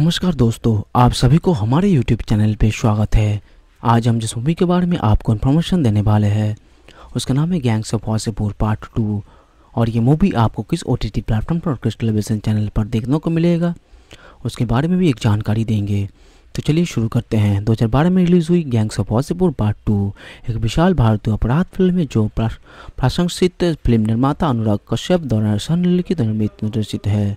नमस्कार दोस्तों आप सभी को हमारे YouTube चैनल पे स्वागत है आज हम जिस मूवी के बारे में आपको इन्फॉर्मेशन देने वाले हैं उसका नाम है gangs of Wasseypur part two और ये मूवी आपको किस ओ टी टी प्लेटफॉर्म पर किस टेलीविज़न चैनल पर देखने को मिलेगा उसके बारे में भी एक जानकारी देंगे तो चलिए शुरू करते हैं बारह में रिलीज़ हुई gangs of Wasseypur part two एक विशाल भारतीय अपराध फिल्म है जो प्रशंसित फिल्म निर्माता अनुराग कश्यप द्वारा सन्निलिखित निर्मित निर्देशित है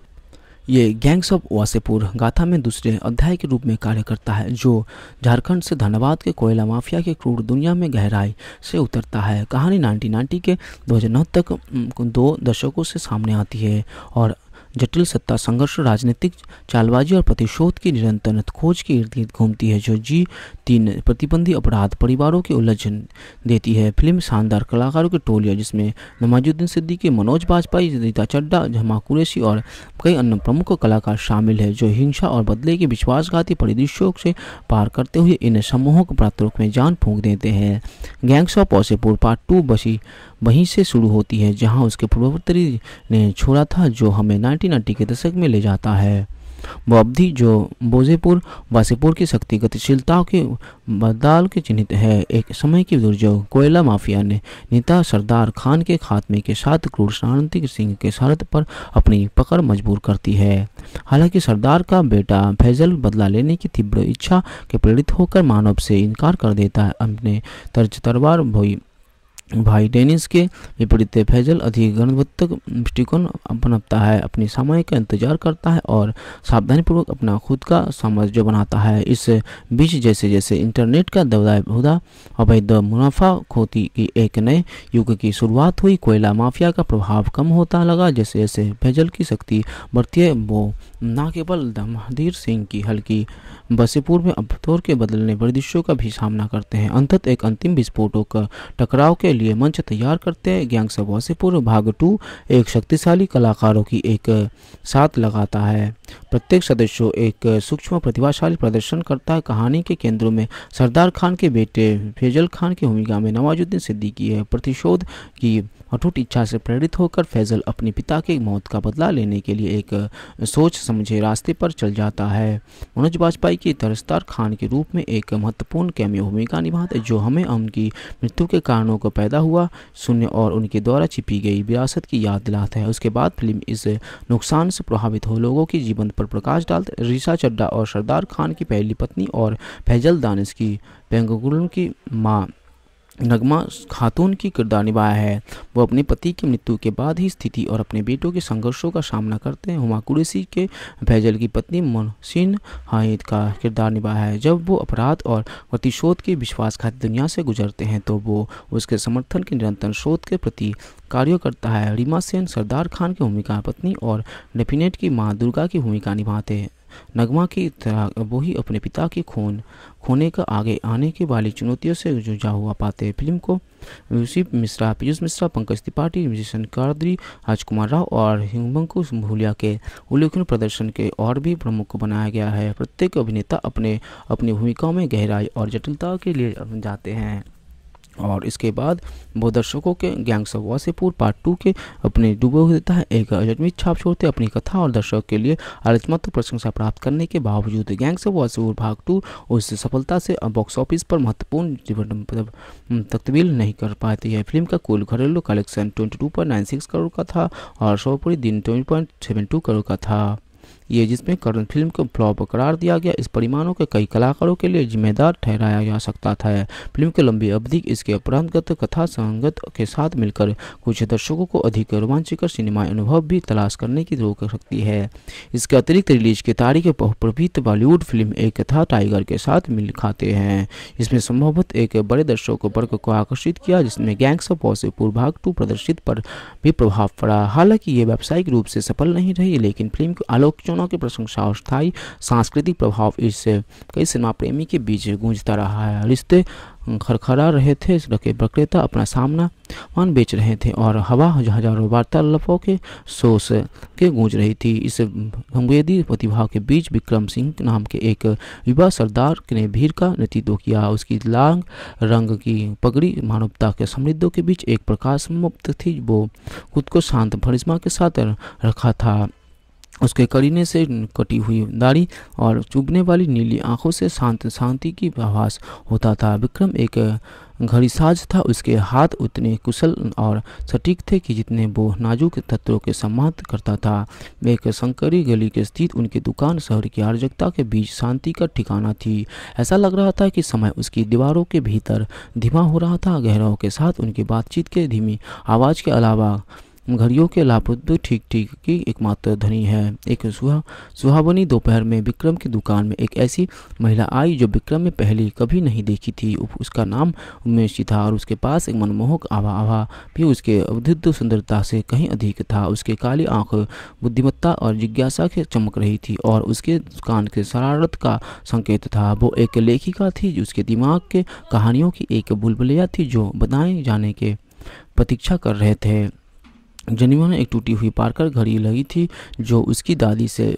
ये गैंग्स ऑफ वासेपुर गाथा में दूसरे अध्याय के रूप में कार्य करता है जो झारखंड से धनबाद के कोयला माफिया के क्रूर दुनिया में गहराई से उतरता है कहानी नाइनटीन के दो तक दो दशकों से सामने आती है और जटिल सत्ता संघर्ष राजनीतिक चालबाजी और प्रतिशोध की निरंतर खोज के इर्द गिर्द घूमती है जो जी तीन प्रतिबंधी अपराध परिवारों के उलझन देती है फिल्म शानदार कलाकारों की टोली है जिसमें नमाजुद्दीन सिद्दीकी मनोज बाजपेयी रीता चड्डा झमा कुरैशी और कई अन्य प्रमुख कलाकार शामिल है जो हिंसा और बदले के विश्वासघाती परिदृश्यों से पार करते हुए इन समूहों को प्रातरूप में जान फूंक देते हैं gangs of Wasseypur part two बसी वहीं से शुरू होती है जहां उसके पूर्ववर्ती ने छोड़ा था जो हमें नाइट 1990 के दशक में ले जाता है वो अवधि जो बोजेपुर वासीपुर की शक्ति गतिशीलताओं के बदलाव के चिन्हित है एक समय की दुर्योग कोयला माफिया ने नेता सरदार खान के खात्मे के साथ क्रूर शांति सिंह के शरत पर अपनी पकड़ मजबूर करती है हालांकि सरदार का बेटा फैजल बदला लेने की तीव्र इच्छा के प्रेरित होकर मानव से इनकार कर देता है अपने तर्ज तरवार भोई भाई डेनिस के विपरीत फैजल अधिक गणवत्तक दृष्टिकोण बनाता है अपनी समय का इंतजार करता है और सावधानीपूर्वक अपना खुद का साम्राज्य बनाता है इस बीच जैसे जैसे इंटरनेट का दबदाय होता अवैध मुनाफा खोती की एक नए युग की शुरुआत हुई कोयला माफिया का प्रभाव कम होता लगा जैसे जैसे फैजल की शक्ति बढ़ती है वो न केवल दमहाधीर सिंह की हल्की बसेपुर में अभतौर के बदलने वर्दिशों का भी सामना करते हैं अंतत एक अंतिम का टकराव के लिए मंच तैयार करते हैं ग्यांगसा बसीपुर भाग टू एक शक्तिशाली कलाकारों की एक साथ लगाता है प्रत्येक सदस्य एक सूक्ष्म प्रतिभाशाली प्रदर्शन करता है कहानी के केंद्र में सरदार खान के बेटे फैजल खान की भूमिका में नवाजुद्दीन सिद्दीकी है प्रतिशोध की अटूट इच्छा से प्रेरित होकर फैजल अपने पिता की मौत का बदला लेने के लिए एक सोच समझे रास्ते पर चल जाता है मनोज वाजपेयी की तरसदार खान के रूप में एक महत्वपूर्ण कैमियो भूमिका निभाते जो हमें उनकी मृत्यु के कारणों को पैदा हुआ शून्य और उनके द्वारा छिपी गई विरासत की याद दिलाता है उसके बाद फिल्म इस नुकसान से प्रभावित हो लोगों के जीवन पर प्रकाश डालते रिशा चड्डा और सरदार खान की पहली पत्नी और फैजल दानिश की पेंगुल की माँ नगमा खातून की किरदार निभाया है वो अपने पति की मृत्यु के बाद ही स्थिति और अपने बेटों के संघर्षों का सामना करते हैं हुमा कुरेसी के भैजल की पत्नी मोहसिन हाइद का किरदार निभाया है जब वो अपराध और प्रतिशोध के विश्वासघात दुनिया से गुजरते हैं तो वो उसके समर्थन के निरंतर शोध के प्रति कार्य करता है रीमा सेन सरदार खान की भूमिका पत्नी और डेफिनेट की माँ दुर्गा की भूमिका निभाते हैं नगमा की तरह वो ही अपने पिता के खून खोने का आगे आने के वाली चुनौतियों से जूझा हुआ पाते हैं फिल्म को ऋषि मिश्रा पीयूष मिश्रा पंकज त्रिपाठी म्यूजिशन कादरी राजकुमार राव और हिमंकु भूलिया के उल्लेखनीय प्रदर्शन के और भी प्रमुख बनाया गया है प्रत्येक अभिनेता अपने अपनी भूमिकाओं में गहराई और जटिलता के लिए जाते हैं और इसके बाद वो दर्शकों के gangs of Wasseypur part two के अपने डूबे हुए देता है एक अजमित छाप छोड़ते अपनी कथा और दर्शक के लिए आलोचनात्मक प्रशंसा प्राप्त करने के बावजूद गैंग्स ऑफ वासेपुर भाग टू उस सफलता से बॉक्स ऑफिस पर महत्वपूर्ण मतलब, तकबील नहीं कर पाती है फिल्म का कुल घरेलू collection twenty two point nine six crore का था और सर्वोपरि दिन twenty point seven two crore का था ये जिसमें करण फिल्म को फ्लॉप करार दिया गया इस परिमाणों के कई कलाकारों के लिए जिम्मेदार ठहराया जा सकता था फिल्म की लंबी अवधि इसके अपराधगत कथा संगत के साथ मिलकर कुछ दर्शकों को अधिक रोमांचकर सिनेमा अनुभव भी तलाश करने की रोक सकती है इसके अतिरिक्त रिलीज की तारीख बहुप्रभित बॉलीवुड फिल्म एक कथा टाइगर के साथ मिल खाते हैं इसमें संभवत एक बड़े दर्शकों वर्ग को आकर्षित किया जिसमें गैंग्स ऑफ वॉसेपुर भाग टू प्रदर्शित पर भी प्रभाव पड़ा हालांकि ये व्यावसायिक रूप से सफल नहीं रही लेकिन फिल्म आलोचना सिनेमा की प्रशंसा और स्थायी सांस्कृतिक प्रभाव इस कई सिनेमा प्रेमी के बीच गूंजता रहा है रिश्ते खरखरा रहे थे रखे विक्रेता अपना सामना मान बेच रहे थे और हवा हजारों वार्तालापों के सोस के गूंज रही थी इस संवेदी प्रतिभा के बीच विक्रम सिंह नाम के एक युवा सरदार ने भीड़ का नेतृत्व किया उसकी लांग रंग की पगड़ी मानवता के समृद्धों के बीच एक प्रकाश मुक्त थी वो खुद को शांत फरिश्मा के साथ रखा था उसके करीने से कटी हुई दाढ़ी और चुभने वाली नीली आंखों से शांत शांति की आभास होता था विक्रम एक घड़ीसाज था उसके हाथ उतने कुशल और सटीक थे कि जितने वो नाजुक तत्वों के सम्मान करता था एक शंकरी गली के स्थित उनकी दुकान शहर की आर्जकता के बीच शांति का ठिकाना थी ऐसा लग रहा था कि समय उसकी दीवारों के भीतर धीमा हो रहा था गहराओं के साथ उनकी बातचीत के धीमी आवाज़ के अलावा घड़ियों के लापुद्ध ठीक ठीक की एकमात्र धनी है एक सुहा सुहावनी दोपहर में विक्रम की दुकान में एक ऐसी महिला आई जो विक्रम में पहले कभी नहीं देखी थी उसका नाम उमेशी था और उसके पास एक मनमोहक आभा आवा भी उसके अवधिध सुंदरता से कहीं अधिक था उसके काली आंख बुद्धिमत्ता और जिज्ञासा के चमक रही थी और उसके कान के शरारत का संकेत था वो एक लेखिका थी उसके दिमाग के कहानियों की एक बुलबुलिया थी जो बनाए जाने के प्रतीक्षा कर रहे थे जनीवा में एक टूटी हुई पार्कर घड़ी लगी थी जो उसकी दादी से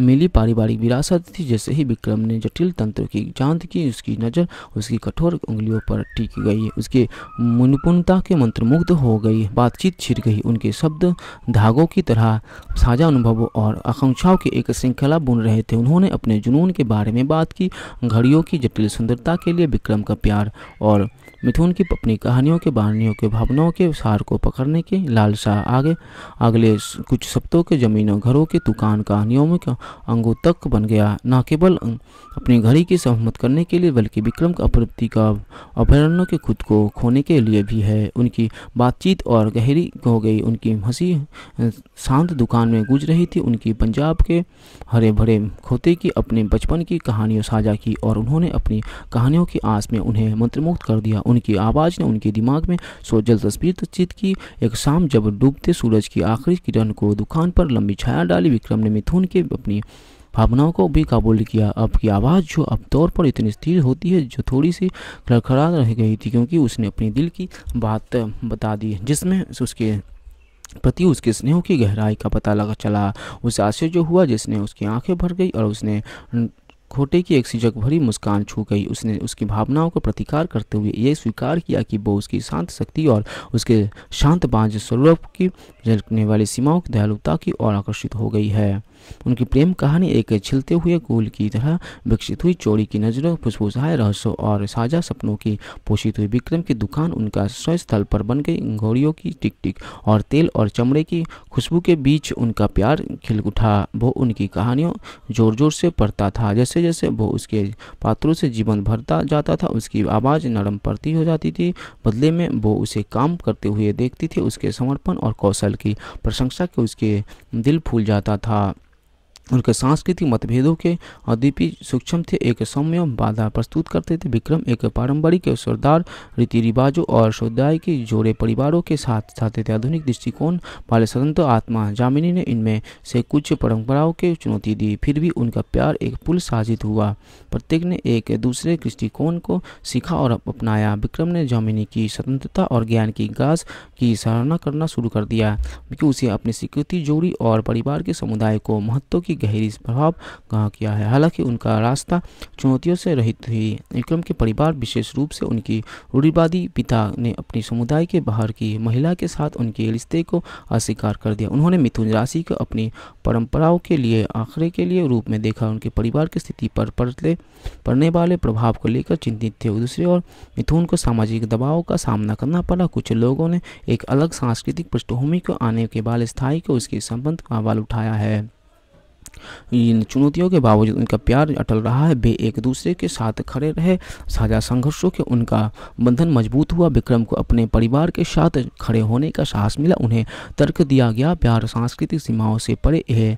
मिली पारिवारिक विरासत थी जैसे ही विक्रम ने जटिल तंत्र की जांच की उसकी नज़र उसकी कठोर उंगलियों पर टिक गई उसके मनपुणता के मंत्रमुग्ध हो गई बातचीत छिड़ गई उनके शब्द धागों की तरह साझा अनुभवों और आकांक्षाओं की एक श्रृंखला बुन रहे थे उन्होंने अपने जुनून के बारे में बात की घड़ियों की जटिल सुंदरता के लिए विक्रम का प्यार और मिथुन की अपनी कहानियों के बानियों के भावनाओं के सार को पकड़ने के लालसा आगे अगले कुछ सप्तों के जमीनों घरों के दुकान कहानियों में का अंगोतक बन गया न केवल अं- अपनी घड़ी की सहमत करने के लिए बल्कि विक्रम का प्रवृत्ति का अभ्यारण्य के खुद को खोने के लिए भी है उनकी बातचीत और गहरी हो गई उनकी हंसी अं- शांत दुकान में गुज रही थी उनकी पंजाब के हरे भरे खोते की अपने बचपन की कहानियों साझा की और उन्होंने अपनी कहानियों की आस में उन्हें मंत्रमुग्ध कर दिया उनकी आवाज़ ने उनके दिमाग में सोजल तस्वीर तस्चित की एक शाम जब डूबते सूरज की आखिरी किरण को दुकान पर लंबी छाया डाली विक्रम ने मिथुन के अपनी अपनी भावनाओं को भी काबुल किया आपकी आवाज़ जो अब तौर पर इतनी स्थिर होती है जो थोड़ी सी खड़खड़ा रह गई थी क्योंकि उसने अपने दिल की बात बता दी जिसमें उसके प्रति उसके स्नेह की गहराई का पता लगा चला उसे आश्चर्य हुआ जिसने उसकी आंखें भर गई और उसने खोटे की एक सिजक भरी मुस्कान छू गई उसने उसकी भावनाओं का प्रतिकार करते हुए यह स्वीकार किया कि वो उसकी शांत शक्ति और उसके शांत बांझ स्वरूप की झलकने वाली सीमाओं की दयालुता की ओर आकर्षित हो गई है उनकी प्रेम कहानी एक छिलते हुए गोल की तरह विकसित हुई चोरी की नजरों फुसफुसाए रहस्यों और साझा सपनों की पोषित हुई विक्रम की दुकान उनका स्वस्थल स्थल पर बन गई घोड़ियों की टिकटिक और तेल और चमड़े की खुशबू के बीच उनका प्यार खिल उठा वो उनकी कहानियों जोर जोर से पढ़ता था जैसे जैसे वो उसके पात्रों से जीवन भरता जाता था उसकी आवाज़ नरम पड़ती हो जाती थी बदले में वो उसे काम करते हुए देखती थी उसके समर्पण और कौशल की प्रशंसा के उसके दिल फूल जाता था उनके सांस्कृतिक मतभेदों के अद्वितीय सूक्ष्म थे एक सौम्य बाधा प्रस्तुत करते थे विक्रम एक पारंपरिक सरदार रीति रिवाजों और समुदाय के जोड़े परिवारों के साथ साथ थे आधुनिक दृष्टिकोण वाले स्वतंत्र आत्मा जामिनी ने इनमें से कुछ परंपराओं के चुनौती दी फिर भी उनका प्यार एक पुल साजित हुआ प्रत्येक ने एक दूसरे दृष्टिकोण को सीखा और अपनाया विक्रम ने जामिनी की स्वतंत्रता और ज्ञान की गाज की सराहना करना शुरू कर दिया क्योंकि उसे अपनी स्वीकृति जोड़ी और परिवार के समुदाय को महत्व की गहरी प्रभाव कहा किया है हालांकि उनका रास्ता चुनौतियों से रहित ही विक्रम के परिवार विशेष रूप से उनकी रूढ़िवादी पिता ने अपनी समुदाय के बाहर की महिला के साथ उनके रिश्ते को अस्वीकार कर दिया उन्होंने मिथुन राशि को अपनी परंपराओं के लिए आखिरे के लिए रूप में देखा उनके परिवार की स्थिति पर पड़ते पड़ने वाले प्रभाव को लेकर चिंतित थे दूसरी ओर मिथुन को सामाजिक दबाव का सामना करना पड़ा कुछ लोगों ने एक अलग सांस्कृतिक पृष्ठभूमि को आने के बाद स्थायी को उसके संबंध का हवाल उठाया है इन चुनौतियों के बावजूद उनका प्यार अटल रहा है वे एक दूसरे के साथ खड़े रहे साझा संघर्षों के उनका बंधन मजबूत हुआ विक्रम को अपने परिवार के साथ खड़े होने का साहस मिला उन्हें तर्क दिया गया प्यार सांस्कृतिक सीमाओं से परे है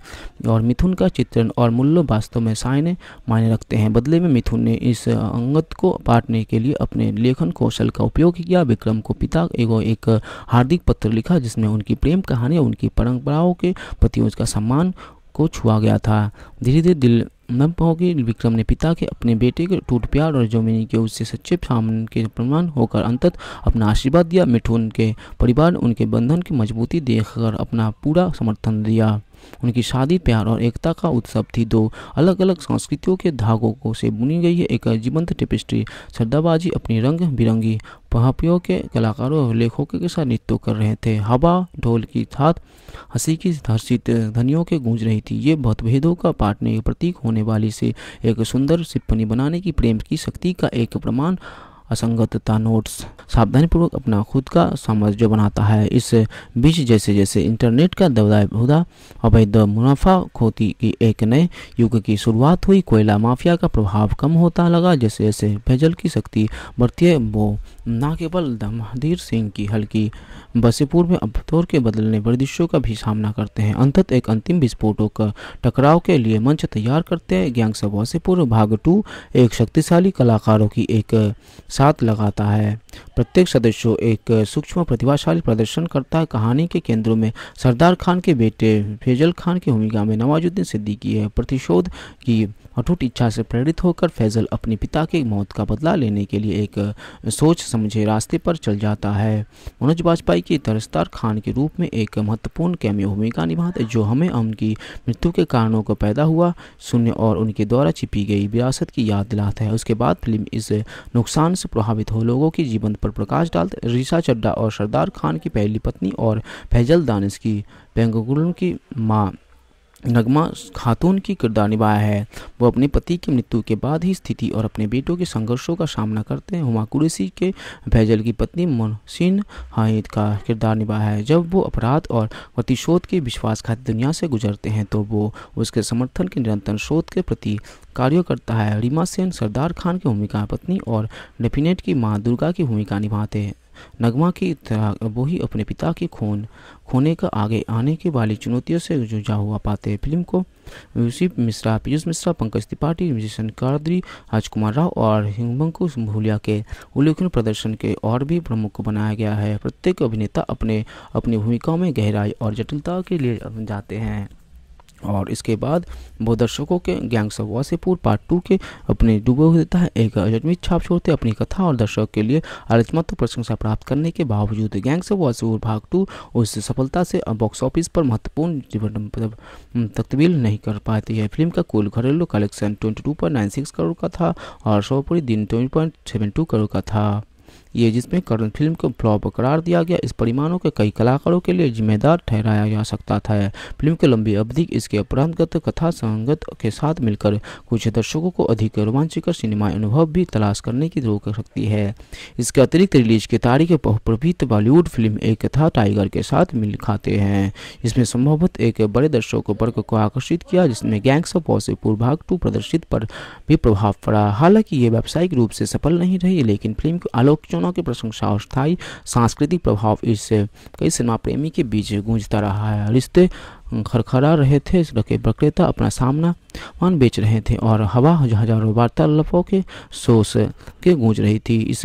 और मिथुन का चित्रण और मूल्य वास्तव में सायने मायने रखते हैं बदले में मिथुन ने इस अंगत को बांटने के लिए अपने लेखन कौशल का उपयोग किया विक्रम को पिता एगो एक हार्दिक पत्र लिखा जिसमें उनकी प्रेम कहानी उनकी परंपराओं के प्रति उसका सम्मान को छुआ गया था धीरे धीरे दिल नम होगी विक्रम ने पिता के अपने बेटे के टूट प्यार और जमीनी के उससे सच्चे सामने के प्रमाण होकर अंतत अपना आशीर्वाद दिया मिठून के परिवार उनके बंधन की मजबूती देखकर अपना पूरा समर्थन दिया उनकी शादी प्यार और एकता का उत्सव थी दो अलग अलग संस्कृतियों के धागों को से बुनी गई है एक जीवंत टेपिस्ट्री सड्डाबाजी अपनी रंग बिरंगी पहापियों के कलाकारों और लेखकों के साथ नृत्य कर रहे थे हवा ढोल की थात हंसी की धर्षित धनियों के गूंज रही थी ये मतभेदों का पाटने प्रतीक होने वाली से एक सुंदर सिप्पनी बनाने की प्रेम की शक्ति का एक प्रमाण असंगतता नोट्स सावधानीपूर्वक अपना खुद का साम्राज्य बनाता है इस बीच जैसे जैसे इंटरनेट का दबदाय दबदाहुदा अवैध मुनाफा खोती की एक नए युग की शुरुआत हुई कोयला माफिया का प्रभाव कम होता लगा जैसे जैसे भैजल की शक्ति बढ़ती है वो न केवल दमहदीर सिंह की हल्की बसेपुर में अब तौर के बदलने वर्दिशों का भी सामना करते हैं अंतत एक अंतिम विस्फोटों का टकराव के लिए मंच तैयार करते हैं गैंग्स से बसीपुर भाग टू एक शक्तिशाली कलाकारों की एक साथ लगाता है प्रत्येक सदस्य एक सूक्ष्म प्रतिभाशाली प्रदर्शन करता है कहानी के केंद्रों में सरदार खान के बेटे फेजल खान की भूमिका में नवाजुद्दीन सिद्दीकी है प्रतिशोध की अटूट इच्छा से प्रेरित होकर फैजल अपने पिता के मौत का बदला लेने के लिए एक सोच समझे रास्ते पर चल जाता है मनोज वाजपेयी की तरस्तार खान के रूप में एक महत्वपूर्ण कैमियो भूमिका निभाते जो हमें उनकी मृत्यु के कारणों को पैदा हुआ शून्य और उनके द्वारा छिपी गई विरासत की याद दिलाता है उसके बाद फिल्म इस नुकसान से प्रभावित हो लोगों के जीवन पर प्रकाश डालते रिशा चड्डा और सरदार खान की पहली पत्नी और फैजल दानिश की पेंगुलू की माँ नगमा खातून की किरदार निभाया है वो अपने पति की मृत्यु के बाद ही स्थिति और अपने बेटों के संघर्षों का सामना करते हैं हुमा कुरैसी के भैजल की पत्नी मोहसिन हाइद का किरदार निभाया है जब वो अपराध और प्रतिशोध के विश्वासघात दुनिया से गुजरते हैं तो वो उसके समर्थन के निरंतर शोध के प्रति कार्य करता है रीमा सेन सरदार खान की भूमिका पत्नी और डेफिनेट की माँ दुर्गा की भूमिका निभाते हैं नगमा की वो ही अपने पिता के खून खोने का आगे आने के वाली चुनौतियों से जूझा हुआ पाते हैं फिल्म को यूसी मिश्रा पीयूष मिश्रा पंकज त्रिपाठी म्यूजिशन कादरी राजकुमार राव और हिमबंकु भूलिया के उल्लेखनीय प्रदर्शन के और भी प्रमुख बनाया गया है प्रत्येक अभिनेता अपने अपनी भूमिकाओं में गहराई और जटिलता के लिए जाते हैं और इसके बाद वो दर्शकों के gangs of Wasseypur part two के अपने डूबे हुए देता है एक अजमित छाप छोड़ते अपनी कथा और दर्शक के लिए अलचमत्व तो प्रशंसा प्राप्त करने के बावजूद गैंग्स ऑफ वासेपुर भाग टू उस सफलता से बॉक्स ऑफिस पर महत्वपूर्ण मतलब, तकबील नहीं कर पाती है फिल्म का कुल घरेलू कलेक्शन ट्वेंटी करोड़ का था और सर्वोपरि दिन ट्वेंटी करोड़ का था ये जिसमें करण फिल्म को फ्लॉप करार दिया गया इस परिमाणों के कई कलाकारों के लिए जिम्मेदार ठहराया जा सकता था फिल्म के लंबी अवधि इसके अपराधगत कथा संगत के साथ मिलकर कुछ दर्शकों को अधिक रोमांचकर सिनेमा अनुभव भी तलाश करने की रोक सकती है इसके अतिरिक्त रिलीज की तारीख प्रभृत बॉलीवुड फिल्म एक कथा टाइगर के साथ मिल खाते हैं इसमें संभवतः एक बड़े दर्शकों पर को आकर्षित किया जिसमें गैंग्स ऑफ वॉसेपुर भाग टू प्रदर्शित पर भी प्रभाव पड़ा हालांकि ये व्यावसायिक रूप से सफल नहीं रही लेकिन फिल्म की आलोचना दोनों की प्रशंसा और स्थायी सांस्कृतिक प्रभाव इससे कई सिनेमा प्रेमी के बीच गूंजता रहा है रिश्ते खरखरा रहे थे रखे विक्रेता अपना सामना मान बेच रहे थे और हवा हजारों वार्तालापों के सोस के गूंज रही थी इस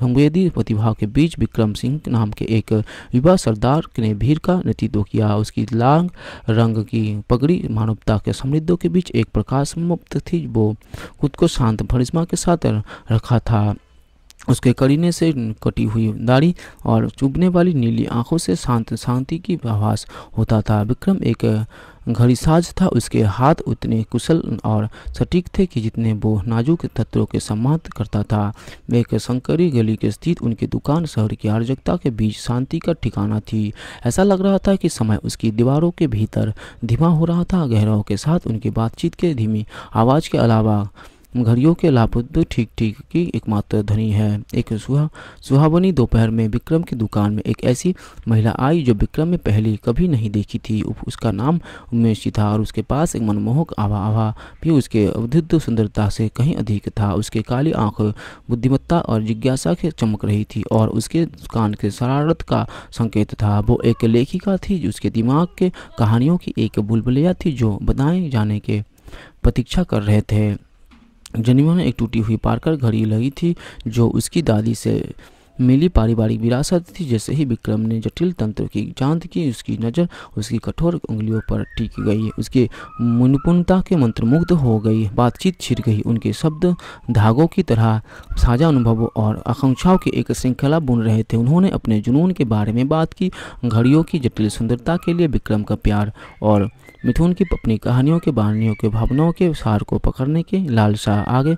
संवेदी प्रतिभा के बीच विक्रम सिंह नाम के एक युवा सरदार ने भीड़ का नेतृत्व किया उसकी लांग रंग की पगड़ी मानवता के समृद्धों के बीच एक प्रकाश मुक्त थी वो खुद को शांत भरिश्मा के साथ रखा था उसके करीने से कटी हुई दाढ़ी और चुभने वाली नीली आंखों से शांत शांति की आभास होता था विक्रम एक घड़ीसाज था उसके हाथ उतने कुशल और सटीक थे कि जितने वो नाजुक तत्वों के सम्मान करता था वे एक शंकरी गली के स्थित उनकी दुकान शहर की आर्जकता के बीच शांति का ठिकाना थी ऐसा लग रहा था कि समय उसकी दीवारों के भीतर धीमा हो रहा था गहराओं के साथ उनकी बातचीत के धीमी आवाज़ के अलावा घड़ियों के लापुद्ध ठीक ठीक की एकमात्र धनी है एक सुहा सुहावनी दोपहर में विक्रम की दुकान में एक ऐसी महिला आई जो विक्रम ने पहले कभी नहीं देखी थी उसका नाम उमेशी था और उसके पास एक मनमोहक आभा आभा भी उसके अवधुद्ध सुंदरता से कहीं अधिक था उसके काली आंख बुद्धिमत्ता और जिज्ञासा के चमक रही थी और उसके कान के शरारत का संकेत था वो एक लेखिका थी उसके दिमाग के कहानियों की एक बुलबुलिया थी जो बनाए जाने के प्रतीक्षा कर रहे थे जनिमा में एक टूटी हुई पार्कर घड़ी लगी थी जो उसकी दादी से मिली पारिवारिक विरासत थी जैसे ही विक्रम ने जटिल तंत्र की जांच की उसकी नज़र उसकी कठोर उंगलियों पर टिक गई उसकी निपुणता के मंत्रमुग्ध हो गई बातचीत छिर गई उनके शब्द धागों की तरह साझा अनुभवों और आकांक्षाओं की एक श्रृंखला बुन रहे थे उन्होंने अपने जुनून के बारे में बात की घड़ियों की जटिल सुंदरता के लिए विक्रम का प्यार और मिथुन की अपनी कहानियों के बारणियों के भावनाओं के सार को पकड़ने के लालसा आगे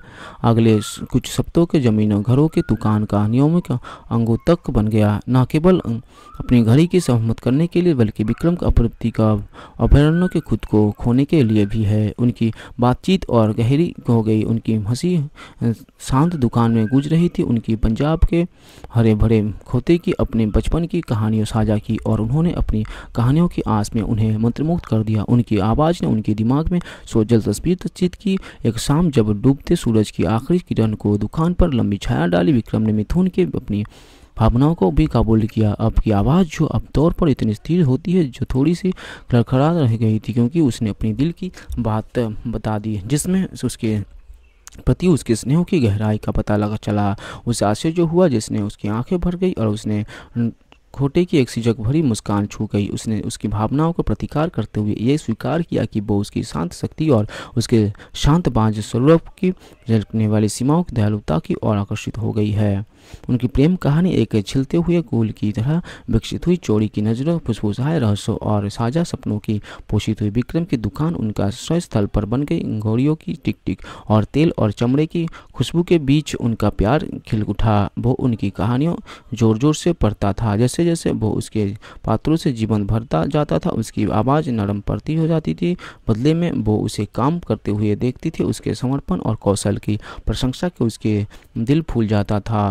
अगले कुछ सप्तों के जमीनों घरों के दुकान कहानियों में का अंगों तक बन गया न केवल अं- अपनी घड़ी की सहमत करने के लिए बल्कि विक्रम का प्रवृत्ति का अभ्यारण्य के खुद को खोने के लिए भी है उनकी बातचीत और गहरी हो गई उनकी हंसी अं, शांत दुकान में गुज रही थी उनकी पंजाब के हरे भरे खोते की अपने बचपन की कहानियों साझा की और उन्होंने अपनी कहानियों की आस में उन्हें मंत्रमुक्त कर दिया उनकी आवाज़ ने उनके दिमाग में सोजल तस्वीर तस्चित की एक शाम जब डूबते सूरज की आखिरी किरण को दुकान पर लंबी छाया डाली विक्रम ने मिथुन के अपने अपनी भावनाओं को भी काबुल किया आपकी आवाज़ जो अब तौर पर इतनी स्थिर होती है जो थोड़ी सी खड़खड़ा रह गई थी क्योंकि उसने अपने दिल की बात बता दी जिसमें उसके प्रति उसके स्नेह की गहराई का पता लगा चला उसे आश्चर्य हुआ जिसने उसकी आंखें भर गई और उसने खोटे की एक सीजक भरी मुस्कान छू गई उसने उसकी भावनाओं को प्रतिकार करते हुए यह स्वीकार किया कि वो उसकी शांत शक्ति और उसके शांत बाज स्वरूप की झलकने वाली सीमाओं की दयालुता की ओर आकर्षित हो गई है उनकी प्रेम कहानी एक छिलते हुए गोल की तरह विकसित हुई चोरी की नजरों फुसफुसाए रहस्यों और साझा सपनों की पोषित हुई विक्रम की दुकान उनका आश्रय स्थल पर बन गई घोड़ियों की टिकटिक और तेल और चमड़े की खुशबू के बीच उनका प्यार खिल उठा वो उनकी कहानियों जोर जोर से पढ़ता था जैसे जैसे वो उसके पात्रों से जीवन भरता जाता था उसकी आवाज़ नरम पड़ती हो जाती थी बदले में वो उसे काम करते हुए देखती थी उसके समर्पण और कौशल की प्रशंसा के उसके दिल फूल जाता था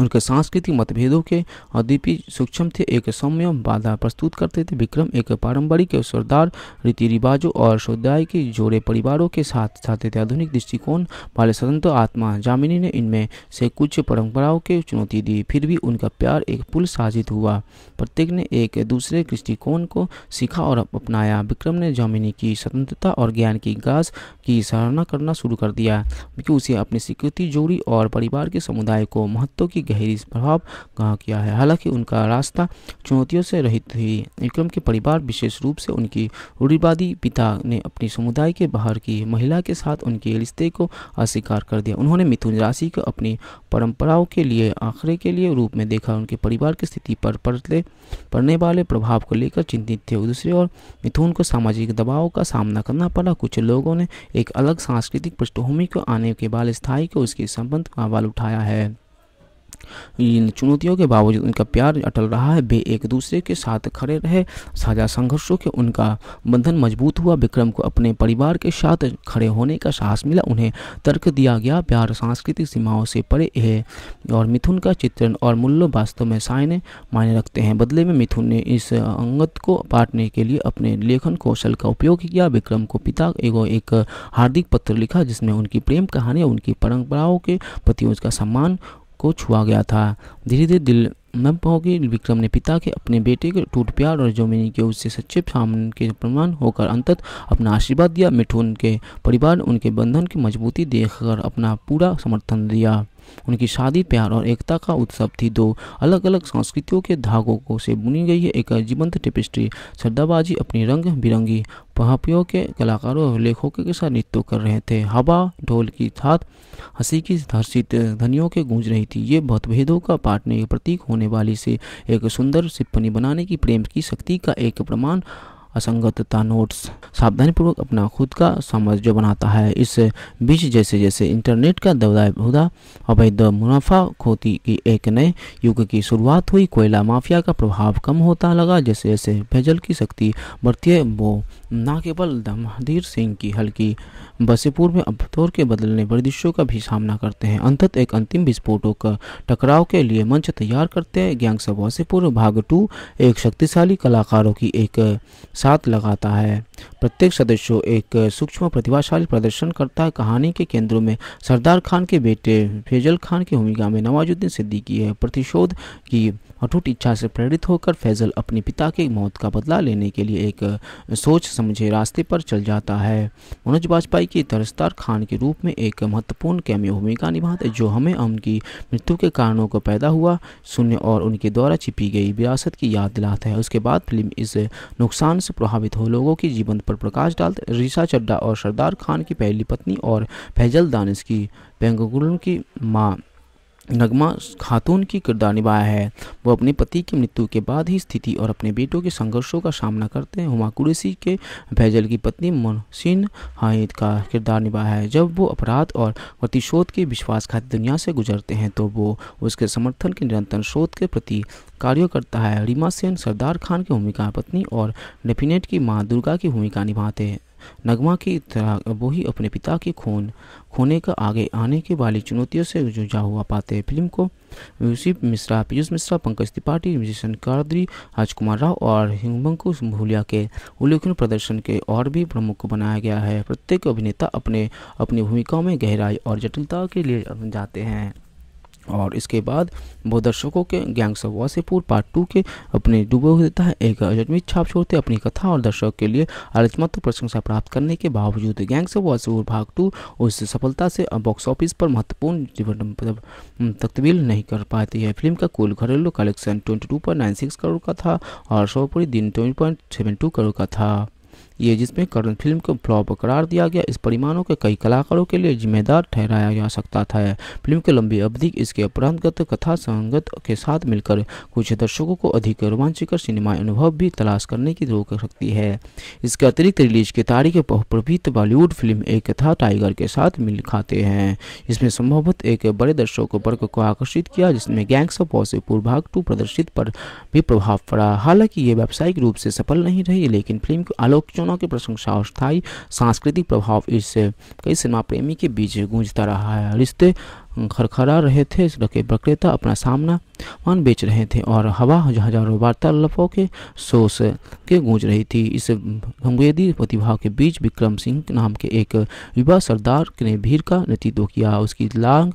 उनके सांस्कृतिक मतभेदों के अद्वितीय सूक्ष्म थे एक सौम्य बाधा प्रस्तुत करते थे विक्रम एक पारंपरिक सरदार रीति रिवाजों और समुदाय के जोड़े परिवारों के साथ साथ थे आधुनिक दृष्टिकोण वाले स्वतंत्र आत्मा जामिनी ने इनमें से कुछ परंपराओं के चुनौती दी फिर भी उनका प्यार एक पुल साजित हुआ प्रत्येक ने एक दूसरे दृष्टिकोण को सीखा और अपनाया विक्रम ने जामिनी की स्वतंत्रता और ज्ञान की गाज की सराहना करना शुरू कर दिया क्योंकि उसे अपनी स्वीकृति जोड़ी और परिवार के समुदाय को महत्व की की गहरी प्रभाव कहा किया है हालांकि उनका रास्ता चुनौतियों से रहित थी विक्रम के परिवार विशेष रूप से उनकी रूढ़िवादी पिता ने अपनी समुदाय के बाहर की महिला के साथ उनके रिश्ते को अस्वीकार कर दिया उन्होंने मिथुन राशि को अपनी परंपराओं के लिए आखिरे के लिए रूप में देखा उनके परिवार की स्थिति पर पड़ते पड़ने वाले प्रभाव को लेकर चिंतित थे दूसरी ओर मिथुन को सामाजिक दबाव का सामना करना पड़ा कुछ लोगों ने एक अलग सांस्कृतिक पृष्ठभूमि को आने के बाद स्थायी को उसके संबंध का उठाया है इन चुनौतियों के बावजूद उनका प्यार अटल रहा है वे एक दूसरे के साथ खड़े रहे साझा संघर्षों के उनका बंधन मजबूत हुआ विक्रम को अपने परिवार के साथ खड़े होने का साहस मिला उन्हें तर्क दिया गया प्यार सांस्कृतिक सीमाओं से परे है और मिथुन का चित्रण और मूल्य वास्तव में सायने मायने रखते हैं बदले में मिथुन ने इस अंगत को बांटने के लिए अपने लेखन कौशल का उपयोग किया विक्रम को पिता एगो एक हार्दिक पत्र लिखा जिसमें उनकी प्रेम कहानी उनकी परंपराओं के प्रति उसका सम्मान को छुआ गया था धीरे धीरे दिल में होगी विक्रम ने पिता के अपने बेटे के टूट प्यार और जोमिनी के उससे सच्चे सामने के प्रमाण होकर अंतत अपना आशीर्वाद दिया मिठून के परिवार उनके बंधन की मजबूती देखकर अपना पूरा समर्थन दिया उनकी शादी प्यार और एकता का उत्सव थी दो अलग अलग संस्कृतियों के धागों को से बुनी गई है एक जीवंत टेपिस्ट्री श्रद्धाबाजी अपनी रंग बिरंगी पहापियों के कलाकारों और लेखकों के साथ नृत्य कर रहे थे हवा ढोल की थात हंसी की धर्षित धनियों के गूंज रही थी ये मतभेदों का पाटने प्रतीक होने वाली से एक सुंदर सिप्पनी बनाने की प्रेम की शक्ति का एक प्रमाण असंगतता नोट्स सावधानीपूर्वक अपना खुद का जो बनाता है इस बीच जैसे जैसे इंटरनेट का हुआ अवैध मुनाफा खोती की एक नए युग की शुरुआत हुई कोयला माफिया का प्रभाव कम होता लगा जैसे जैसे भैजल की शक्ति बढ़ती है वो न केवल महाधीर सिंह की हल्की बसेपुर में अब तौर के बदलने वर्दिशों का भी सामना करते हैं अंतत एक अंतिम का टकराव के लिए मंच तैयार करते हैं गैंग्स बसीपुर भाग टू एक शक्तिशाली कलाकारों की एक साथ लगाता है प्रत्येक सदस्य एक सूक्ष्म प्रतिभाशाली प्रदर्शन करता है कहानी के केंद्रों में सरदार खान के बेटे फैजल खान की भूमिका में नवाजुद्दीन सिद्दीकी है प्रतिशोध की अटूट इच्छा से प्रेरित होकर फैजल अपने पिता की मौत का बदला लेने के लिए एक सोच समझे रास्ते पर चल जाता है मनोज वाजपेयी की तरस्तार खान के रूप में एक महत्वपूर्ण कैमियो भूमिका निभाते जो हमें उनकी मृत्यु के कारणों को पैदा हुआ शून्य और उनके द्वारा छिपी गई विरासत की याद दिलाता है उसके बाद फिल्म इस नुकसान से प्रभावित हो लोगों की जीवन प्रतिबंध पर प्रकाश डालते रीसा चड्डा और सरदार खान की पहली पत्नी और फैजल दानिश की पेंगुल की माँ नगमा खातून की किरदार निभाया है वो अपने पति की मृत्यु के बाद ही स्थिति और अपने बेटों के संघर्षों का सामना करते हैं हुमा कुरेसी के भैजल की पत्नी मोहसिन हाइद का किरदार निभाया है जब वो अपराध और प्रतिशोध के विश्वासघात दुनिया से गुजरते हैं तो वो उसके समर्थन के निरंतर शोध के प्रति कार्य करता है रीमा सेन सरदार खान की भूमिका पत्नी और डेफिनेट की माँ दुर्गा की भूमिका निभाते हैं नगमा की तरह वो ही अपने पिता की खून खोने का आगे आने की वाली चुनौतियों से जूझा हुआ पाते हैं फिल्म को यूसिफ मिश्रा पीयूष मिश्रा पंकज त्रिपाठी म्यूजिशन कादरी राजकुमार राव और हिमबंकु भूलिया के उल्लेखनीय प्रदर्शन के और भी प्रमुख बनाया गया है प्रत्येक अभिनेता अपने अपनी भूमिकाओं में गहराई और जटिलता के लिए जाते हैं और इसके बाद वो दर्शकों के गैंग्स ऑफ से पार्ट टू के अपने डूबे हुए देता है एक अजनबी छाप छोड़ते अपनी कथा और दर्शक के लिए आलोचनात्मक प्रशंसा प्राप्त करने के बावजूद गैंग्स ऑफ से भाग टू उस सफलता से बॉक्स ऑफिस पर महत्वपूर्ण जीवन मतलब, तकबील नहीं कर पाती है फिल्म का कुल घरेलू collection twenty two point nine six crore का था और सर्वोपरि दिन twenty point seven two crore का था ये जिसमें करण फिल्म को फ्लॉप करार दिया गया इस परिमाणों के कई कलाकारों के लिए जिम्मेदार ठहराया जा सकता था फिल्म की लंबी अवधि इसके अपरांतगत कथा संगत के साथ मिलकर कुछ दर्शकों को अधिक रोमांचकर सिनेमाई अनुभव भी तलाश करने की रोक सकती है इसके अतिरिक्त रिलीज की तारीख बहुप्रभित बॉलीवुड फिल्म एक कथा टाइगर के साथ मिल खाते हैं इसमें संभवत एक बड़े दर्शकों वर्ग को आकर्षित किया जिसमें गैंग्स ऑफ वॉसेपुर भाग टू प्रदर्शित पर भी प्रभाव पड़ा हालांकि ये व्यावसायिक रूप से सफल नहीं रही लेकिन फिल्म की आलोचना दोनों की प्रशंसा और स्थायी सांस्कृतिक प्रभाव इस कई सिनेमा प्रेमी के बीच गूंजता रहा है रिश्ते खरखरा रहे थे रखे विक्रेता अपना सामना मान बेच रहे थे और हवा हजारों वार्तालापों के सोस के गूंज रही थी इस संवेदी प्रतिभा के बीच विक्रम सिंह नाम के एक युवा सरदार ने भीड़ का नेतृत्व किया उसकी लांग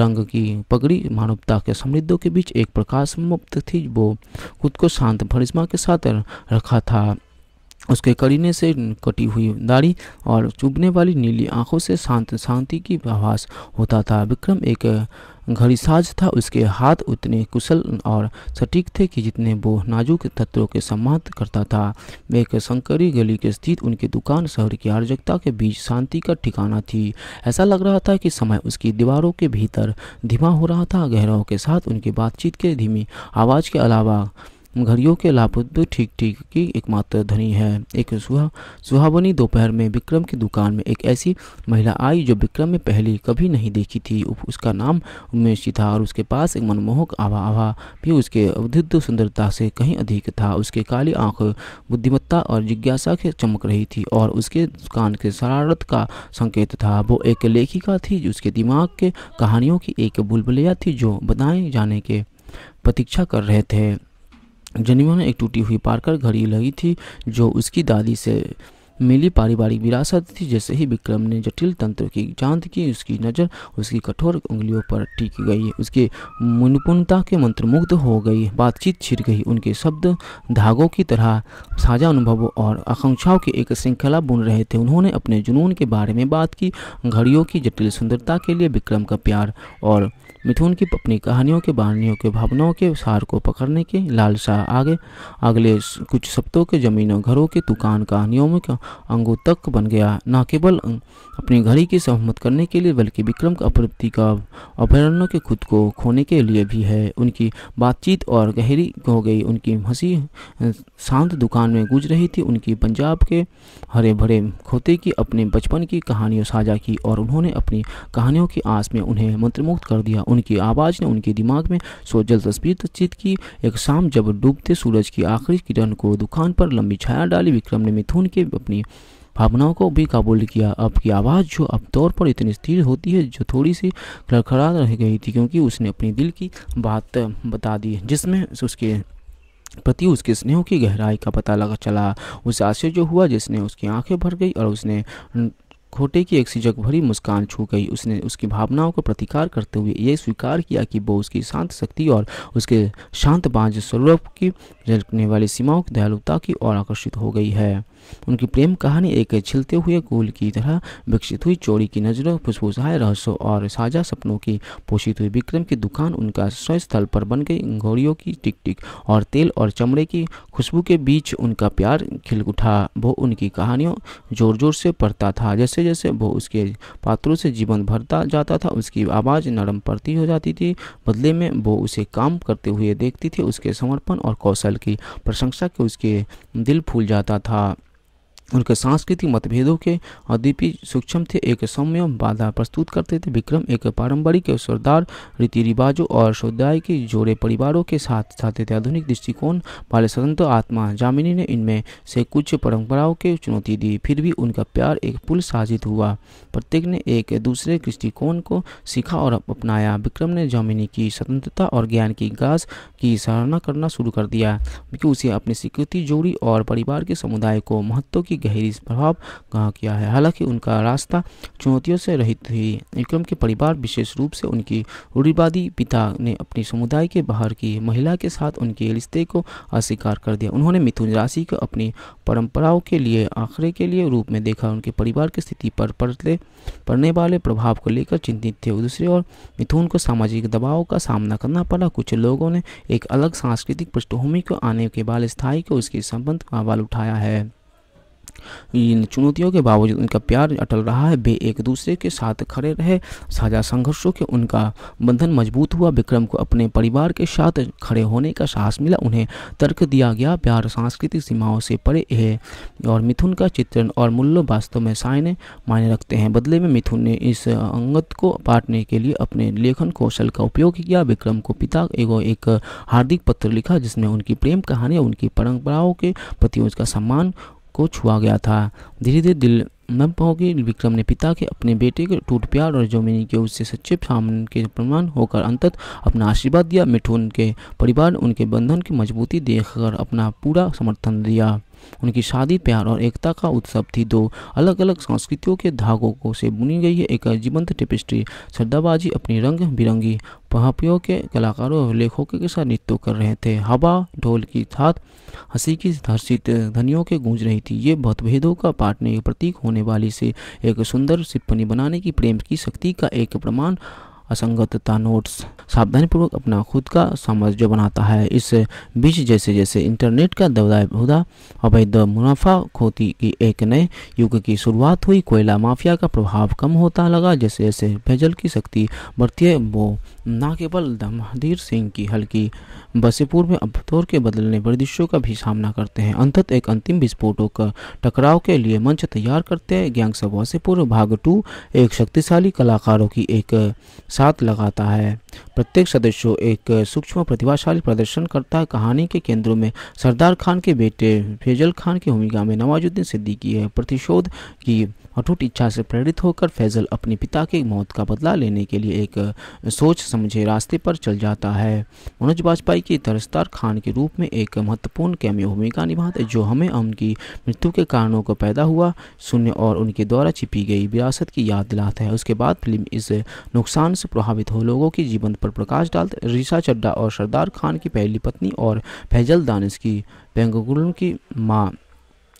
रंग की पगड़ी मानवता के समृद्धों के बीच एक प्रकाश मुक्त थी वो खुद को शांत भरिश्मा के साथ रखा था उसके करीने से कटी हुई दाढ़ी और चुभने वाली नीली आंखों से शांत शांति की आभास होता था विक्रम एक घड़ीसाज था उसके हाथ उतने कुशल और सटीक थे कि जितने वो नाजुक तत्वों के सम्मान करता था वे एक संकरी गली के स्थित उनकी दुकान शहर की आर्जकता के बीच शांति का ठिकाना थी ऐसा लग रहा था कि समय उसकी दीवारों के भीतर धीमा हो रहा था गहराव के साथ उनकी बातचीत के धीमी आवाज़ के अलावा घड़ियों के लाभुद्ध ठीक ठीक की एकमात्र धनी है एक सुहा सुहावनी दोपहर में विक्रम की दुकान में एक ऐसी महिला आई जो विक्रम में पहले कभी नहीं देखी थी उसका नाम उमेशी था और उसके पास एक मनमोहक आवा आवा भी उसके अवधिद्ध सुंदरता से कहीं अधिक था उसके काली आंख बुद्धिमत्ता और जिज्ञासा के चमक रही थी और उसके कान के शरारत का संकेत था वो एक लेखिका थी उसके दिमाग के कहानियों की एक बुलबुलिया थी जो बनाए जाने के प्रतीक्षा कर रहे थे जनिमा में एक टूटी हुई पारकर घड़ी लगी थी जो उसकी दादी से मिली पारिवारिक विरासत थी जैसे ही विक्रम ने जटिल तंत्र की जांच की उसकी नज़र उसकी कठोर उंगलियों पर टिक गई उसके मुनपुनता के मंत्रमुग्ध हो गई बातचीत छिर गई उनके शब्द धागों की तरह साझा अनुभवों और आकांक्षाओं की एक श्रृंखला बुन रहे थे उन्होंने अपने जुनून के बारे में बात की घड़ियों की जटिल सुंदरता के लिए विक्रम का प्यार और मिथुन की अपनी कहानियों के बहानियों के भावनाओं के सार को पकड़ने के लालसा आगे अगले कुछ सप्तों के जमीनों घरों के दुकान कहानियों में का अंगों तक बन गया न केवल अं, अपनी घड़ी की सहमत करने के लिए बल्कि विक्रम का अप्रवृत्ति का अभ्यारण्य के खुद को खोने के लिए भी है उनकी बातचीत और गहरी हो गई उनकी हंसी अं, शांत दुकान में गुज रही थी उनकी पंजाब के हरे भरे खोते की अपने बचपन की कहानियों साझा की और उन्होंने अपनी कहानियों की आस में उन्हें मंत्रमुक्त कर दिया उनकी आवाज़ ने उनके दिमाग में सोजल तस्वीर तस्जीद की एक शाम जब डूबते सूरज की आखिरी किरण को दुकान पर लंबी छाया डाली विक्रम ने मिथुन के अपनी भावनाओं को भी काबुल किया अब की आवाज़ जो अब तौर पर इतनी स्थिर होती है जो थोड़ी सी खड़खड़ा रह गई थी क्योंकि उसने अपने दिल की बात बता दी जिसमें उसके प्रति उसके स्नेह की गहराई का पता लगा चला उसे आश्चर्य हुआ जिसने उसकी आंखें भर गई और उसने खोटे की एक सिजक भरी मुस्कान छू गई उसने उसकी भावनाओं को प्रतिकार करते हुए यह स्वीकार किया कि वो उसकी शांत शक्ति और उसके शांत बांझ स्वरूप की झलकने वाली सीमाओं की दयालुता की ओर आकर्षित हो गई है उनकी प्रेम कहानी एक छिलते हुए गोल की तरह विकसित हुई चोरी की नजरों फुसफुसाए रहस्यों और साझा सपनों की पोषित हुई विक्रम की दुकान उनका स्वयं स्थल पर बन गई घोड़ियों की टिक टिक और तेल और चमड़े की खुशबू के बीच उनका प्यार खिल उठा वो उनकी कहानियों जोर जोर से पढ़ता था जैसे जैसे वो उसके पात्रों से जीवन भरता जाता था उसकी आवाज़ नरम पड़ती हो जाती थी बदले में वो उसे काम करते हुए देखती थी उसके समर्पण और कौशल की प्रशंसा के उसके दिल फूल जाता था उनके सांस्कृतिक मतभेदों के अद्विपी सूक्ष्म थे एक सौम्य बाधा प्रस्तुत करते थे विक्रम एक पारंपरिक सरदार रीति रिवाजों और समुदाय के जोड़े परिवारों के साथ साथ थे आधुनिक दृष्टिकोण वाले स्वतंत्र आत्मा जामिनी ने इनमें से कुछ परंपराओं के चुनौती दी फिर भी उनका प्यार एक पुल साजित हुआ प्रत्येक ने एक दूसरे दृष्टिकोण को सीखा और अपनाया विक्रम ने जामिनी की स्वतंत्रता और ज्ञान की गाज की सराहना करना शुरू कर दिया क्योंकि उसे अपनी स्वीकृति जोड़ी और परिवार के समुदाय को महत्व की की गहरी प्रभाव कहा किया है हालांकि उनका रास्ता चुनौतियों से रहित थी विक्रम के परिवार विशेष रूप से उनकी रूढ़िवादी पिता ने अपने समुदाय के बाहर की महिला के साथ उनके रिश्ते को अस्वीकार कर दिया उन्होंने मिथुन राशि को अपनी परंपराओं के लिए आखिरे के लिए रूप में देखा उनके परिवार की स्थिति पर पड़ते पड़ने वाले प्रभाव को लेकर चिंतित थे दूसरी ओर मिथुन को सामाजिक दबाव का सामना करना पड़ा कुछ लोगों ने एक अलग सांस्कृतिक पृष्ठभूमि को आने के बाल स्थायी को उसके संबंध का सवाल उठाया है इन चुनौतियों के बावजूद उनका प्यार अटल रहा है वे एक दूसरे के साथ खड़े रहे साझा संघर्षों के उनका बंधन मजबूत हुआ विक्रम को अपने परिवार के साथ खड़े होने का साहस मिला उन्हें तर्क दिया गया प्यार सांस्कृतिक सीमाओं से परे है और मिथुन का चित्रण और मूल्य वास्तव में सायने मायने रखते हैं बदले में मिथुन ने इस अंगत को बांटने के लिए अपने लेखन कौशल का उपयोग किया विक्रम को पिता एगो एक हार्दिक पत्र लिखा जिसमें उनकी प्रेम कहानी उनकी परंपराओं के प्रति उसका सम्मान को छुआ गया था धीरे धीरे दिल नम पाओगे विक्रम ने पिता के अपने बेटे के टूट प्यार और जोमिनी के उससे सच्चे सामने के प्रमाण होकर अंतत अपना आशीर्वाद दिया मिठुन के परिवार उनके बंधन की मजबूती देखकर अपना पूरा समर्थन दिया उनकी शादी प्यार और एकता का उत्सव थी दो अलग अलग संस्कृतियों के धागों को से बुनी गई है एक जीवंत टेपेस्ट्री श्रद्धाबाजी अपनी रंग बिरंगी पहापियों के कलाकारों और लेखकों के साथ नृत्य कर रहे थे हवा ढोल की थात हंसी की धर्षित धनियों के गूंज रही थी ये मतभेदों का पाटने प्रतीक होने वाली से एक सुंदर सिप्पनी बनाने की प्रेम की शक्ति का एक प्रमाण असंगतता नोट्स सावधानीपूर्वक अपना खुद का साम्राज्य बनाता है इस बीच जैसे जैसे इंटरनेट का दबदाहुदा अवैध मुनाफा खोती की एक नए युग की शुरुआत हुई कोयला माफिया का प्रभाव कम होता लगा जैसे जैसे भेजल की शक्ति बढ़ती है वो न केवल दमाधीर सिंह की हल्की बसेपुर में तौर के बदलने वर्दिशों का भी सामना करते हैं अंतत एक अंतिम का टकराव के लिए मंच तैयार करते हैं गैंग सवासीपुर भाग टू एक शक्तिशाली कलाकारों की एक साथ लगाता है प्रत्येक सदस्य एक सूक्ष्म प्रतिभाशाली प्रदर्शन करता है कहानी के केंद्रों में सरदार खान के बेटे फैजल खान की भूमिका में नवाजुद्दीन सिद्दीकी है प्रतिशोध की अटूट इच्छा से प्रेरित होकर फैजल अपने पिता की मौत का बदला लेने के लिए एक सोच समझे रास्ते पर चल जाता है मनोज वाजपेयी की तरस्तार खान के रूप में एक महत्वपूर्ण कैमियो भूमिका निभाते जो हमें उनकी मृत्यु के कारणों को पैदा हुआ सुनने और उनके द्वारा छिपी गई विरासत की याद दिलाता है उसके बाद फिल्म इस नुकसान से प्रभावित हो लोगों के जीवन पर प्रकाश डालते रिशा चड्डा और सरदार खान की पहली पत्नी और फैजल दानिश की बेंगुल की माँ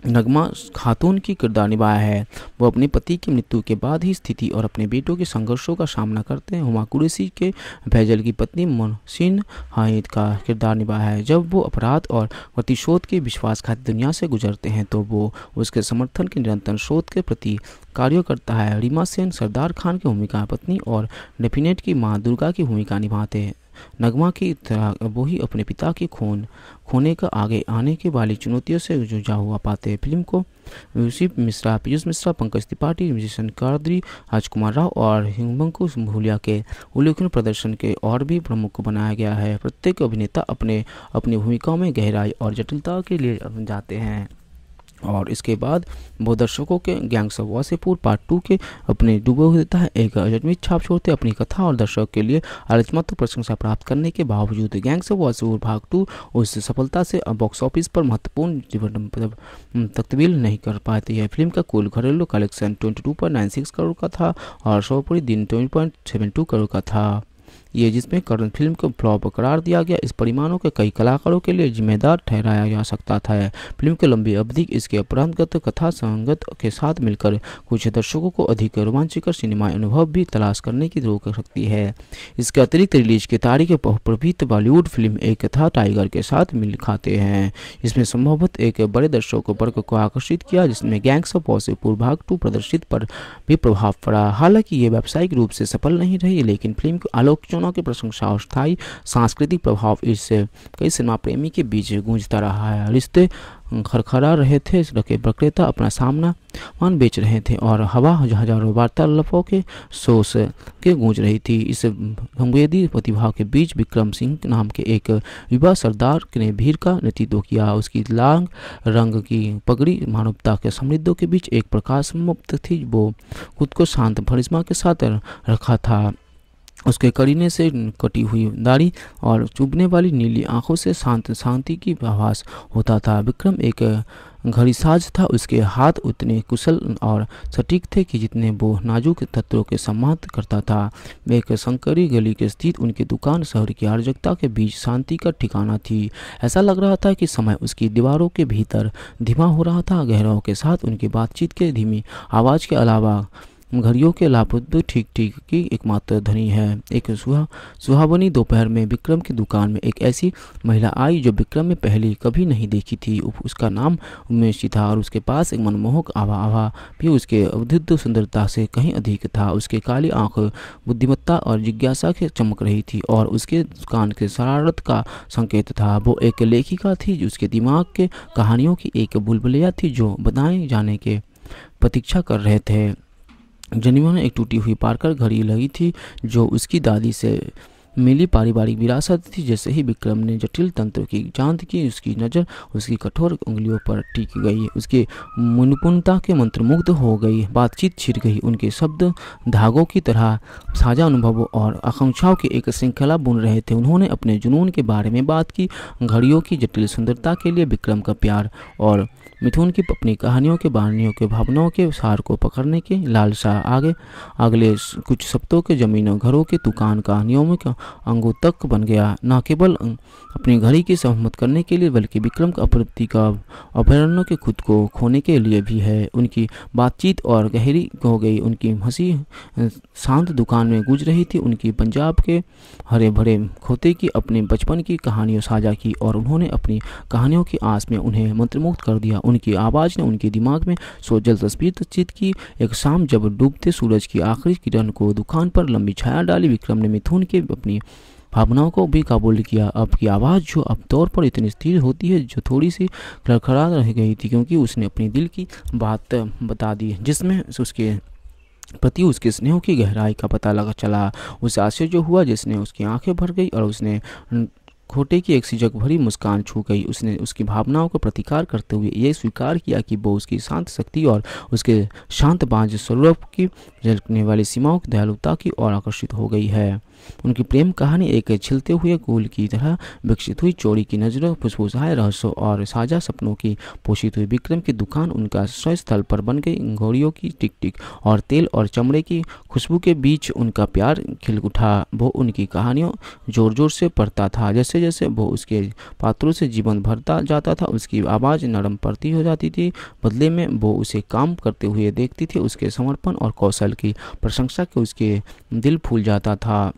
नगमा खातून की किरदार निभाया है वो अपने पति की मृत्यु के बाद ही स्थिति और अपने बेटों के संघर्षों का सामना करते हैं हुमा कुरेसी के भैजल की पत्नी मोहसिन हाइद का किरदार निभाया है जब वो अपराध और प्रतिशोध के विश्वासघाती दुनिया से गुजरते हैं तो वो उसके समर्थन के निरंतर शोध के प्रति कार्य करता है रीमा सेन सरदार खान की भूमिका पत्नी और डेफिनेट की माँ दुर्गा की भूमिका निभाते हैं नगमा की तरह वो ही अपने पिता के खून खोने का आगे आने के वाली चुनौतियों से जूझा हुआ पाते हैं फिल्म को यूसी मिश्रा पीयूष मिश्रा पंकज त्रिपाठी म्यूजिशन कादरी राजकुमार राव और हिमंकु भूलिया के उल्लेखनीय प्रदर्शन के और भी प्रमुख बनाया गया है प्रत्येक अभिनेता अपने अपनी भूमिकाओं में गहराई और जटिलता के लिए जाते हैं और इसके बाद वो दर्शकों के gangs of Wasseypur part two के अपने डूबे हुए देता है एक अजनबी छाप छोड़ते अपनी कथा और दर्शकों के लिए आलोचनात्मक प्रशंसा प्राप्त करने के बावजूद गैंग्स ऑफ वासेपुर भाग टू उस सफलता से बॉक्स ऑफिस पर महत्वपूर्ण जीवन मतलब, तकबील नहीं कर पाती है फिल्म का कुल घरेलू collection twenty two point nine six crore का था और सर्वोपरि दिन twenty point seven two crore का था ये जिसमें करण फिल्म को फ्लॉप करार दिया गया इस परिमाणों के कई कलाकारों के लिए जिम्मेदार ठहराया जा सकता था फिल्म की लंबी अवधि इसके अपराधगत कथा संगत के साथ मिलकर कुछ दर्शकों को अधिक रोमांचकर सिनेमा अनुभव भी तलाश करने की रोक सकती है इसके अतिरिक्त रिलीज की तारीख प्रभित बॉलीवुड फिल्म एक था टाइगर के साथ मिल खाते हैं इसमें संभवत एक बड़े दर्शकों पर को आकर्षित किया जिसमें गैंग्स ऑफ वॉसीपुर भाग टू प्रदर्शित पर भी प्रभाव पड़ा हालांकि ये व्यावसायिक रूप से सफल नहीं रही लेकिन फिल्म की आलोचना सिनेमा की प्रशंसा और स्थायी सांस्कृतिक प्रभाव इस कई सिनेमा प्रेमी के बीच गूंजता रहा है रिश्ते खरखरा रहे थे रखे प्रक्रेता अपना सामना मान बेच रहे थे और हवा हजारों वार्तालापों के सोस के गूंज रही थी इस संवेदी प्रतिभा के बीच विक्रम सिंह नाम के एक युवा सरदार ने भीड़ का नेतृत्व किया उसकी लांग रंग की पगड़ी मानवता के समृद्धों के बीच एक प्रकाश मुक्त थी वो खुद को शांत फरिश्मा के साथ रखा था उसके करीने से कटी हुई दाढ़ी और चुभने वाली नीली आंखों से शांत शांति की आभास होता था विक्रम एक घड़ीसाज था उसके हाथ उतने कुशल और सटीक थे कि जितने वो नाजुक तत्वों के सम्मान करता था एक शंकरी गली के स्थित उनकी दुकान शहर की आर्जकता के बीच शांति का ठिकाना थी ऐसा लग रहा था कि समय उसकी दीवारों के भीतर धीमा हो रहा था गहराओं के साथ उनकी बातचीत के धीमी आवाज़ के अलावा घड़ियों के लाभुद्ध ठीक ठीक की एकमात्र धनी है एक सुहा सुहावनी दोपहर में विक्रम की दुकान में एक ऐसी महिला आई जो विक्रम ने पहले कभी नहीं देखी थी उसका नाम उमेशी था और उसके पास एक मनमोहक आवा आवा भी उसके अवधिद्ध सुंदरता से कहीं अधिक था उसके काली आंख बुद्धिमत्ता और जिज्ञासा के चमक रही थी और उसके दुकान के शरारत का संकेत था वो एक लेखिका थी उसके दिमाग के कहानियों की एक बुलबुलिया थी जो बताए जाने के प्रतीक्षा कर रहे थे जनीवा में एक टूटी हुई पारकर घड़ी लगी थी जो उसकी दादी से मिली पारिवारिक विरासत थी जैसे ही विक्रम ने जटिल तंत्र की जांच की उसकी नज़र उसकी कठोर उंगलियों पर टिक गई उसके मुनपुनता के मंत्रमुग्ध हो गई बातचीत छिड़ गई उनके शब्द धागों की तरह साझा अनुभवों और आकांक्षाओं की एक श्रृंखला बुन रहे थे उन्होंने अपने जुनून के बारे में बात की घड़ियों की जटिल सुंदरता के लिए विक्रम का प्यार और मिथुन की अपनी कहानियों के बहानियों के भावनाओं के सार को पकड़ने के लालसा आगे अगले कुछ सप्तों के जमीनों घरों के दुकान कहानियों में अंगों तक बन गया न केवल अं, अपनी घड़ी की सहमत करने के लिए बल्कि विक्रम का आपत्ति का अभ्यारण्य के खुद को खोने के लिए भी है उनकी बातचीत और गहरी हो गई उनकी हंसी अं, शांत दुकान में गुज रही थी उनकी पंजाब के हरे भरे खोते की अपने बचपन की कहानियों साझा की और उन्होंने अपनी कहानियों की आस में उन्हें मंत्रमुग्ध कर दिया उन्हें उनकी आवाज़ ने उनके दिमाग में सोजल तस्वीर तस्वीर की एक शाम जब डूबते सूरज की आखिरी किरण को दुकान पर लंबी छाया डाली विक्रम ने मिथुन के अपनी भावनाओं को भी काबुल किया अब की आवाज़ जो अब तौर पर इतनी स्थिर होती है जो थोड़ी सी खड़खड़ा रह गई थी क्योंकि उसने अपने दिल की बात बता दी जिसमें उसके प्रति उसके स्नेह की गहराई का पता लगा चला उसे आश्चर्य हुआ जिसने उसकी आंखें भर गई और उसने खोटे की एक सिजक भरी मुस्कान छू गई उसने उसकी भावनाओं का प्रतिकार करते हुए यह स्वीकार किया कि वो उसकी शांत शक्ति और उसके शांत बांझ स्वरूप की झलकने वाली सीमाओं की दयालुता की ओर आकर्षित हो गई है उनकी प्रेम कहानी एक छिलते हुए गोल की तरह विकसित हुई चोरी की नजरों फुसफुसाए रहस्यों और साझा सपनों की पोषित हुई विक्रम की दुकान उनका स्वयं स्थल पर बन गई घोड़ियों की टिक टिक और तेल और चमड़े की खुशबू के बीच उनका प्यार खिल उठा वो उनकी कहानियों जोर जोर से पढ़ता था जैसे जैसे वो उसके पात्रों से जीवन भरता जाता था उसकी आवाज़ नरम पड़ती हो जाती थी बदले में वो उसे काम करते हुए देखती थी उसके समर्पण और कौशल की प्रशंसा के उसके दिल फूल जाता था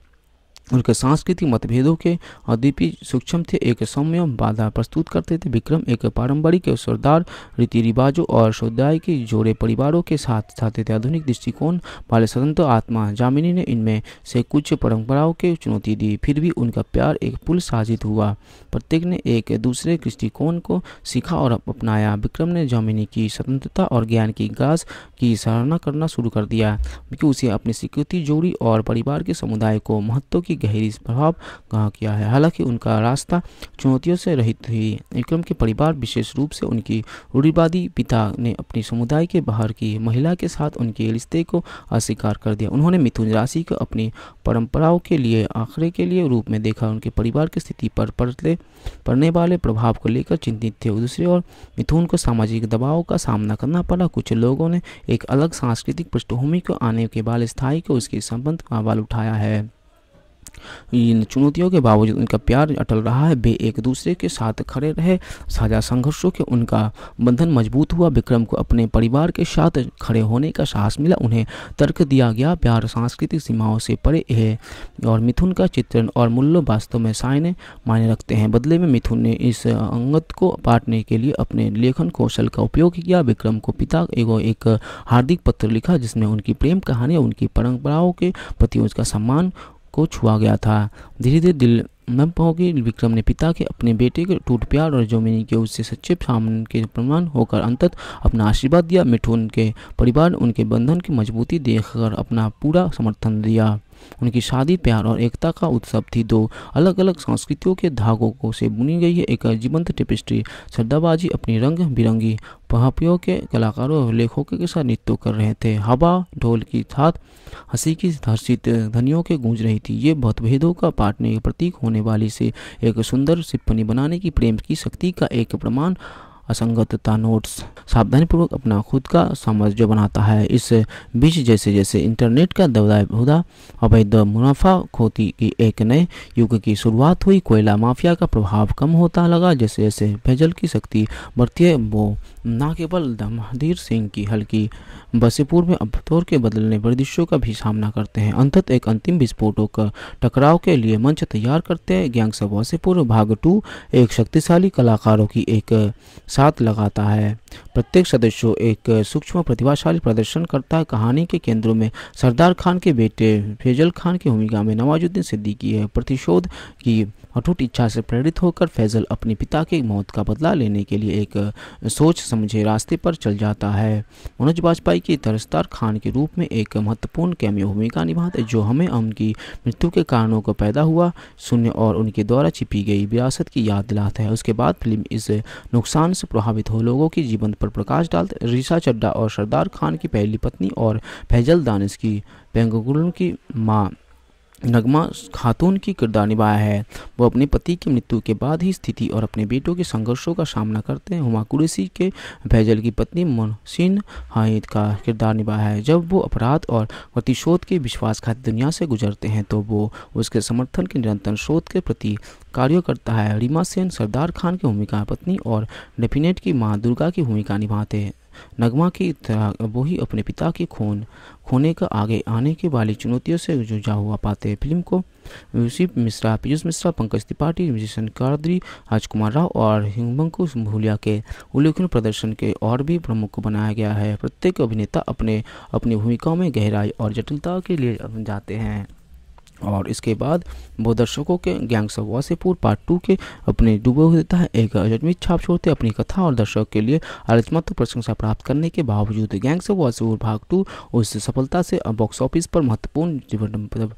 उनके सांस्कृतिक मतभेदों के अद्वीप सूक्ष्म थे एक सौम्य बाधा प्रस्तुत करते थे विक्रम एक पारंपरिक सरदार रीति रिवाजों और समुदाय के जोड़े परिवारों के साथ साथ थे आधुनिक दृष्टिकोण वाले स्वतंत्र आत्मा जामिनी ने इनमें से कुछ परंपराओं के चुनौती दी फिर भी उनका प्यार एक पुल साजित हुआ प्रत्येक ने एक दूसरे दृष्टिकोण को सीखा और अपनाया विक्रम ने जामिनी की स्वतंत्रता और ज्ञान की विकास की सराहना करना शुरू कर दिया क्योंकि उसे अपनी स्वीकृति जोड़ी और परिवार के समुदाय को महत्व की गहरी प्रभाव कहा किया है हालांकि उनका रास्ता चुनौतियों से रहित ही विक्रम के परिवार विशेष रूप से उनकी रूढ़िवादी पिता ने अपनी समुदाय के बाहर की महिला के साथ उनके रिश्ते को अस्वीकार कर दिया उन्होंने मिथुन राशि को अपनी परंपराओं के लिए आखिरे के लिए रूप में देखा उनके परिवार की स्थिति पर पड़ते पड़ने वाले प्रभाव को लेकर चिंतित थे दूसरी ओर मिथुन को सामाजिक दबाव का सामना करना पड़ा कुछ लोगों ने एक अलग सांस्कृतिक पृष्ठभूमि को आने के बाद स्थायी को उसके संबंध का उठाया है इन चुनौतियों के बावजूद उनका प्यार अटल रहा है वे एक दूसरे के साथ खड़े रहे साझा संघर्षों के उनका बंधन मजबूत हुआ विक्रम को अपने परिवार के साथ खड़े होने का साहस मिला उन्हें तर्क दिया गया प्यार सांस्कृतिक सीमाओं से परे है और मिथुन का चित्रण और मूल्य वास्तव में सायने मायने रखते हैं बदले में मिथुन ने इस अंगत को बांटने के लिए अपने लेखन कौशल का उपयोग किया विक्रम को पिता एगो एक हार्दिक पत्र लिखा जिसमें उनकी प्रेम कहानी उनकी परंपराओं के प्रति उसका सम्मान को छुआ गया था धीरे धीरे दिल में होगी विक्रम ने पिता के अपने बेटे के टूट प्यार और जोमिनी के उससे सच्चे सामने के प्रमाण होकर अंतत अपना आशीर्वाद दिया मिठून के परिवार उनके बंधन की मजबूती देखकर अपना पूरा समर्थन दिया उनकी शादी प्यार और एकता का उत्सव थी दो अलग अलग संस्कृतियों के धागों को से बुनी गई है एक जीवंत टेपिस्ट्री श्रद्धाबाजी अपनी रंग बिरंगी पहापियों के कलाकारों और लेखकों के साथ नृत्य कर रहे थे हवा ढोल की साथ हंसी की धर्षित धनियों के गूंज रही थी ये मतभेदों का पाटने के प्रतीक होने वाली से एक सुंदर सिम्फनी बनाने की प्रेम की शक्ति का एक प्रमाण असंगतता नोट्स सावधानीपूर्वक अपना खुद का समझ जो बनाता है इस बीच जैसे जैसे इंटरनेट का दबदाय होता अवैध मुनाफा खोती की एक नए युग की शुरुआत हुई कोयला माफिया का प्रभाव कम होता लगा जैसे जैसे भैजल की शक्ति बढ़ती है वो न केवल दमहदीर सिंह की हल्की बसीपुर में अबतौर के बदलने वर्दिशों का भी सामना करते हैं अंतत एक अंतिम का टकराव के लिए मंच तैयार करते हैं गैंग्स बसीपुर भाग टू एक शक्तिशाली कलाकारों की एक साथ लगाता है प्रत्येक सदस्य एक सूक्ष्म प्रतिभाशाली प्रदर्शन करता है कहानी के केंद्रों में सरदार खान के बेटे फैजल खान की भूमिका में नवाजुद्दीन सिद्दीकी है प्रतिशोध की अटूट इच्छा से प्रेरित होकर फैजल अपने पिता की मौत का बदला लेने के लिए एक सोच समझे रास्ते पर चल जाता है मनोज वाजपेयी की तरस्तार खान के रूप में एक महत्वपूर्ण कैमियो भूमिका निभाते जो हमें उनकी मृत्यु के कारणों को पैदा हुआ शून्य और उनके द्वारा छिपी गई विरासत की याद दिलाता है उसके बाद फिल्म इस नुकसान से प्रभावित हो लोगों के जीवन पर प्रकाश डालते रिशा चड्डा और सरदार खान की पहली पत्नी और फैजल दानिश की बेंगलुरु की माँ नगमा खातून की किरदार निभाया है वो अपने पति की मृत्यु के बाद ही स्थिति और अपने बेटों के संघर्षों का सामना करते हैं हुमा कुरेसी के भैजल की पत्नी मोहसिन हाइद का किरदार निभाया है जब वो अपराध और प्रतिशोध के विश्वासघात दुनिया से गुजरते हैं तो वो उसके समर्थन के निरंतर शोध के प्रति कार्य करता है रीमा सेन सरदार खान की भूमिका पत्नी और डेफिनेट की माँ दुर्गा की भूमिका निभाते हैं नगमा की वो ही अपने पिता की खून खोने का आगे आने के वाली चुनौतियों से जुझा हुआ पाते हैं फिल्म को यूसी मिश्रा पीयूष मिश्रा पंकज त्रिपाठी म्यूजिशन कादरी राजकुमार राव और हिमबंकु भूलिया के उल्लेखनीय प्रदर्शन के और भी प्रमुख बनाया गया है प्रत्येक अभिनेता अपने अपनी भूमिकाओं में गहराई और जटिलता के लिए जाते हैं और इसके बाद वो दर्शकों के gangs of Wasseypur part two के अपने डूबे हुए देता है एक अजमित छाप छोड़ते अपनी कथा और दर्शक के लिए आलोचनात्मक प्रशंसा प्राप्त करने के बावजूद गैंग्स ऑफ वासेपुर भाग टू उस सफलता से बॉक्स ऑफिस पर महत्वपूर्ण जीवन मतलब,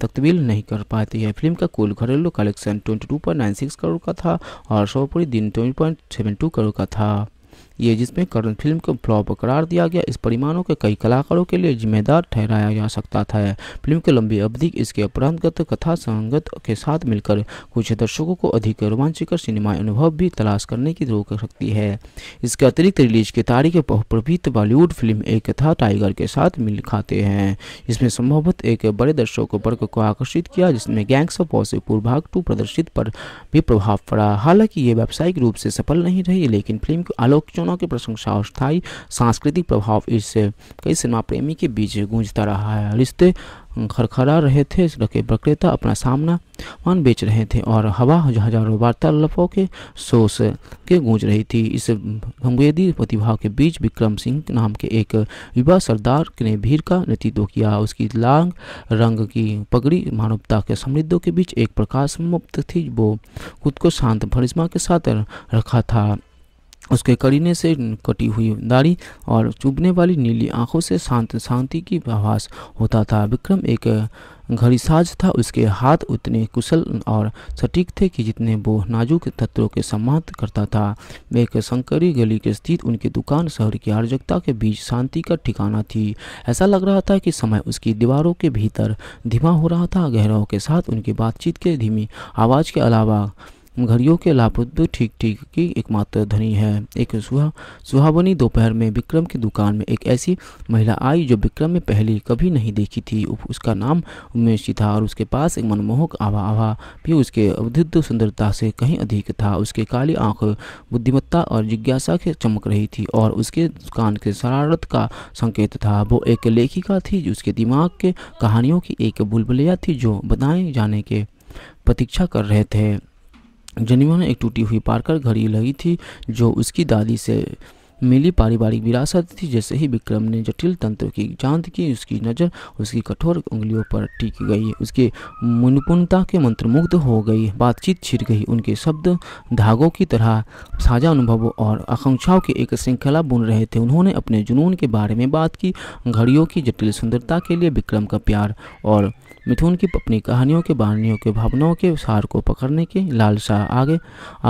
तकवील नहीं कर पाती है फिल्म का कुल घरेलू collection twenty two point nine six crore का था और सर्वोपरि दिन twenty point seven two crore का था ये जिसमें करण फिल्म को फ्लॉप करार दिया गया इस परिमाणों के कई कलाकारों के लिए जिम्मेदार ठहराया जा सकता था फिल्म की लंबी अवधि इसके अपराधगत कथा संगत के साथ मिलकर कुछ दर्शकों को अधिक रोमांचकर सिनेमा अनुभव भी तलाश करने की रोक सकती है इसके अतिरिक्त रिलीज की तारीख प्रभृत बॉलीवुड फिल्म एक कथा टाइगर के साथ मिल खाते हैं इसमें संभवतः एक बड़े दर्शकों वर्ग को आकर्षित किया जिसमें गैंग्स ऑफ वॉसीपुर भाग टू प्रदर्शित पर भी प्रभाव पड़ा हालांकि ये व्यावसायिक रूप से सफल नहीं रही लेकिन फिल्म आलोचना सोना की प्रशंसा और स्थायी सांस्कृतिक प्रभाव इससे कई सिनेमा प्रेमी के बीच गूंजता रहा है रिश्ते खरखरा रहे थे रखे बकरेता अपना सामना मान बेच रहे थे और हवा हजारों वार्तालापों के सोस के गूंज रही थी इस भंगेदी प्रतिभा के बीच विक्रम सिंह नाम के एक युवा सरदार ने भीड़ का नेतृत्व किया उसकी लांग रंग की पगड़ी मानवता के समृद्धों के बीच एक प्रकाश मुक्त थी वो खुद को शांत भरिश्मा के साथ रखा था उसके करीने से कटी हुई दाढ़ी और चुभने वाली नीली आंखों से शांत शांति की आवास होता था विक्रम एक घड़ीसाज था उसके हाथ उतने कुशल और सटीक थे कि जितने वो नाजुक तत्वों के सम्मान करता था एक शंकरी गली के स्थित उनकी दुकान शहर की आर्जकता के बीच शांति का ठिकाना थी ऐसा लग रहा था कि समय उसकी दीवारों के भीतर धीमा हो रहा था गहराव के साथ उनकी बातचीत के धीमी आवाज़ के अलावा घड़ियों के लाभुद्ध ठीक ठीक की एकमात्र धनी है एक सुहा सुहावनी दोपहर में विक्रम की दुकान में एक ऐसी महिला आई जो विक्रम में पहले कभी नहीं देखी थी उसका नाम उमेशी था और उसके पास एक मनमोहक आभा आवा भी उसके अवधुद्ध सुंदरता से कहीं अधिक था उसके काली आँख बुद्धिमत्ता और जिज्ञासा के चमक रही थी और उसके कान के शरारत का संकेत था वो एक लेखिका थी उसके दिमाग के कहानियों की एक बुलबुलिया थी जो बताए जाने के प्रतीक्षा कर रहे थे जनिमा ने एक टूटी हुई पारकर घड़ी लगी थी जो उसकी दादी से मिली पारिवारिक विरासत थी जैसे ही विक्रम ने जटिल तंत्र की जांच की उसकी नज़र उसकी कठोर उंगलियों पर टिक गई उसके मुनपुनता के मंत्रमुग्ध हो गई बातचीत छिर गई उनके शब्द धागों की तरह साझा अनुभवों और आकांक्षाओं की एक श्रृंखला बुन रहे थे उन्होंने अपने जुनून के बारे में बात की घड़ियों की जटिल सुंदरता के लिए विक्रम का प्यार और मिथुन की अपनी कहानियों के बहानियों के भावनाओं के सार को पकड़ने के लालसा आगे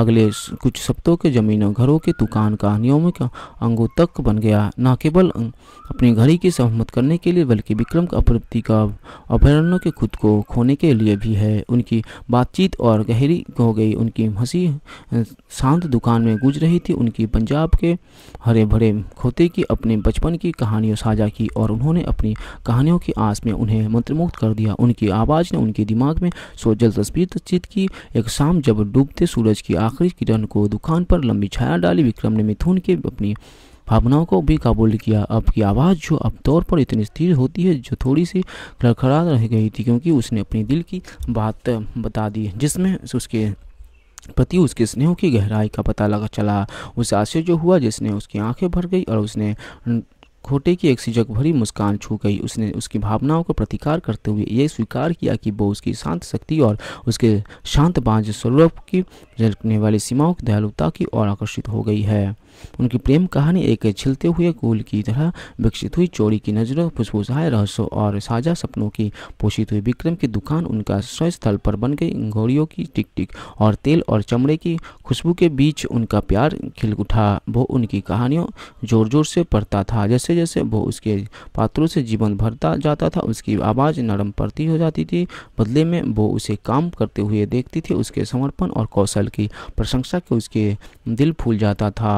अगले कुछ सप्तों के जमीनों घरों के दुकान कहानियों में अंगों तक बन गया न केवल अं, अपनी घड़ी की सहमत करने के लिए बल्कि विक्रम का प्रवृत्ति का अभ्यारण्य के खुद को खोने के लिए भी है उनकी बातचीत और गहरी हो गई उनकी हंसी अं, शांत दुकान में गुज रही थी उनकी पंजाब के हरे भरे खोते की अपने बचपन की कहानियों साझा की और उन्होंने अपनी कहानियों की आस में उन्हें मंत्रमुक्त कर दिया उनकी आवाज़ ने उनके दिमाग में सो जल तस्वीर तस्चित की एक शाम जब डूबते सूरज की आखिरी किरण को दुकान पर लंबी छाया डाली विक्रम ने मिथुन के अपनी भावनाओं को भी काबुल किया अब की आवाज़ जो अब तौर पर इतनी स्थिर होती है जो थोड़ी सी खड़खड़ा रह गई थी क्योंकि उसने अपने दिल की बात बता दी जिसमें उसके प्रति उसके स्नेह की गहराई का पता लगा चला उसे आश्चर्य हुआ जिसने उसकी आंखें भर गई और उसने खोटे की एक सीजक भरी मुस्कान छू गई उसने उसकी भावनाओं का प्रतिकार करते हुए यह स्वीकार किया कि वो उसकी शांत शक्ति और उसके शांत बांझ स्वरूप की झलकने वाली सीमाओं की दयालुता की ओर आकर्षित हो गई है उनकी प्रेम कहानी एक छिलते हुए गोल की तरह विकसित हुई चोरी की नजरों फुसफुसाए रहस्यों और साझा सपनों की पोषित हुई विक्रम की दुकान उनका स्वस्थल स्थल पर बन गई घोड़ियों की टिक टिक और तेल और चमड़े की खुशबू के बीच उनका प्यार खिल उठा वो उनकी कहानियों जोर जोर से पढ़ता था जैसे जैसे वो उसके पात्रों से जीवन भरता जाता था उसकी आवाज़ नरम पड़ती हो जाती थी बदले में वो उसे काम करते हुए देखती थी उसके समर्पण और कौशल की प्रशंसा के उसके दिल फूल जाता था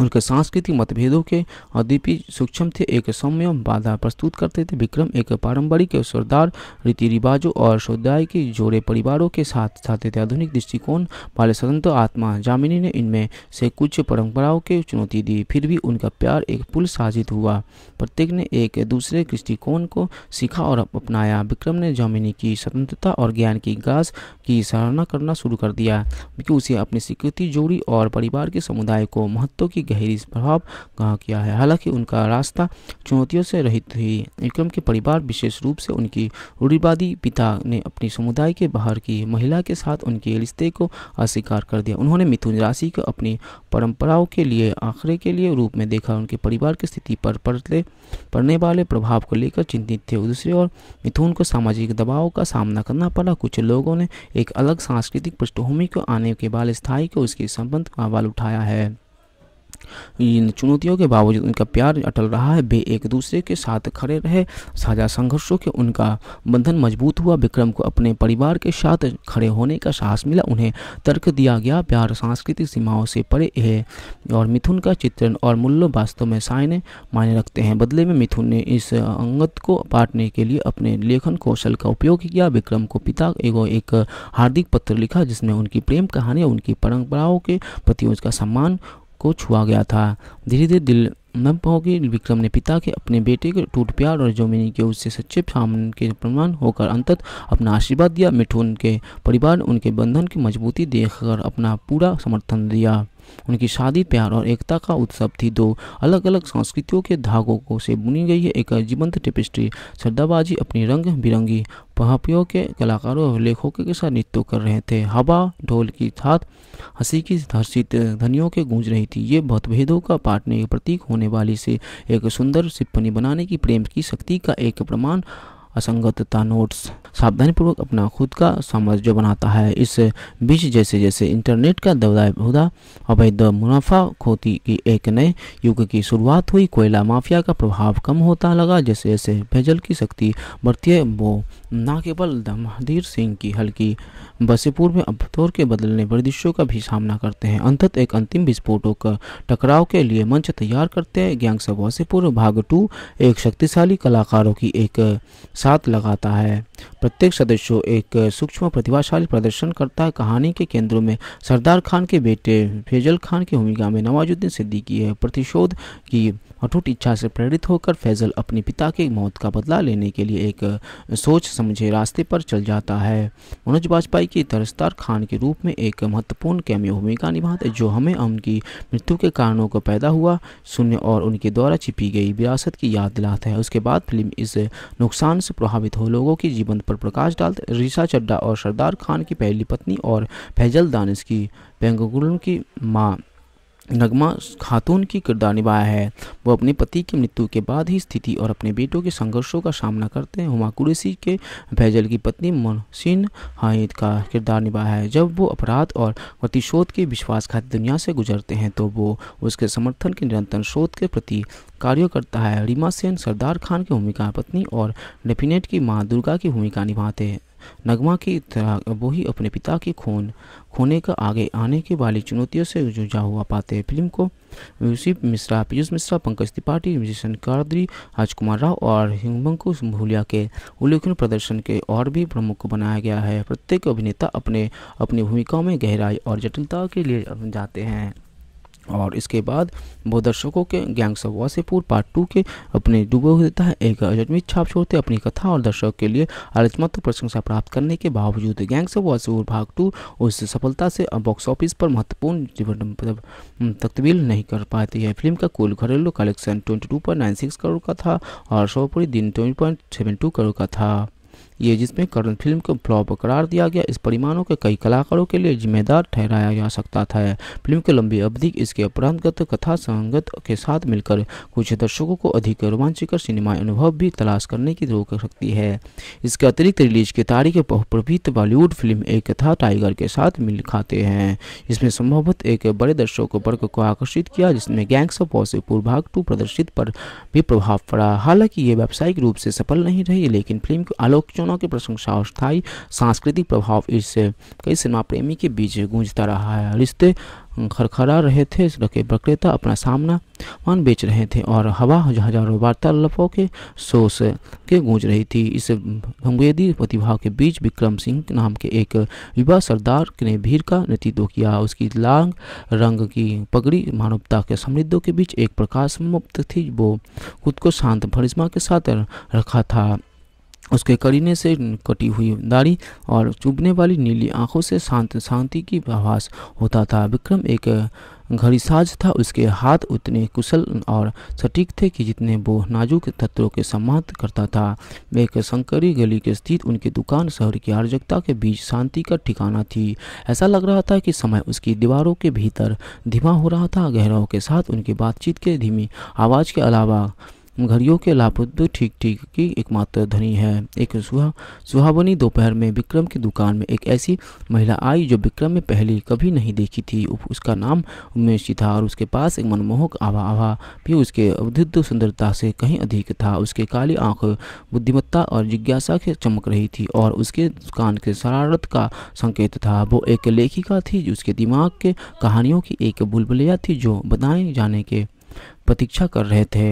उनके सांस्कृतिक मतभेदों के अद्यपि सूक्ष्म थे एक सौम्य बाधा प्रस्तुत करते थे विक्रम एक पारंपरिक सरदार रीति रिवाजों और समुदाय के जोड़े परिवारों के साथ साथे थे आधुनिक दृष्टिकोण वाले स्वतंत्र आत्मा जामिनी ने इनमें से कुछ परंपराओं के चुनौती दी फिर भी उनका प्यार एक पुल साजित हुआ प्रत्येक ने एक दूसरे दृष्टिकोण को सीखा और अपनाया विक्रम ने जामिनी की स्वतंत्रता और ज्ञान की गास की सराहना करना शुरू कर दिया क्योंकि उसे अपनी स्वीकृति जोड़ी और परिवार के समुदाय को महत्व की गहरी प्रभाव कहा किया है हालांकि उनका रास्ता चुनौतियों से रहित हुई विक्रम के परिवार विशेष रूप से उनकी रूढ़िवादी पिता ने अपनी समुदाय के बाहर की महिला के साथ उनके रिश्ते को अस्वीकार कर दिया उन्होंने मिथुन राशि को अपनी परंपराओं के लिए आखिरे के लिए रूप में देखा उनके परिवार की स्थिति पर पड़ते पड़ने वाले प्रभाव को लेकर चिंतित थे दूसरी ओर मिथुन को सामाजिक दबाव का सामना करना पड़ा कुछ लोगों ने एक अलग सांस्कृतिक पृष्ठभूमि को आने के बाद स्थायी को उसके संबंध का आवाल उठाया है इन चुनौतियों के बावजूद उनका प्यार अटल रहा है वे एक दूसरे के साथ खड़े रहे साझा संघर्षों के उनका बंधन मजबूत हुआ विक्रम को अपने परिवार के साथ खड़े होने का साहस मिला उन्हें तर्क दिया गया प्यार सांस्कृतिक सीमाओं से परे है और मिथुन का चित्रण और मूल्य वास्तव में सायने मायने रखते हैं बदले में मिथुन ने इस अंगत को पाटने के लिए अपने लेखन कौशल का उपयोग किया विक्रम को पिता एगो एक हार्दिक पत्र लिखा जिसमें उनकी प्रेम कहानी उनकी परंपराओं के प्रति उसका सम्मान को छुआ गया था धीरे धीरे दिल नम हो विक्रम ने पिता के अपने बेटे के टूट प्यार और जोमिनी के उससे सच्चे सामने के प्रमाण होकर अंतत अपना आशीर्वाद दिया मिठून के परिवार उनके बंधन की मजबूती देखकर अपना पूरा समर्थन दिया उनकी शादी प्यार और एकता का उत्सव थी दो अलग अलग संस्कृतियों के धागों को से बुनी गई है एक जीवंत टिपिस्ट्री श्रद्धाबाजी अपनी रंग बिरंगी पहापियों के कलाकारों और लेखकों के साथ नृत्य कर रहे थे हवा ढोल की थात हंसी की धर्षित धनियों के गूंज रही थी ये मतभेदों का पाटने प्रतीक होने वाली से एक सुंदर सिप्पनी बनाने की प्रेम की शक्ति का एक प्रमाण असंगतता नोट्स सावधानीपूर्वक अपना खुद का जो बनाता है इस बीच जैसे जैसे इंटरनेट का दबदाय हुआ अवैध मुनाफा खोती की एक नए युग की शुरुआत हुई कोयला माफिया का प्रभाव कम होता लगा जैसे जैसे भेजल की शक्ति बढ़ती है वो न केवल महाधीर सिंह की हल्की बसेपुर में अभतौर के बदलने वर्दिशों का भी सामना करते हैं अंतत एक अंतिम विस्फोटों का टकराव के लिए मंच तैयार करते हैं गैंग्स बसीपुर भाग टू एक शक्तिशाली कलाकारों की एक साथ लगाता है प्रत्येक सदस्य एक सूक्ष्म प्रतिभाशाली प्रदर्शन करता है कहानी के केंद्रों में सरदार खान के बेटे फैजल खान की भूमिका में नवाजुद्दीन सिद्दीकी है प्रतिशोध की अटूट इच्छा से प्रेरित होकर फैजल अपने पिता की मौत का बदला लेने के लिए एक सोच समझे रास्ते पर चल जाता है मनोज वाजपेयी की तरस्तार खान के रूप में एक महत्वपूर्ण कैमियो भूमिका निभाते जो हमें उनकी मृत्यु के कारणों को पैदा हुआ शून्य और उनके द्वारा छिपी गई विरासत की याद दिलाता है उसके बाद फिल्म इस नुकसान से प्रभावित हो लोगों के जीवन पर प्रकाश डालते रिशा चड्डा और सरदार खान की पहली पत्नी और फैजल दानिश की पेंगुलम की माँ नगमा खातून की किरदार निभाया है वो अपने पति की मृत्यु के बाद ही स्थिति और अपने बेटों के संघर्षों का सामना करते हैं हुमा कुरेसी के भैजल की पत्नी मोहसिन हाइद का किरदार निभाया है जब वो अपराध और प्रतिशोध के विश्वासघात दुनिया से गुजरते हैं तो वो उसके समर्थन के निरंतर शोध के प्रति कार्य करता है रीमा सेन सरदार खान की भूमिका पत्नी और डेफिनेट की माँ दुर्गा की भूमिका निभाते हैं नगमा की तरह वो ही अपने पिता के खून खोने का आगे आने के वाली चुनौतियों से जूझा हुआ पाते हैं फिल्म को यूसिफ मिश्रा पीयूष मिश्रा पंकज त्रिपाठी म्यूजिशन कादरी राजकुमार राव और हिमबंकु भूलिया के उल्लेखनीय प्रदर्शन के और भी प्रमुख बनाया गया है प्रत्येक अभिनेता अपने अपनी भूमिकाओं में गहराई और जटिलता के लिए जाते हैं और इसके बाद वो दर्शकों के gangs of Wasseypur part two के अपने डूबे हुए देता है एक अजनबी छाप छोड़ते अपनी कथा और दर्शक के लिए आलोचनात्मक प्रशंसा प्राप्त करने के बावजूद गैंग्स ऑफ वासेपुर भाग टू उस सफलता से बॉक्स ऑफिस पर महत्वपूर्ण मतलब, तकबील नहीं कर पाती है फिल्म का कुल घरेलू collection twenty two point nine six crore का था और सर्वोपरि दिन twenty point seven two crore का था ये जिसमें करण फिल्म को फ्लॉप करार दिया गया इस परिमाणों के कई कलाकारों के लिए जिम्मेदार ठहराया जा सकता था फिल्म की लंबी अवधि इसके अपराधगत कथा संगत के साथ मिलकर कुछ दर्शकों को अधिक रोमांचकर सिनेमाई अनुभव भी तलाश करने की रोक सकती है इसके अतिरिक्त रिलीज की तारीख बहुप्रभित बॉलीवुड फिल्म एक कथा टाइगर के साथ मिल खाते हैं इसमें संभवत एक बड़े दर्शकों वर्ग को आकर्षित किया जिसमें गैंग्स ऑफ वॉसेपुर भाग टू प्रदर्शित पर भी प्रभाव पड़ा हालांकि ये व्यावसायिक रूप से सफल नहीं रही लेकिन फिल्म की आलोचना दोनों की प्रशंसा और स्थायी सांस्कृतिक प्रभाव इससे कई सिनेमा प्रेमी के बीच गूंजता रहा है रिश्ते खरखरा रहे थे रखे विक्रेता अपना सामना मान बेच रहे थे और हवा हजारों वार्तालापों के सोस के गूंज रही थी इस भंगेदी प्रतिभा के बीच विक्रम सिंह नाम के एक युवा सरदार ने भीड़ का नेतृत्व किया उसकी लांग रंग की पगड़ी मानवता के समृद्धों के बीच एक प्रकाश मुक्त थी वो खुद को शांत भरिश्मा के साथ रखा था उसके करीने से कटी हुई दाढ़ी और चुभने वाली नीली आंखों से शांत शांति की आभास होता था विक्रम एक घड़ीसाज था उसके हाथ उतने कुशल और सटीक थे कि जितने वो नाजुक तत्वों के सम्मान करता था वे एक संकरी गली के स्थित उनकी दुकान शहर की आर्जकता के बीच शांति का ठिकाना थी ऐसा लग रहा था कि समय उसकी दीवारों के भीतर धीमा हो रहा था गहराव के साथ उनकी बातचीत के धीमी आवाज़ के अलावा घड़ियों के लापत ठीक ठीक की एकमात्र धनी है एक सुहा सुहावनी दोपहर में विक्रम की दुकान में एक ऐसी महिला आई जो विक्रम में पहले कभी नहीं देखी थी उसका नाम उमेशी था और उसके पास एक मनमोहक आभा आभा भी उसके अवधुद्ध सुंदरता से कहीं अधिक था उसके काली आंख बुद्धिमत्ता और जिज्ञासा के चमक रही थी और उसके दुकान के शरारत का संकेत था वो एक लेखिका थी उसके दिमाग के कहानियों की एक बुलबुलिया थी जो बताए जाने के प्रतीक्षा कर रहे थे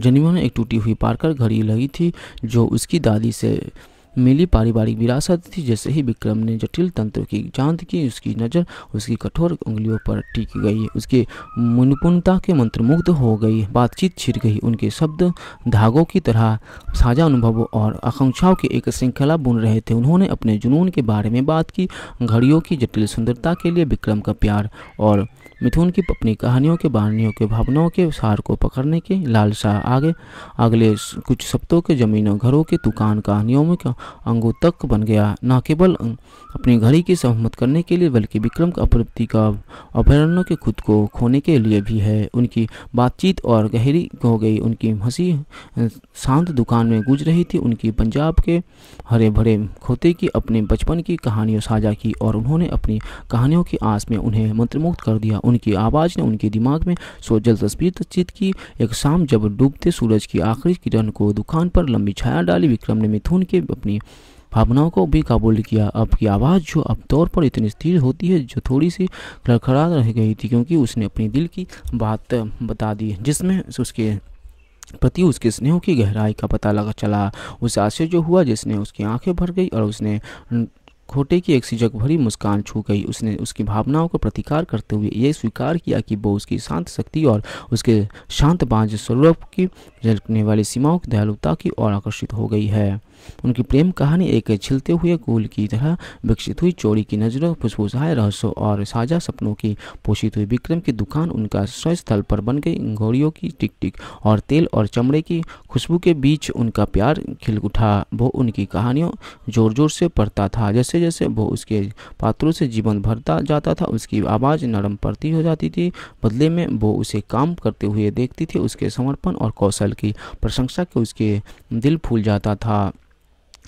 जनीवा ने एक टूटी हुई पारकर घड़ी लगी थी जो उसकी दादी से मिली पारिवारिक विरासत थी जैसे ही विक्रम ने जटिल तंत्र की जांच की उसकी नज़र उसकी कठोर उंगलियों पर टिक गई उसके मुनपुनता के मंत्रमुग्ध हो गई बातचीत छिर गई उनके शब्द धागों की तरह साझा अनुभवों और आकांक्षाओं की एक श्रृंखला बुन रहे थे उन्होंने अपने जुनून के बारे में बात की घड़ियों की जटिल सुंदरता के लिए विक्रम का प्यार और मिथुन की अपनी कहानियों के बहानियों के भावनाओं के सार को पकड़ने के लालसा आगे अगले कुछ सप्तों के जमीनों घरों के दुकान कहानियों में का अंगों तक बन गया न केवल अं, अपनी घड़ी की सहमत करने के लिए बल्कि विक्रम का अपलब्धि का अभ्यारण्य के खुद को खोने के लिए भी है उनकी बातचीत और गहरी हो गई उनकी हंसी अं, शांत दुकान में गुज रही थी उनकी पंजाब के हरे भरे खोते की अपने बचपन की कहानियों साझा की और उन्होंने अपनी कहानियों की आस में उन्हें मंत्रमुक्त कर दिया उनकी आवाज़ ने उनके दिमाग में सो जल तस्वीर तस्जीद की एक शाम जब डूबते सूरज की आखिरी किरण को दुकान पर लंबी छाया डाली विक्रम ने मिथुन के अपनी भावनाओं को भी काबुल किया अब की आवाज़ जो अब तौर पर इतनी स्थिर होती है जो थोड़ी सी खड़खड़ा रह गई थी क्योंकि उसने अपने दिल की बात बता दी जिसमें उसके प्रति उसके स्नेह की गहराई का पता लगा चला उसे आश्चर्य हुआ जिसने उसकी आंखें भर गई और उसने घोटे की एक सिजक भरी मुस्कान छू गई उसने उसकी भावनाओं का प्रतिकार करते हुए यह स्वीकार किया कि वो उसकी शांत शक्ति और उसके शांत बांझ स्वरूप की झलकने वाली सीमाओं की दयालुता की ओर आकर्षित हो गई है उनकी प्रेम कहानी एक छिलते हुए गोल की तरह विकसित हुई चोरी की नजरों फुसफुसाए रहस्यों और साझा सपनों की पोषित हुई विक्रम की दुकान उनका स्वयं स्थल पर बन गई घोड़ियों की टिक टिक और तेल और चमड़े की खुशबू के बीच उनका प्यार खिल उठा वो उनकी कहानियों जोर जोर से पढ़ता था जैसे जैसे वो उसके पात्रों से जीवन भरता जाता था उसकी आवाज़ नरम पड़ती हो जाती थी बदले में वो उसे काम करते हुए देखती थी उसके समर्पण और कौशल की प्रशंसा के उसके दिल फूल जाता था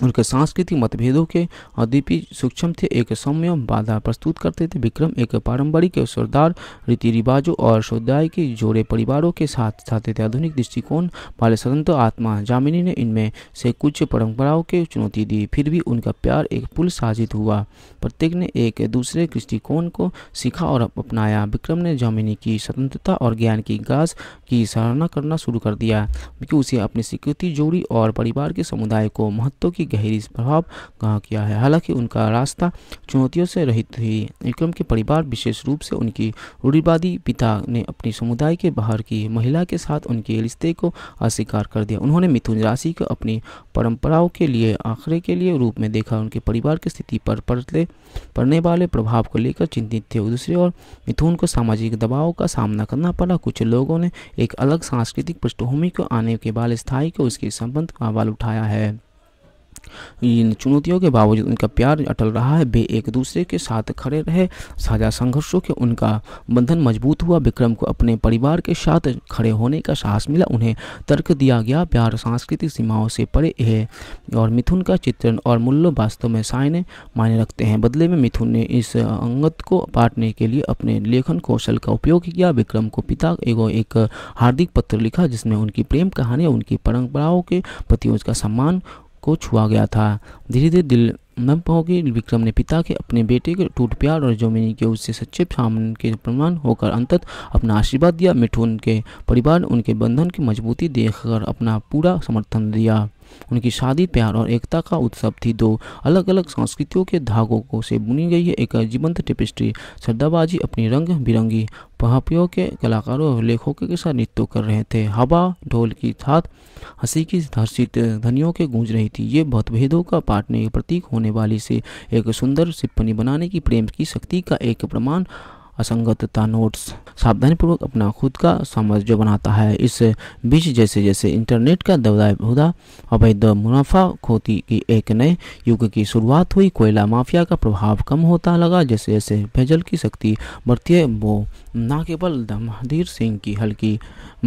उनके सांस्कृतिक मतभेदों के अद्यपि सूक्ष्म थे एक सौम्य बाधा प्रस्तुत करते थे विक्रम एक पारंपरिक सरदार रीति रिवाजों और समुदाय के जोड़े परिवारों के साथ साथ थे आधुनिक दृष्टिकोण वाले स्वतंत्र आत्मा जामिनी ने इनमें से कुछ परंपराओं के चुनौती दी फिर भी उनका प्यार एक पुल साजित हुआ प्रत्येक ने एक दूसरे दृष्टिकोण को सीखा और अपनाया विक्रम ने जामिनी की स्वतंत्रता और ज्ञान की गाज की सराहना करना शुरू कर दिया क्योंकि उसे अपनी स्वीकृति जोड़ी और परिवार के समुदाय को महत्व की की गहरी प्रभाव कहा किया है हालांकि उनका रास्ता चुनौतियों से रहित थी विक्रम के परिवार विशेष रूप से उनकी रूढ़िवादी पिता ने अपने समुदाय के बाहर की महिला के साथ उनके रिश्ते को अस्वीकार कर दिया उन्होंने मिथुन राशि को अपनी परंपराओं के लिए आखिरे के लिए रूप में देखा उनके परिवार की स्थिति पर पड़ते पड़ने वाले प्रभाव को लेकर चिंतित थे दूसरी ओर मिथुन को सामाजिक दबाव का सामना करना पड़ा कुछ लोगों ने एक अलग सांस्कृतिक पृष्ठभूमि को आने के बाल स्थायी को उसके संबंध का आवाल उठाया है इन चुनौतियों के बावजूद उनका प्यार अटल रहा है वे एक दूसरे के साथ खड़े रहे साझा संघर्षों के उनका बंधन मजबूत हुआ विक्रम को अपने परिवार के साथ खड़े होने का साहस मिला उन्हें तर्क दिया गया प्यार सांस्कृतिक सीमाओं से परे है और मिथुन का चित्रण और मूल्य वास्तव में सायने मायने रखते हैं बदले में मिथुन ने इस अंगत को बांटने के लिए अपने लेखन कौशल का उपयोग किया विक्रम को पिता एगो एक हार्दिक पत्र लिखा जिसमें उनकी प्रेम कहानी उनकी परंपराओं के प्रति उसका सम्मान को छुआ गया था धीरे धीरे दिल नम कि विक्रम ने पिता के अपने बेटे के टूट प्यार और जोमिनी के उससे सच्चे सामने के प्रमाण होकर अंतत अपना आशीर्वाद दिया मिठुन के परिवार उनके बंधन की मजबूती देखकर अपना पूरा समर्थन दिया उनकी शादी प्यार और एकता का उत्सव थी दो अलग अलग संस्कृतियों के धागों को से बुनी गई है एक जीवंत टेपिस्ट्री श्रद्धाबाजी अपनी रंग बिरंगी पहापियों के कलाकारों और लेखकों के साथ नृत्य कर रहे थे हवा ढोल की थात हंसी की धर्षित धनियों के गूंज रही थी ये मतभेदों का पाटने प्रतीक होने वाली से एक सुंदर सिप्पनी बनाने की प्रेम की शक्ति का एक प्रमाण असंगतता नोट्स सावधानीपूर्वक अपना खुद का साम्राज्य बनाता है इस बीच जैसे जैसे इंटरनेट का दबदाहुदा अवैध मुनाफा खोती की एक नए युग की शुरुआत हुई कोयला माफिया का प्रभाव कम होता लगा जैसे जैसे भैजल की शक्ति बढ़ती है वो न केवल महाधीर सिंह की हल्की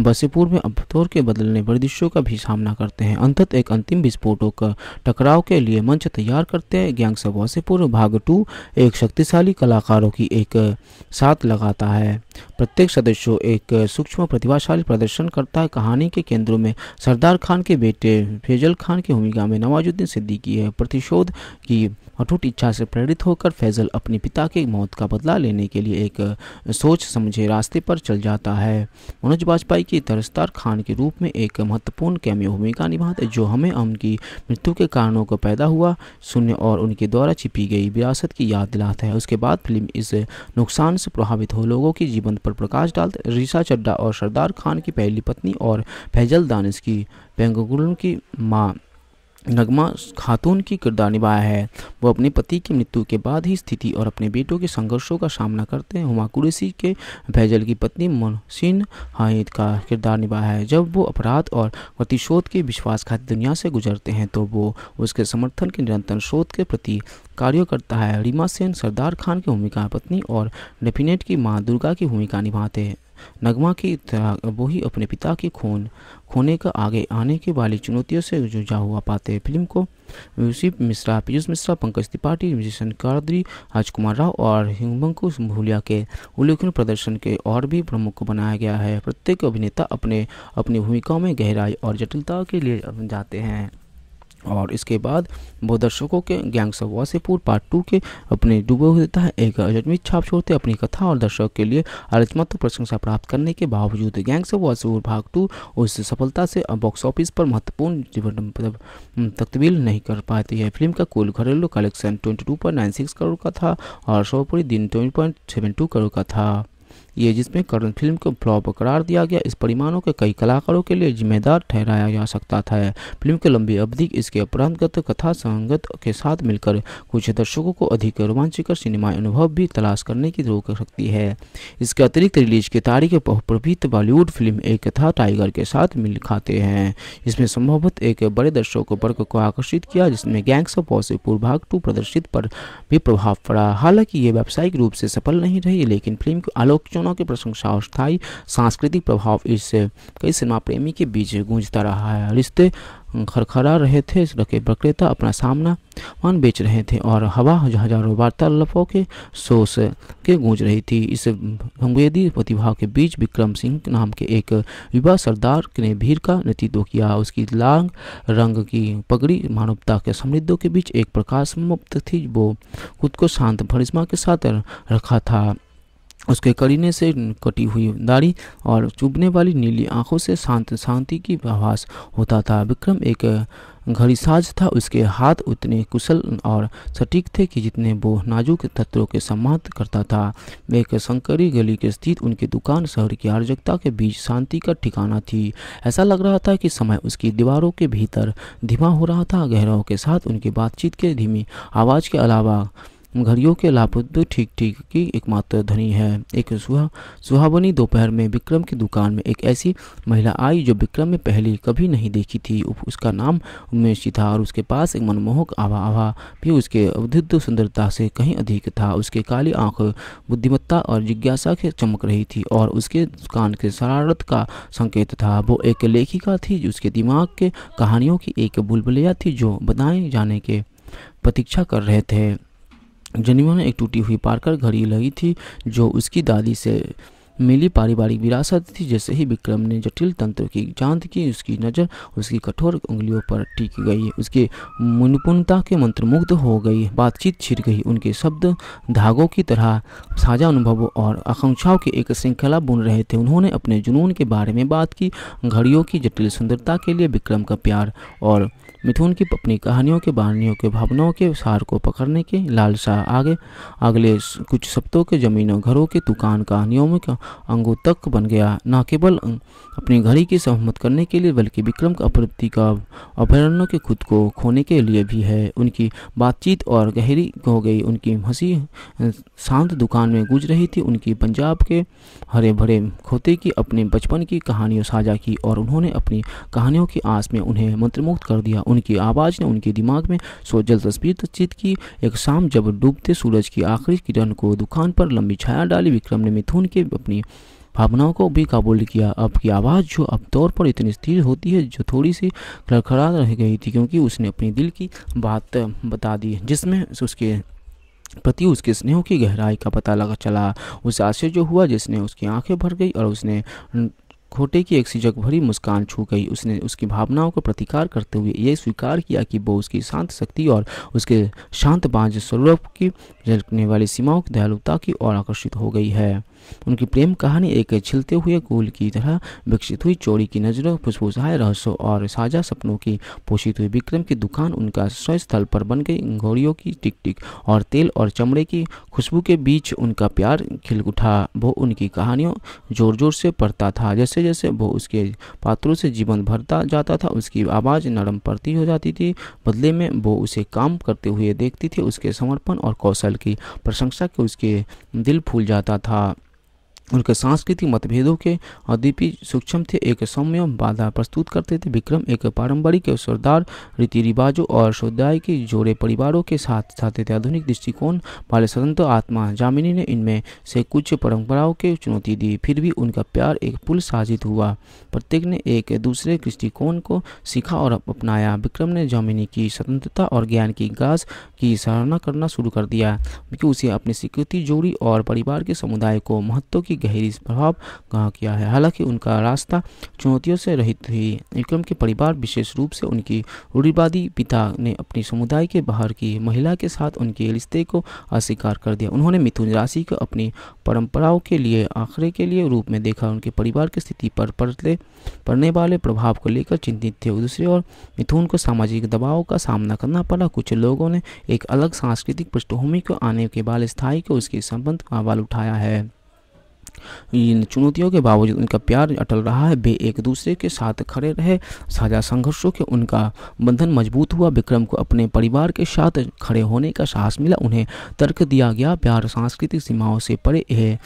बसेपुर में अबतौर के बदलने वर्दिशों का भी सामना करते हैं अंतत एक अंतिम विस्फोटों का टकराव के लिए मंच तैयार करते हैं गैंग्स से पूर्व भाग टू एक शक्तिशाली कलाकारों की एक साथ लगाता है प्रत्येक सदस्य एक सूक्ष्म प्रतिभाशाली प्रदर्शन करता है कहानी के केंद्रों में सरदार खान के बेटे फैजल खान की भूमिका में नवाजुद्दीन सिद्दीकी है प्रतिशोध की अटूट इच्छा से प्रेरित होकर फैजल अपने पिता की मौत का बदला लेने के लिए एक सोच समझे रास्ते पर चल जाता है मनोज वाजपेयी की तरस्तार खान के रूप में एक महत्वपूर्ण कैमियो भूमिका निभाते जो हमें उनकी मृत्यु के कारणों को पैदा हुआ शून्य और उनके द्वारा छिपी गई विरासत की याद दिलाता है उसके बाद फिल्म इस नुकसान से प्रभावित हो लोगों के जीवन पर प्रकाश डालते रिशा चड्डा और सरदार खान की पहली पत्नी और फैजल दानिश की बेंगुल की माँ नगमा खातून की किरदार निभाया है वो अपने पति की मृत्यु के बाद ही स्थिति और अपने बेटों के संघर्षों का सामना करते हैं हुमा कुरेसी के भैजल की पत्नी मोहसिन हाइद का किरदार निभाया है जब वो अपराध और प्रतिशोध के विश्वासघात दुनिया से गुजरते हैं तो वो उसके समर्थन के निरंतर शोध के प्रति कार्य करता है रीमा सेन सरदार खान की भूमिका पत्नी और डेफिनेट की माँ दुर्गा की भूमिका निभाते हैं नगमा की तरह वो ही अपने पिता की खून खोने का आगे आने के वाली चुनौतियों से जुझा हुआ पाते हैं फिल्म को यूसी मिश्रा पीयूष मिश्रा पंकज त्रिपाठी म्यूजिशन कादरी राजकुमार राव और हिमंकु भूलिया के उल्लेखनीय प्रदर्शन के और भी प्रमुख बनाया गया है प्रत्येक अभिनेता अपने अपनी भूमिकाओं में गहराई और जटिलता के लिए जाते हैं और इसके बाद वो दर्शकों के गैंग्स ऑफ से पार्ट टू के अपने डूबे हुए देता है एक अजमित छाप छोड़ते अपनी कथा और दर्शकों के लिए आलोचनात्मक तो प्रशंसा प्राप्त करने के बावजूद गैंग्स ऑफ से भाग टू उस सफलता से बॉक्स ऑफिस पर महत्वपूर्ण मतलब, तकबील नहीं कर पाती है फिल्म का कुल घरेलू collection twenty two point nine six crore का था और सर्वोपरि दिन twenty point seven two crore का था ये जिसमें करण फिल्म को फ्लॉप करार दिया गया इस परिमाणों के कई कलाकारों के लिए जिम्मेदार ठहराया जा सकता था फिल्म की लंबी अवधि इसके अपराधगत कथा संगत के साथ मिलकर कुछ दर्शकों को अधिक और सिनेमा अनुभव भी तलाश करने की रोक सकती है इसके अतिरिक्त रिलीज की तारीख बहुप्रभित बॉलीवुड फिल्म एक था टाइगर के साथ मिल खाते हैं इसमें संभवत एक बड़े दर्शकों वर्ग को आकर्षित किया जिसमें गैंग्स ऑफ वॉसीपुर भाग टू प्रदर्शित पर भी प्रभाव पड़ा हालांकि ये व्यावसायिक रूप से सफल नहीं रही लेकिन फिल्म की आलोचना सिनेमा की प्रशंसा और स्थायी सांस्कृतिक प्रभाव इस कई सिनेमा प्रेमी के बीच गूंजता रहा है रिश्ते खरखरा रहे थे रखे विक्रेता अपना सामना मान बेच रहे थे और हवा हजारों वार्तालापों के सोस के गूंज रही थी इस संवेदी प्रतिभा के बीच विक्रम सिंह नाम के एक युवा सरदार ने भीड़ का नेतृत्व किया उसकी लांग रंग की पगड़ी मानवता के समृद्धों के बीच एक प्रकाश मुक्त थी वो खुद को शांत भरिश्मा के साथ रखा था उसके करीने से कटी हुई दाढ़ी और चुभने वाली नीली आंखों से शांत शांति की आभास होता था विक्रम एक घड़ीसाज था उसके हाथ उतने कुशल और सटीक थे कि जितने वो नाजुक तत्वों के सम्मान करता था एक शंकरी गली के स्थित उनकी दुकान शहर की आर्जकता के बीच शांति का ठिकाना थी ऐसा लग रहा था कि समय उसकी दीवारों के भीतर धीमा हो रहा था गहराओं के साथ उनकी बातचीत के धीमी आवाज़ के अलावा घड़ियों के लापत ठीक ठीक की एकमात्र धनी है एक सुहा सुहावनी दोपहर में विक्रम की दुकान में एक ऐसी महिला आई जो विक्रम ने पहले कभी नहीं देखी थी उसका नाम उमेशी था और उसके पास एक मनमोहक आवा आवा भी उसके अवधुद्ध सुंदरता से कहीं अधिक था उसके काली आंख बुद्धिमत्ता और जिज्ञासा के चमक रही थी और उसके कान के शरारत का संकेत था वो एक लेखिका थी उसके दिमाग के कहानियों की एक बुलबुलिया थी जो बनाए जाने के प्रतीक्षा कर रहे थे जनीवा ने एक टूटी हुई पारकर घड़ी लगी थी जो उसकी दादी से मिली पारिवारिक विरासत थी जैसे ही विक्रम ने जटिल तंत्र की जांच की उसकी नज़र उसकी कठोर उंगलियों पर टिक गई उसके मुनपुनता के मंत्रमुग्ध हो गई बातचीत छिड़ गई उनके शब्द धागों की तरह साझा अनुभवों और आकांक्षाओं की एक श्रृंखला बुन रहे थे उन्होंने अपने जुनून के बारे में बात की घड़ियों की जटिल सुंदरता के लिए विक्रम का प्यार और मिथुन की अपनी कहानियों के बहानियों के भावनाओं के सार को पकड़ने के लालसा आगे अगले कुछ सप्तों के जमीनों घरों के दुकान कहानियों में अंगों तक बन गया न केवल अं, अपनी घड़ी की सहमत करने के लिए बल्कि विक्रम का प्रवृत्ति का अभ्यारण्य के खुद को खोने के लिए भी है उनकी बातचीत और गहरी हो गई उनकी हंसी अं, शांत दुकान में गुज रही थी उनकी पंजाब के हरे भरे खोते की अपने बचपन की कहानियों साझा की और उन्होंने अपनी कहानियों की आस में उन्हें मंत्रमुग्ध कर दिया उनकी आवाज़ ने उनके दिमाग में सोजल तस्वीर तस्जीद की एक शाम जब डूबते सूरज की आखिरी किरण को दुकान पर लंबी छाया डाली विक्रम ने मिथुन के अपनी भावनाओं को भी काबुल किया अब की आवाज़ जो अब तौर पर इतनी स्थिर होती है जो थोड़ी सी खड़खड़ा रह गई थी क्योंकि उसने अपने दिल की बात बता दी जिसमें उसके प्रति उसके स्नेह की गहराई का पता लगा चला उस आश्चर्य जो हुआ जिसने उसकी आंखें भर गई और उसने खोटे की एक सिजक भरी मुस्कान छू गई उसने उसकी भावनाओं को प्रतिकार करते हुए यह स्वीकार किया कि वो उसकी शांत शक्ति और उसके शांत बांझ स्वरूप की झलकने वाली सीमाओं की दयालुता की ओर आकर्षित हो गई है उनकी प्रेम कहानी एक छिलते हुए गोल की तरह विकसित हुई चोरी की नजरों फुसफुसाए रहस्यों और साझा सपनों की पोषित हुई विक्रम की दुकान उनका स्वस्थल स्थल पर बन गई घोड़ियों की टिकटिक और तेल और चमड़े की खुशबू के बीच उनका प्यार खिल उठा वो उनकी कहानियों जोर जोर से पढ़ता था जैसे जैसे वो उसके पात्रों से जीवन भरता जाता था उसकी आवाज़ नरम पड़ती हो जाती थी बदले में वो उसे काम करते हुए देखती थी उसके समर्पण और कौशल की प्रशंसा के उसके दिल फूल जाता था उनके सांस्कृतिक मतभेदों के अद्यपि सूक्ष्म थे एक सौम्य बाधा प्रस्तुत करते थे विक्रम एक पारंपरिक सरदार रीति रिवाजों और समुदाय के जोड़े परिवारों के साथ साथ थे आधुनिक दृष्टिकोण वाले स्वतंत्र आत्मा जामिनी ने इनमें से कुछ परंपराओं के चुनौती दी फिर भी उनका प्यार एक पुल साजित हुआ प्रत्येक ने एक दूसरे दृष्टिकोण को सीखा और अपनाया विक्रम ने जामिनी की स्वतंत्रता और ज्ञान की गाज की सराहना करना शुरू कर दिया क्योंकि उसे अपनी स्वीकृति जोड़ी और परिवार के समुदाय को महत्व की गहरी प्रभाव कहा किया है हालांकि उनका रास्ता चुनौतियों से रहित ही विक्रम के परिवार विशेष रूप से उनकी रूढ़िवादी पिता ने अपनी समुदाय के बाहर की महिला के साथ उनके रिश्ते को अस्वीकार कर दिया उन्होंने मिथुन राशि को अपनी परंपराओं के लिए आखिरे के लिए रूप में देखा उनके परिवार की स्थिति पर पड़ते पड़ने वाले प्रभाव को लेकर चिंतित थे दूसरी ओर मिथुन को सामाजिक दबाव का सामना करना पड़ा कुछ लोगों ने एक अलग सांस्कृतिक पृष्ठभूमि को आने के बाद स्थायी को उसके संबंध का उठाया है इन चुनौतियों के बावजूद उनका प्यार अटल रहा है वे एक दूसरे के साथ खड़े रहे साझा संघर्षों के उनका बंधन मजबूत हुआ विक्रम को अपने परिवार के साथ खड़े होने का साहस मिला उन्हें तर्क दिया गया प्यार सांस्कृतिक सीमाओं से परे है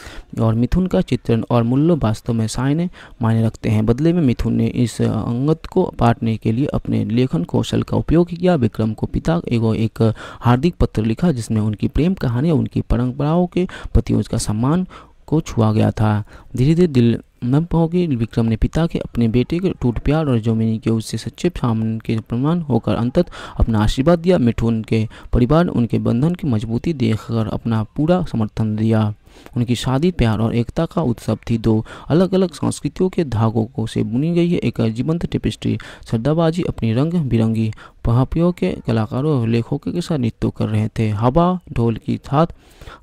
और मिथुन का चित्रण और मूल्य वास्तव में सायने मायने रखते हैं बदले में मिथुन ने इस अंगत को बांटने के लिए अपने लेखन कौशल का उपयोग किया विक्रम को पिता एगो एक हार्दिक पत्र लिखा जिसमें उनकी प्रेम कहानी उनकी परंपराओं के प्रति उसका सम्मान को छुआ गया था धीरे धीरे दिल नम होगी विक्रम ने पिता के अपने बेटे के टूट प्यार और जोमिनी के उससे सच्चे सामने के प्रमाण होकर अंतत अपना आशीर्वाद दिया मिठून के परिवार उनके बंधन की मजबूती देखकर अपना पूरा समर्थन दिया उनकी शादी प्यार और एकता का उत्सव थी दो अलग अलग संस्कृतियों के धागों को से बुनी गई एक जीवंत टेपिस्ट्री श्रद्धाबाजी अपनी रंग बिरंगी पहापियों के कलाकारों और लेखकों के साथ नृत्य कर रहे थे हवा ढोल की था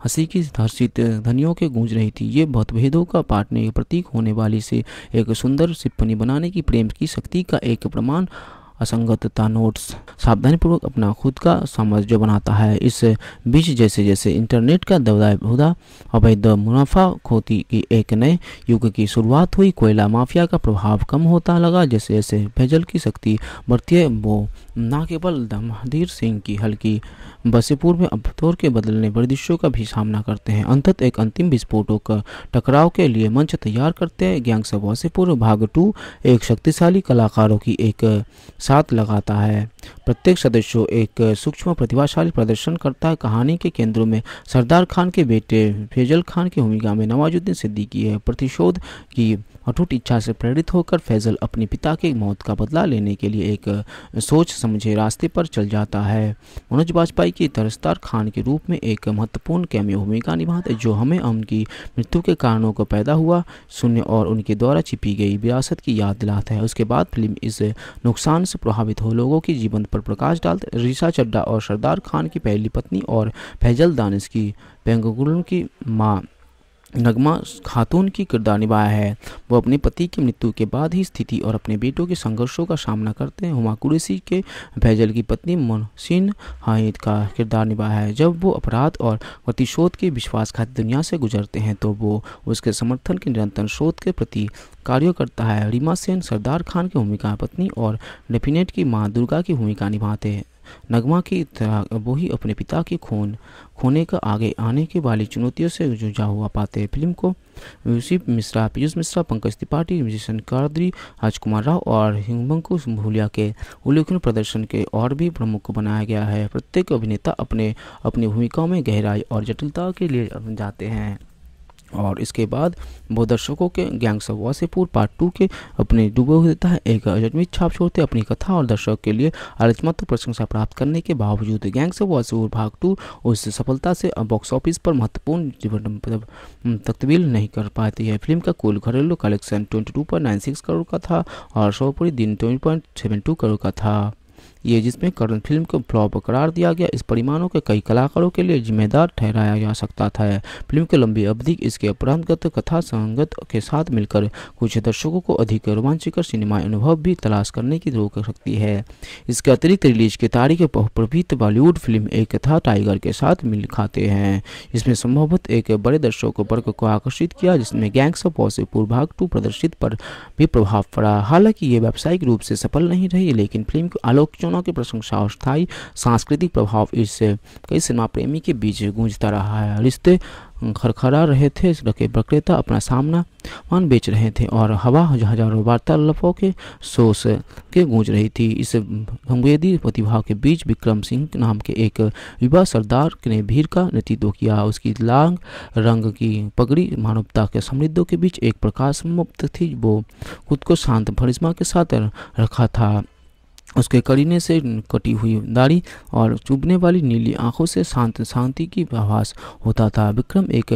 हंसी की धर्षित धनियों के गूंज रही थी ये मतभेदों का पाटने प्रतीक होने वाली से एक सुंदर सिप्पनी बनाने की प्रेम की शक्ति का एक प्रमाण असंगतता नोट्स सावधानीपूर्वक अपना खुद का जो बनाता है इस बीच जैसे जैसे इंटरनेट का होता अवैध मुनाफा खोती की एक नए युग की शुरुआत हुई कोयला माफिया का प्रभाव कम होता लगा जैसे जैसे भेजल की शक्ति बढ़ती है वो न केवल दमहदीर सिंह की हल्की बसेपुर में अबतौर के बदलने वर्दिशों का भी सामना करते हैं अंतत एक अंतिम का टकराव के लिए मंच तैयार करते हैं गैंग्स बसीपुर भाग टू एक शक्तिशाली कलाकारों की एक साथ लगाता है प्रत्येक सदस्य एक सूक्ष्म प्रतिभाशाली प्रदर्शन करता है कहानी के केंद्रों में सरदार खान के बेटे फेजल खान की भूमिका में नवाजुद्दीन सिद्दीकी है प्रतिशोध की अटूट इच्छा से प्रेरित होकर फैजल अपने पिता के मौत का बदला लेने के लिए एक सोच समझे रास्ते पर चल जाता है मनोज वाजपेयी की तरस्तार खान के रूप में एक महत्वपूर्ण कैमियो भूमिका निभाते जो हमें उनकी मृत्यु के कारणों को पैदा हुआ सुनने और उनके द्वारा छिपी गई विरासत की याद दिलाता है उसके बाद फिल्म इस नुकसान से प्रभावित हो लोगों के जीवन पर प्रकाश डालते रिशा चड्डा और सरदार खान की पहली पत्नी और फैजल दानिश की पेंगुलू की माँ नगमा खातून की किरदार निभाया है वो अपने पति की मृत्यु के बाद ही स्थिति और अपने बेटों के संघर्षों का सामना करते हैं हुमा कुरेसी के भैजल की पत्नी मोहसिन हाइद का किरदार निभाया है जब वो अपराध और प्रतिशोध के विश्वासघात दुनिया से गुजरते हैं तो वो उसके समर्थन के निरंतर शोध के प्रति कार्य करता है रीमा सेन सरदार खान की भूमिका पत्नी और डेफिनेट की माँ दुर्गा की भूमिका निभाते हैं नगमा की वो ही अपने पिता के खून खोने का आगे आने के वाली चुनौतियों से जुझा हुआ पाते फिल्म को यूसी मिश्रा पीयूष मिश्रा पंकज त्रिपाठी म्यूजिशन कादरी राजकुमार राव और हिमंकु भूलिया के उल्लेखनीय प्रदर्शन के और भी प्रमुख बनाया गया है प्रत्येक अभिनेता अपने अपनी भूमिकाओं में गहराई और जटिलता के लिए जाते हैं और इसके बाद वो दर्शकों के gangs of Wasseypur part two के अपने डूबे हुए देता है एक अजन्मित छाप छोड़ते अपनी कथा और दर्शक के लिए आलोचनात्मक प्रशंसा प्राप्त करने के बावजूद गैंग्स ऑफ वासेपुर भाग टू उस सफलता से बॉक्स ऑफिस पर महत्वपूर्ण मतलब, तकबील नहीं कर पाती है फिल्म का कुल घरेलू collection twenty two point nine six crore का था और सर्वोपरि दिन twenty point seven two crore का था ये जिसमें करण फिल्म को फ्लॉप करार दिया गया इस परिमाणों के कई कलाकारों के लिए जिम्मेदार ठहराया जा सकता था फिल्म की लंबी अवधि इसके अपराधगत कथा संगत के साथ मिलकर कुछ दर्शकों को अधिक रोमांचकर सिनेमा अनुभव भी तलाश करने की रोक सकती है इसके अतिरिक्त रिलीज की तारीख प्रभृत बॉलीवुड फिल्म एक कथा टाइगर के साथ मिल खाते हैं इसमें संभवतः एक बड़े दर्शकों वर्ग को आकर्षित किया जिसमें गैंग्स ऑफ वॉसेपुर भाग टू प्रदर्शित पर भी प्रभाव पड़ा हालांकि ये व्यावसायिक रूप से सफल नहीं रही लेकिन फिल्म की आलोचना सोना की प्रशंसा और स्थायी सांस्कृतिक प्रभाव इससे कई सिनेमा प्रेमी के बीच गूंजता रहा है रिश्ते खरखरा रहे थे रखे विक्रेता अपना सामना मान बेच रहे थे और हवा हजारों वार्तालापों के सोस के गूंज रही थी इस संवेदी प्रतिभा के बीच विक्रम सिंह नाम के एक युवा सरदार ने भीड़ का नेतृत्व किया उसकी लांग रंग की पगड़ी मानवता के समृद्धों के बीच एक प्रकाश मुक्त थी वो खुद को शांत भरिश्मा के साथ रखा था उसके करीने से कटी हुई दाढ़ी और चुभने वाली नीली आंखों से शांत शांति की आभास होता था विक्रम एक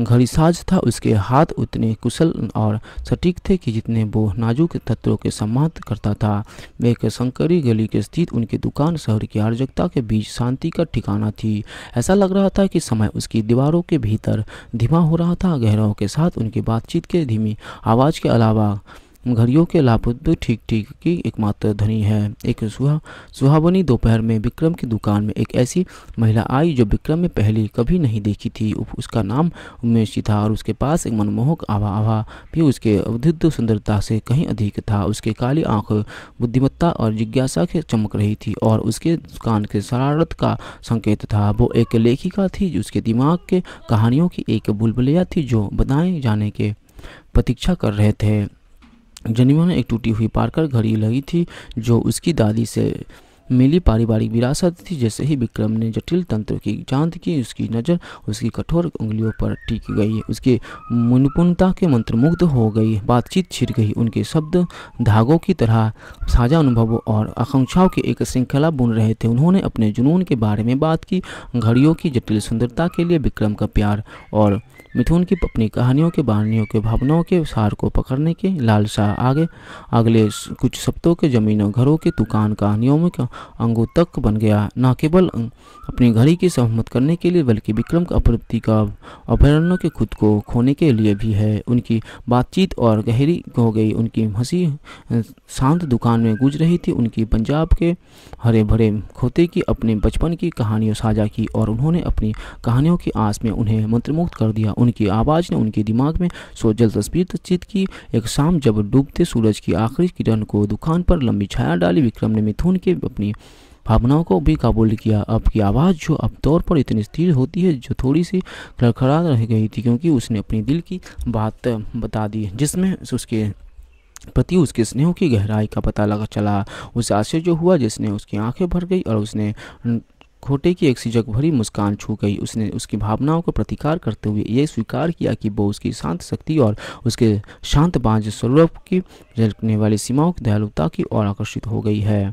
घड़ीसाज था उसके हाथ उतने कुशल और सटीक थे कि जितने वो नाजुक तत्वों के सम्मान करता था वे एक शंकरी गली के स्थित उनकी दुकान शहर की आर्जकता के बीच शांति का ठिकाना थी ऐसा लग रहा था कि समय उसकी दीवारों के भीतर धीमा हो रहा था गहराओं के साथ उनकी बातचीत के धीमी आवाज़ के अलावा घड़ियों के भी ठीक ठीक की एकमात्र धनी है एक सुहा सुहावनी दोपहर में विक्रम की दुकान में एक ऐसी महिला आई जो विक्रम में पहले कभी नहीं देखी थी उसका नाम उमेशी था और उसके पास एक मनमोहक आभा आभा भी उसके अवधिद्ध सुंदरता से कहीं अधिक था उसके काली आंख बुद्धिमत्ता और जिज्ञासा के चमक रही थी और उसके कान के शरारत का संकेत था वो एक लेखिका थी उसके दिमाग के कहानियों की एक बुलबुलिया थी जो बनाए जाने के प्रतीक्षा कर रहे थे जनिमा ने एक टूटी हुई पारकर घड़ी लगी थी जो उसकी दादी से मिली पारिवारिक विरासत थी जैसे ही विक्रम ने जटिल तंत्र की जांच की उसकी नज़र उसकी कठोर उंगलियों पर टिक गई उसकी मुनपुनता के मंत्रमुग्ध हो गई बातचीत छिर गई उनके शब्द धागों की तरह साझा अनुभवों और आकांक्षाओं की एक श्रृंखला बुन रहे थे उन्होंने अपने जुनून के बारे में बात की घड़ियों की जटिल सुंदरता के लिए विक्रम का प्यार और मिथुन की अपनी कहानियों के बानियों के भावनाओं के सार को पकड़ने के लालसा आगे अगले कुछ सप्तों के जमीनों घरों के दुकान कहानियों में अंगों तक बन गया न केवल अं, अपनी घड़ी की सहमत करने के लिए बल्कि विक्रम का प्रति का अभ्यारण्य के खुद को खोने के लिए भी है उनकी बातचीत और गहरी हो गई उनकी हंसी अं, शांत दुकान में गुज रही थी उनकी पंजाब के हरे भरे खोते की अपने बचपन की कहानियों साझा की और उन्होंने अपनी कहानियों की आस में उन्हें मंत्रमुक्त कर दिया उनकी आवाज़ ने उनके दिमाग में सोजल तस्वीर तस्चित की एक शाम जब डूबते सूरज की आखिरी किरण को दुकान पर लंबी छाया डाली विक्रम ने मिथुन के अपनी भावनाओं को भी काबुल किया अब की आवाज़ जो अब तौर पर इतनी स्थिर होती है जो थोड़ी सी खड़खड़ा रह गई थी क्योंकि उसने अपने दिल की बात बता दी जिसमें उसके प्रति उसके स्नेह की गहराई का पता लगा चला उसे आश्चर्य हुआ जिसने उसकी आंखें भर गई और उसने खोटे की एक सीजक भरी मुस्कान छू गई उसने उसकी भावनाओं को प्रतिकार करते हुए यह स्वीकार किया कि वो उसकी शांत शक्ति और उसके शांत बांझ स्वरूप की झलकने वाली सीमाओं की दयालुता की ओर आकर्षित हो गई है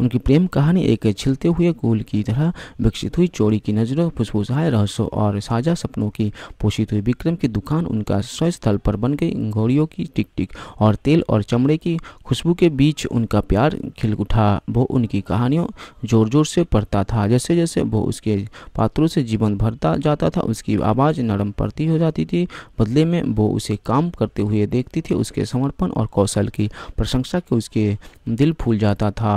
उनकी प्रेम कहानी एक छिलते हुए गोल की तरह विकसित हुई चोरी की नजरों फुसफुसाए रहस्यों और साझा सपनों की पोषित हुई विक्रम की दुकान उनका स्वस्थल पर बन गई घोड़ियों की टिक टिक और तेल और चमड़े की खुशबू के बीच उनका प्यार खिल उठा वो उनकी कहानियों जोर जोर से पढ़ता था जैसे जैसे वो उसके पात्रों से जीवन भरता जाता था उसकी आवाज़ नरम पड़ती हो जाती थी बदले में वो उसे काम करते हुए देखती थी उसके समर्पण और कौशल की प्रशंसा के उसके दिल फूल जाता था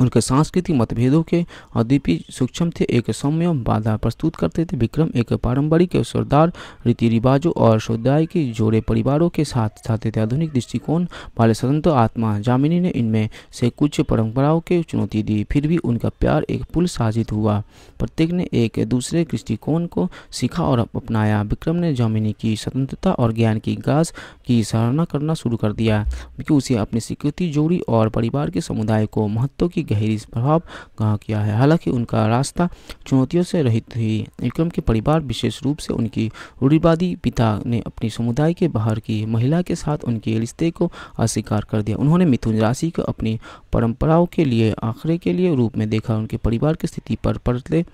उनके सांस्कृतिक मतभेदों के अद्वीपी सूक्ष्म थे एक सौम्य बाधा प्रस्तुत करते थे विक्रम एक पारंपरिक सरदार रीति रिवाजों और समुदाय के जोड़े परिवारों के साथ साथ थे आधुनिक दृष्टिकोण वाले स्वतंत्र आत्मा जामिनी ने इनमें से कुछ परंपराओं के चुनौती दी फिर भी उनका प्यार एक पुल साजित हुआ प्रत्येक ने एक दूसरे दृष्टिकोण को सीखा और अपनाया विक्रम ने जामिनी की स्वतंत्रता और ज्ञान की गाज की सराहना करना शुरू कर दिया क्योंकि उसे अपनी स्वीकृति जोड़ी और परिवार के समुदाय को महत्व की गहरी प्रभाव कहा किया है हालांकि उनका रास्ता चुनौतियों से रहित हुई विक्रम के परिवार विशेष रूप से उनकी रूढ़िवादी पिता ने अपनी समुदाय के बाहर की महिला के साथ उनके रिश्ते को अस्वीकार कर दिया उन्होंने मिथुन राशि को अपनी परंपराओं के लिए आखिर के लिए रूप में देखा उनके परिवार की स्थिति पर पड़ते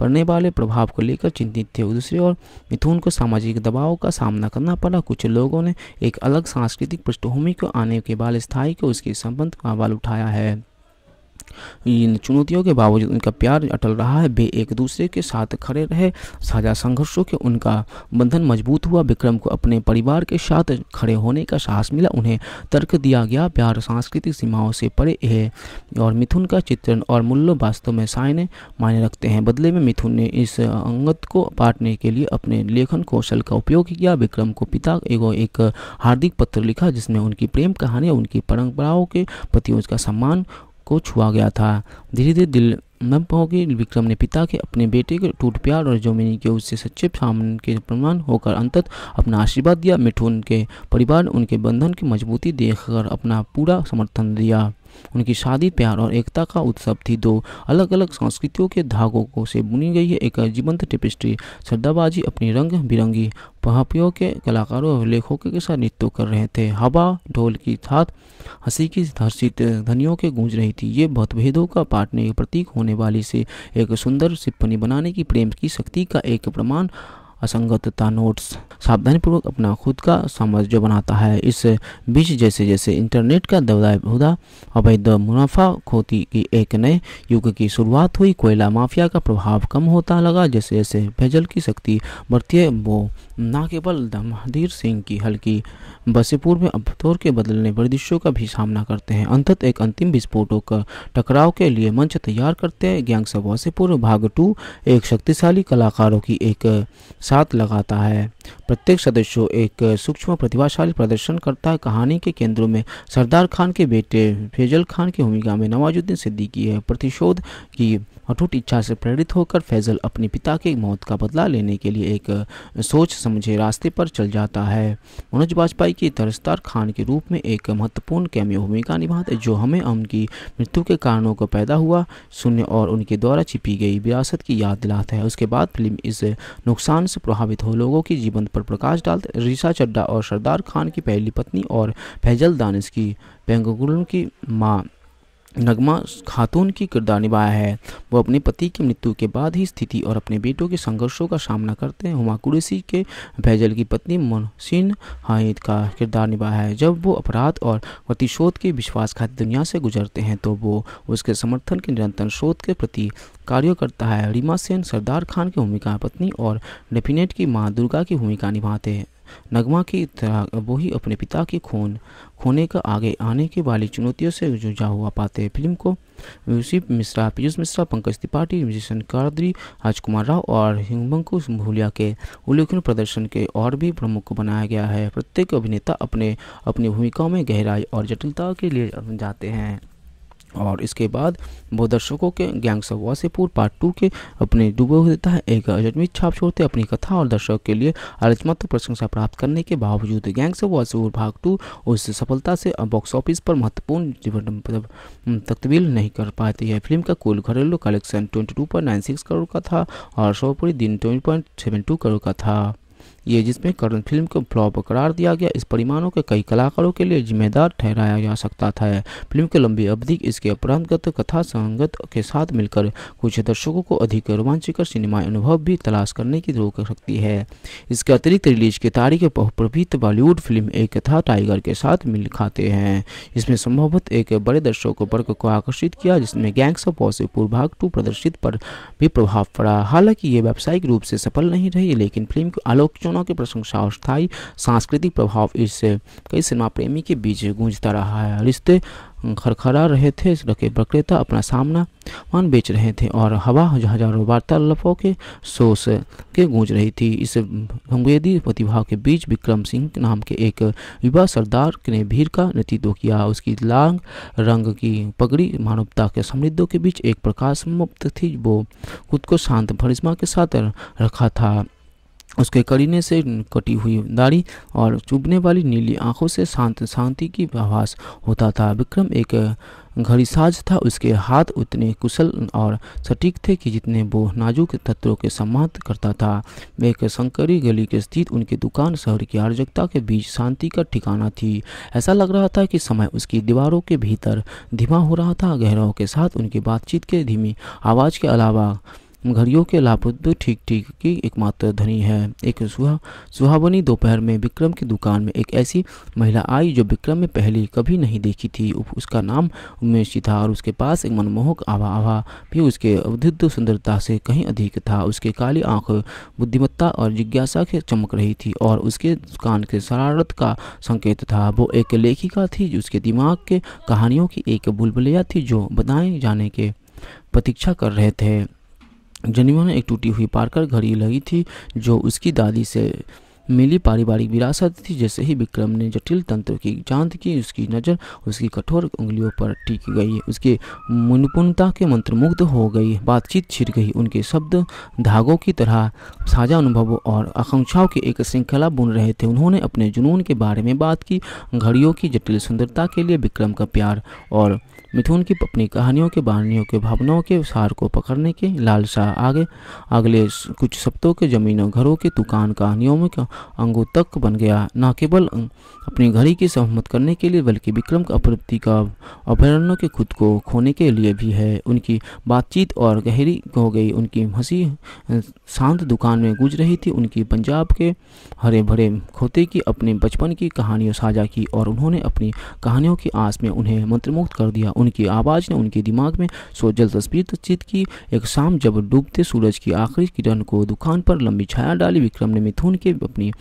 पड़ने वाले प्रभाव को लेकर चिंतित थे दूसरी ओर मिथुन को सामाजिक दबाव का सामना करना पड़ा कुछ लोगों ने एक अलग सांस्कृतिक पृष्ठभूमि को आने के बाद स्थायी को उसके संबंध का उठाया है इन चुनौतियों के बावजूद उनका प्यार अटल रहा है वे एक दूसरे के साथ खड़े रहे साझा संघर्षों के उनका बंधन मजबूत हुआ विक्रम को अपने परिवार के साथ खड़े होने का साहस मिला उन्हें तर्क दिया गया प्यार सांस्कृतिक सीमाओं से परे है और मिथुन का चित्रण और मूल्य वास्तव में सायने मायने रखते हैं बदले में मिथुन ने इस अंगत को बांटने के लिए अपने लेखन कौशल का उपयोग किया विक्रम को पिता एगो एक हार्दिक पत्र लिखा जिसमें उनकी प्रेम कहानी उनकी परंपराओं के प्रति उसका सम्मान को छुआ गया था धीरे धीरे दिल नम होगी विक्रम ने पिता के अपने बेटे के टूट प्यार और जोमिनी के उससे सच्चे सामने के प्रमाण होकर अंतत अपना आशीर्वाद दिया मिठुन के परिवार उनके बंधन की मजबूती देखकर अपना पूरा समर्थन दिया उनकी शादी प्यार और एकता का उत्सव थी दो अलग अलग संस्कृतियों के धागों को से बुनी गई है एक जीवंत टेपिस्ट्री श्रद्धाबाजी अपनी रंग बिरंगी पहापियों के कलाकारों और लेखकों के साथ नृत्य कर रहे थे हवा ढोल की थात हंसी की धर्षित धनियों के गूंज रही थी ये मतभेदों का पाटने के प्रतीक होने वाली से एक सुंदर सिप्पनी बनाने की प्रेम की शक्ति का एक प्रमाण असंगतता नोट्स सावधानीपूर्वक अपना खुद का समझ जो बनाता है इस बीच जैसे जैसे इंटरनेट का दबदाय होता अवैध मुनाफा खोती की एक नए युग की शुरुआत हुई कोयला माफिया का प्रभाव कम होता लगा जैसे जैसे भैजल की शक्ति बढ़ती है वो न केवल दमहदीर सिंह की हल्की बसेपुर में तौर के बदलने वर्दिशों का भी सामना करते हैं अंतत एक अंतिम विस्फोटों का टकराव के लिए मंच तैयार करते हैं गैंगस्टर बसीपुर भाग टू एक शक्तिशाली कलाकारों की एक साथ लगाता है प्रत्येक सदस्य एक सूक्ष्म प्रतिभाशाली प्रदर्शन करता है कहानी के केंद्रों में सरदार खान के बेटे फैजल खान की भूमिका में नवाजुद्दीन सिद्दीकी है प्रतिशोध की अटूट इच्छा से प्रेरित होकर फैजल अपने पिता के मौत का बदला लेने के लिए एक सोच समझे रास्ते पर चल जाता है मनोज वाजपेयी की तरस्तार खान के रूप में एक महत्वपूर्ण कैमियो भूमिका निभाते जो हमें उनकी मृत्यु के कारणों को पैदा हुआ शून्य और उनके द्वारा छिपी गई विरासत की याद दिलाता है उसके बाद फिल्म इस नुकसान से प्रभावित हो लोगों के जीवन पर प्रकाश डालते रिशा चड्डा और सरदार खान की पहली पत्नी और फैजल दानिश की पेंगुल की माँ नगमा खातून की किरदार निभाया है वो अपने पति की मृत्यु के बाद ही स्थिति और अपने बेटों के संघर्षों का सामना करते हैं हुमा कुरेसी के भैजल की पत्नी मोहसिन हाइद का किरदार निभाया है जब वो अपराध और प्रतिशोध के विश्वासघात दुनिया से गुजरते हैं तो वो उसके समर्थन के निरंतर शोध के प्रति कार्य करता है रीमा सेन सरदार खान की भूमिका पत्नी और डेफिनेट की माँ दुर्गा की भूमिका निभाते हैं नगमा की तरह वो अपने पिता के खून खोने का आगे आने के वाली चुनौतियों से जुझा हुआ पाते हैं फिल्म को यूसिफ मिश्रा पीयूष मिश्रा पंकज त्रिपाठी म्यूजिशन कादरी राजकुमार राव और हिमबंकु भूलिया के उल्लेखनीय प्रदर्शन के और भी प्रमुख बनाया गया है प्रत्येक अभिनेता अपने अपनी भूमिकाओं में गहराई और जटिलता के लिए जाते हैं और इसके बाद वो दर्शकों के gangs of Wasseypur part two के अपने डूबे हुए देता है एक अजनबी छाप छोड़ते अपनी कथा और दर्शक के लिए आलोचनात्मक प्रशंसा प्राप्त करने के बावजूद गैंग्स ऑफ वासेपुर भाग टू उस सफलता से बॉक्स ऑफिस पर महत्वपूर्ण मतलब, तकबील नहीं कर पाती है फिल्म का कुल घरेलू कलेक्शन ट्वेंटी करोड़ का था और सर्वोपरि दिन ट्वेंटी करोड़ का था ये जिसमें करण फिल्म को फ्लॉप करार दिया गया इस परिमाणों के कई कलाकारों के लिए जिम्मेदार ठहराया जा सकता था फिल्म की लंबी अवधि इसके अपराधगत कथा संगत के साथ मिलकर कुछ दर्शकों को अधिक रोमांचकर सिनेमाई अनुभव भी तलाश करने की रोक सकती है इसके अतिरिक्त रिलीज की तारीख बहुप्रभित बॉलीवुड फिल्म एक कथा टाइगर के साथ मिल खाते हैं इसमें संभवत एक बड़े दर्शकों वर्ग को आकर्षित किया जिसमें गैंग्स ऑफ वॉसीपुर भाग टू प्रदर्शित पर भी प्रभाव पड़ा हालांकि ये व्यावसायिक रूप से सफल नहीं रही लेकिन फिल्म को आलोचना दोनों की प्रशंसा और स्थायी सांस्कृतिक प्रभाव इससे कई सिनेमा प्रेमी के बीच गूंजता रहा है रिश्ते खरखरा रहे थे रखे विक्रेता अपना सामना मान बेच रहे थे और हवा हजारों वार्तालापों के सोस के गूंज रही थी इस संवेदी प्रतिभा के बीच विक्रम सिंह नाम के एक युवा सरदार ने भीड़ का नेतृत्व किया उसकी लांग रंग की पगड़ी मानवता के समृद्धों के बीच एक प्रकाश मुक्त थी वो खुद को शांत भरिश्मा के साथ रखा था उसके करीने से कटी हुई दाढ़ी और चुभने वाली नीली आंखों से शांत शांति की आभास होता था विक्रम एक घड़ीसाज था उसके हाथ उतने कुशल और सटीक थे कि जितने वो नाजुक तत्वों के सम्मान करता था वे एक शंकरी गली के स्थित उनकी दुकान शहर की आर्जकता के बीच शांति का ठिकाना थी ऐसा लग रहा था कि समय उसकी दीवारों के भीतर धीमा हो रहा था गहराओं के साथ उनकी बातचीत के धीमी आवाज़ के अलावा घड़ियों के लाभुद्ध ठीक ठीक की एकमात्र धनी है एक सुहा सुहावनी दोपहर में विक्रम की दुकान में एक ऐसी महिला आई जो विक्रम में पहले कभी नहीं देखी थी उसका नाम उमेशी था और उसके पास एक मनमोहक आभा आभा भी उसके अवधिद्ध सुंदरता से कहीं अधिक था उसके काली आंख बुद्धिमत्ता और जिज्ञासा के चमक रही थी और उसके दुकान के शरारत का संकेत था वो एक लेखिका थी उसके दिमाग के कहानियों की एक बुलबुलिया थी जो बताए जाने के प्रतीक्षा कर रहे थे जनिमा ने एक टूटी हुई पारकर घड़ी लगी थी जो उसकी दादी से मिली पारिवारिक विरासत थी जैसे ही विक्रम ने जटिल तंत्र की जांच की उसकी नज़र उसकी कठोर उंगलियों पर टिक गई उसके मुनपुनता के मंत्रमुग्ध हो गई बातचीत छिर गई उनके शब्द धागों की तरह साझा अनुभवों और आकांक्षाओं की एक श्रृंखला बुन रहे थे उन्होंने अपने जुनून के बारे में बात की घड़ियों की जटिल सुंदरता के लिए विक्रम का प्यार और मिथुन की अपनी कहानियों के बहानियों के भावनाओं के सार को पकड़ने के लालसा आगे अगले कुछ सप्तों के जमीनों घरों के दुकान कहानियों में अंगों तक बन गया न केवल अं, अपनी घड़ी की सहमत करने के लिए बल्कि विक्रम का अपलब्धि का अभ्यारण्य के खुद को खोने के लिए भी है उनकी बातचीत और गहरी हो गई उनकी हंसी अं, शांत दुकान में गुज रही थी उनकी पंजाब के हरे भरे खोते की अपने बचपन की कहानियों साझा की और उन्होंने अपनी कहानियों की आस में उन्हें मंत्रमुग्ध कर दिया उनकी आवाज़ ने उनके दिमाग में सोजल तस्वीर तस्चित की एक शाम जब डूबते सूरज की आखिरी किरण को दुकान पर लंबी छाया डाली विक्रम ने मिथुन के अपनी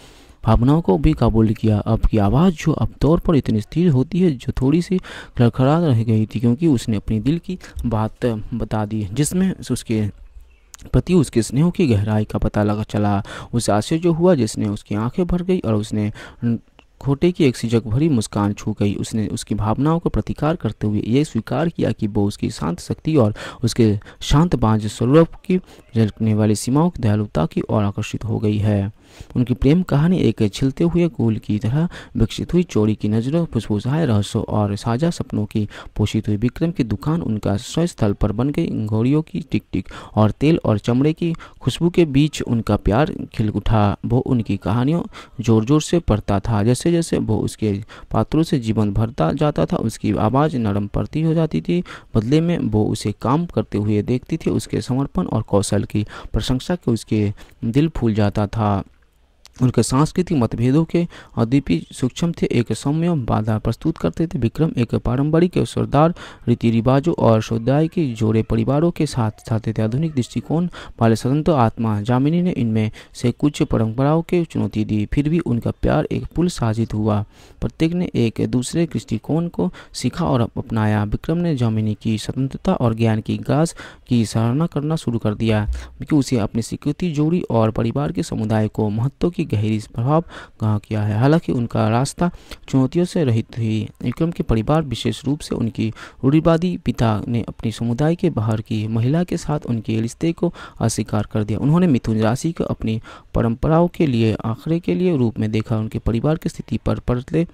भावनाओं को भी काबुल किया अब की आवाज़ जो अब तौर पर इतनी स्थिर होती है जो थोड़ी सी खड़खड़ा रह गई थी क्योंकि उसने अपनी दिल की बात बता दी जिसमें उसके प्रति उसके स्नेह की गहराई का पता लगा चला उसे आश्चर्य हुआ जिसने उसकी आंखें भर गई और उसने खोटे की एक सिजक भरी मुस्कान छू गई उसने उसकी भावनाओं का प्रतिकार करते हुए यह स्वीकार किया कि वो उसकी शांत शक्ति और उसके शांत बांझ स्वरूप की झलकने वाली सीमाओं की दयालुता की ओर आकर्षित हो गई है उनकी प्रेम कहानी एक छिलते हुए गोल की तरह विकसित हुई चोरी की नजरों फुसफुसाए रहस्यों और साझा सपनों की पोषित हुई विक्रम की दुकान उनका स्वयं स्थल पर बन गई घोड़ियों की टिक टिक और तेल और चमड़े की खुशबू के बीच उनका प्यार खिल उठा वो उनकी कहानियों जोर जोर से पढ़ता था जैसे जैसे वो उसके पात्रों से जीवन भरता जाता था उसकी आवाज़ नरम पड़ती हो जाती थी बदले में वो उसे काम करते हुए देखती थी उसके समर्पण और कौशल की प्रशंसा के उसके दिल फूल जाता था उनके सांस्कृतिक मतभेदों के अद्यपि सूक्ष्म थे एक सौम्य बाधा प्रस्तुत करते थे विक्रम एक पारंपरिक सरदार रीति रिवाजों और समुदाय के जोड़े परिवारों के साथ साथ थे आधुनिक दृष्टिकोण वाले स्वतंत्र आत्मा जामिनी ने इनमें से कुछ परंपराओं के चुनौती दी फिर भी उनका प्यार एक पुल साजित हुआ प्रत्येक ने एक दूसरे दृष्टिकोण को सीखा और अपनाया विक्रम ने जामिनी की स्वतंत्रता और ज्ञान की गाज की सराहना करना शुरू कर दिया क्योंकि उसे अपनी स्वीकृति जोड़ी और परिवार के समुदाय को महत्व की की गहरी प्रभाव कहा किया है हालांकि उनका रास्ता चुनौतियों से रहित थी विक्रम के परिवार विशेष रूप से उनकी रूढ़िवादी पिता ने अपने समुदाय के बाहर की महिला के साथ उनके रिश्ते को अस्वीकार कर दिया उन्होंने मिथुन राशि को अपनी परंपराओं के लिए आंकड़े के लिए रूप में देखा उनके परिवार की स्थिति पर पड़ते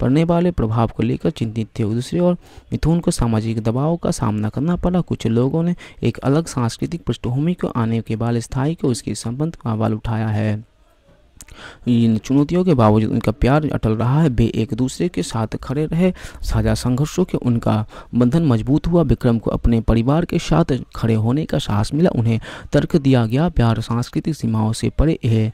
पड़ने वाले प्रभाव को लेकर चिंतित थे दूसरी ओर मिथुन को सामाजिक दबाव का सामना करना पड़ा कुछ लोगों ने एक अलग सांस्कृतिक पृष्ठभूमि को आने के बाल स्थायी को उसके संबंध का वाल उठाया है इन चुनौतियों के बावजूद उनका प्यार अटल रहा है वे एक दूसरे के साथ खड़े रहे साझा संघर्षों के उनका बंधन मजबूत हुआ विक्रम को अपने परिवार के साथ खड़े होने का साहस मिला उन्हें तर्क दिया गया प्यार सांस्कृतिक सीमाओं से परे है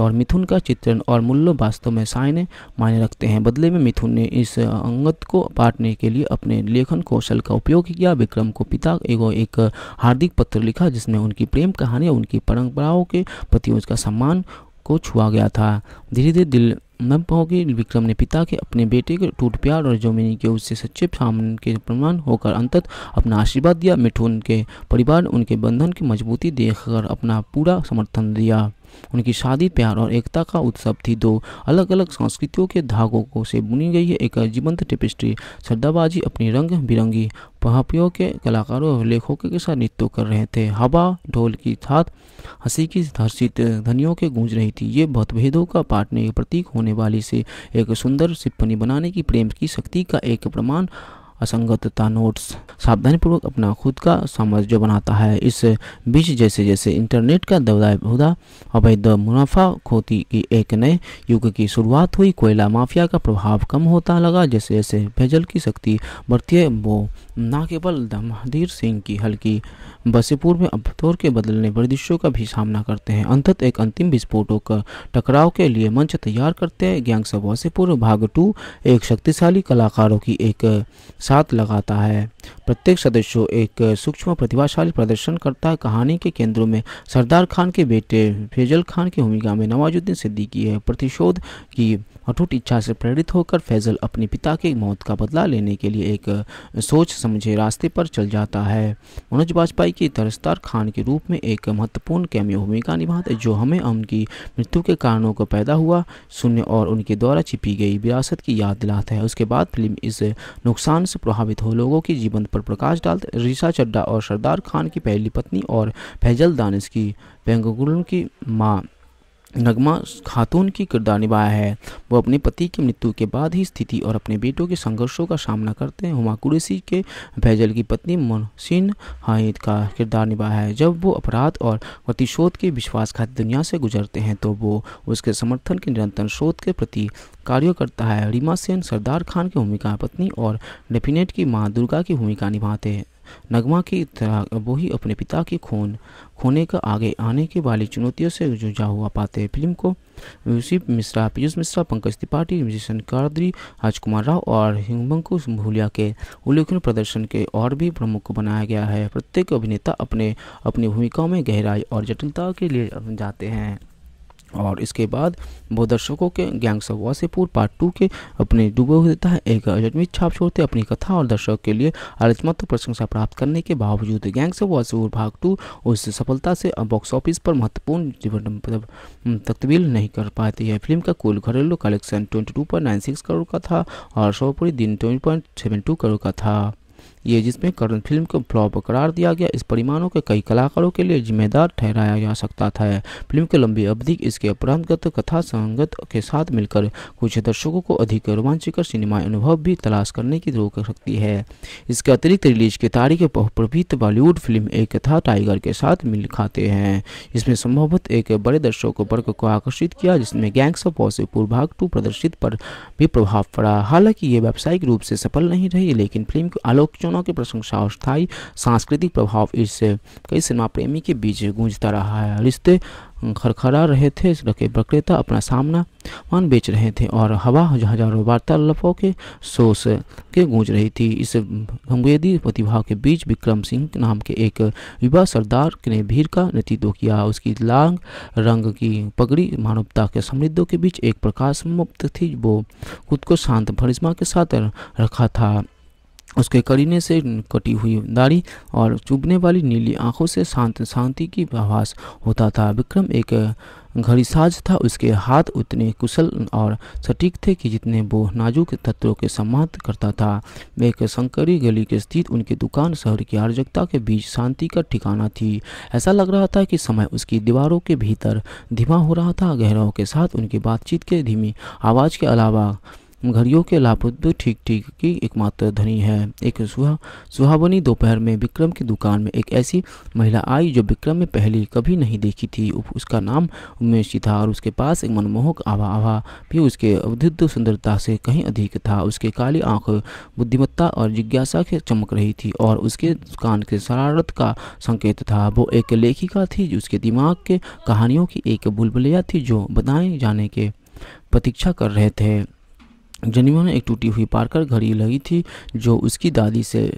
और मिथुन का चित्रण और मूल्य वास्तव में सायने मायने रखते हैं बदले में मिथुन ने इस अंगत को पाटने के लिए अपने लेखन कौशल का उपयोग किया विक्रम को पिता एगो एक हार्दिक पत्र लिखा जिसमें उनकी प्रेम कहानी उनकी परंपराओं के प्रति उसका सम्मान को छुआ गया था धीरे धीरे दिल नब होगी विक्रम ने पिता के अपने बेटे के टूट प्यार और जोमिनी के उससे सच्चे सामने के प्रमाण होकर अंतत अपना आशीर्वाद दिया मिठुन के परिवार उनके बंधन की मजबूती देखकर अपना पूरा समर्थन दिया उनकी शादी प्यार और एकता का उत्सव थी दो अलग अलग संस्कृतियों के धागों को से बुनी गई है एक जीवंत टेपिस्ट्री श्रद्धाबाजी अपनी रंग बिरंगी पहापियों के कलाकारों और लेखकों के साथ नृत्य कर रहे थे हवा ढोल की थात हंसी की धर्षित धनियों के गूंज रही थी ये मतभेदों का पाटने प्रतीक होने वाली से एक सुंदर सिप्पनी बनाने की प्रेम की शक्ति का एक प्रमाण असंगतता नोट्स सावधानीपूर्वक अपना खुद का साम्राज्य बनाता है इस बीच जैसे जैसे इंटरनेट का दबदाहुदा अवैध मुनाफा खोती की एक नए युग की शुरुआत हुई कोयला माफिया का प्रभाव कम होता लगा जैसे जैसे भेजल की शक्ति बढ़ती है वो न केवल महाधीर सिंह की हल्की बसेपुर में अबतौर के बदलने वर्दिशों का भी सामना करते हैं अंतत एक अंतिम विस्फोटों का टकराव के लिए मंच तैयार करते हैं गैंग्स सब वसीपुर भाग टू एक शक्तिशाली कलाकारों की एक साथ लगाता है प्रत्येक सदस्य एक सूक्ष्म प्रतिभाशाली प्रदर्शन करता है कहानी के केंद्रों में सरदार खान के बेटे फैजल खान की भूमिका में नवाजुद्दीन सिद्दीकी है प्रतिशोध की अटूट इच्छा से प्रेरित होकर फैजल अपने पिता की मौत का बदला लेने के लिए एक सोच समझे रास्ते पर चल जाता है मनोज वाजपेयी की तरसदार खान के रूप में एक महत्वपूर्ण कैमियो भूमिका निभाते जो हमें उनकी मृत्यु के कारणों को पैदा हुआ शून्य और उनके द्वारा छिपी गई विरासत की याद दिलाता है उसके बाद फिल्म इस नुकसान से प्रभावित हो लोगों के जीवन पर प्रकाश डालते रिशा चड्डा और सरदार खान की पहली पत्नी और फैजल दानिश की पेंगुल की माँ नगमा खातून की किरदार निभाया है वो अपने पति की मृत्यु के बाद ही स्थिति और अपने बेटों के संघर्षों का सामना करते हैं हुमा कुरेसी के भैजल की पत्नी मोहसिन हाइद का किरदार निभाया है जब वो अपराध और प्रतिशोध के विश्वासघात दुनिया से गुजरते हैं तो वो उसके समर्थन के निरंतर शोध के प्रति कार्य करता है रीमा सेन सरदार खान की भूमिका पत्नी और डेफिनेट की माँ दुर्गा की भूमिका निभाते हैं नगमा की तरह वो ही अपने पिता के खून खोने का आगे आने के वाली चुनौतियों से जूझा हुआ पाते हैं फिल्म को यूसी मिश्रा पीयूष मिश्रा पंकज त्रिपाठी म्यूजिशन कादरी राजकुमार राव और हिमबंकु भूलिया के उल्लेखनीय प्रदर्शन के और भी प्रमुख बनाया गया है प्रत्येक अभिनेता अपने अपनी भूमिकाओं में गहराई और जटिलता के लिए जाते हैं और इसके बाद वो दर्शकों के गैंग ऑफ से पार्ट टू के अपने डूबे हुए देता है एक अजनबी छाप छोड़ते अपनी कथा और दर्शक के लिए आलोचनात्मक प्रशंसा प्राप्त करने के बावजूद गैंग्स ऑफ से भाग टू उस सफलता से बॉक्स ऑफिस पर महत्वपूर्ण मतलब, तकबील नहीं कर पाती है फिल्म का कुल घरेलू कलेक्शन ट्वेंटी करोड़ का था और सर्वोपरि दिन ट्वेंटी करोड़ का था ये जिसमें करण फिल्म को फ्लॉप करार दिया गया इस परिमाणों के कई कलाकारों के लिए जिम्मेदार ठहराया जा सकता था फिल्म के लंबी अवधि इसके अपराधगत कथा संगत के साथ मिलकर कुछ दर्शकों को अधिक रोमांचकर सिनेमा अनुभव भी तलाश करने की रोक सकती है इसके अतिरिक्त रिलीज की तारीख प्रभीत बॉलीवुड फिल्म एक था टाइगर के साथ मिल खाते हैं इसमें संभवत एक बड़े दर्शकों वर्ग को आकर्षित किया जिसमें गैंग्स ऑफ वॉसेपुर भाग टू प्रदर्शित पर भी प्रभाव पड़ा हालांकि ये व्यावसायिक रूप से सफल नहीं रही लेकिन फिल्म आलोचना सिनेमा की प्रशंसा और स्थायी सांस्कृतिक प्रभाव इससे कई सिनेमा प्रेमी के बीच गूंजता रहा है रिश्ते खरखरा रहे थे रखे विक्रेता अपना सामना मान बेच रहे थे और हवा हजारों वार्तालापों के सोस के गूंज रही थी इस गंगेदी प्रतिभा के बीच विक्रम सिंह नाम के एक युवा सरदार ने भीड़ का नेतृत्व किया उसकी लांग रंग की पगड़ी मानवता के समृद्धों के बीच एक प्रकाश मुक्त थी वो खुद को शांत भरिश्मा के साथ रखा था उसके करीने से कटी हुई दाढ़ी और चुभने वाली नीली आंखों से शांत शांति की आभास होता था विक्रम एक घड़ीसाज था उसके हाथ उतने कुशल और सटीक थे कि जितने वो नाजुक तत्वों के सम्मान करता था एक संकरी गली के स्थित उनकी दुकान शहर की आर्जकता के बीच शांति का ठिकाना थी ऐसा लग रहा था कि समय उसकी दीवारों के भीतर धीमा हो रहा था गहराओं के साथ उनकी बातचीत के धीमी आवाज़ के अलावा घड़ियों के लाभुद्ध ठीक ठीक की एकमात्र धनी है एक सुहा सुहावनी दोपहर में विक्रम की दुकान में एक ऐसी महिला आई जो विक्रम में पहली कभी नहीं देखी थी उसका नाम उमेशी था और उसके पास एक मनमोहक आवा आवा भी उसके अवधिद्ध सुंदरता से कहीं अधिक था उसके काली आंख बुद्धिमत्ता और जिज्ञासा के चमक रही थी और उसके दुकान के शरारत का संकेत था वो एक लेखिका थी उसके दिमाग के कहानियों की एक बुलबुलिया थी जो बताए जाने के प्रतीक्षा कर रहे थे जनीवा ने एक टूटी हुई पारकर घड़ी लगी थी जो उसकी दादी से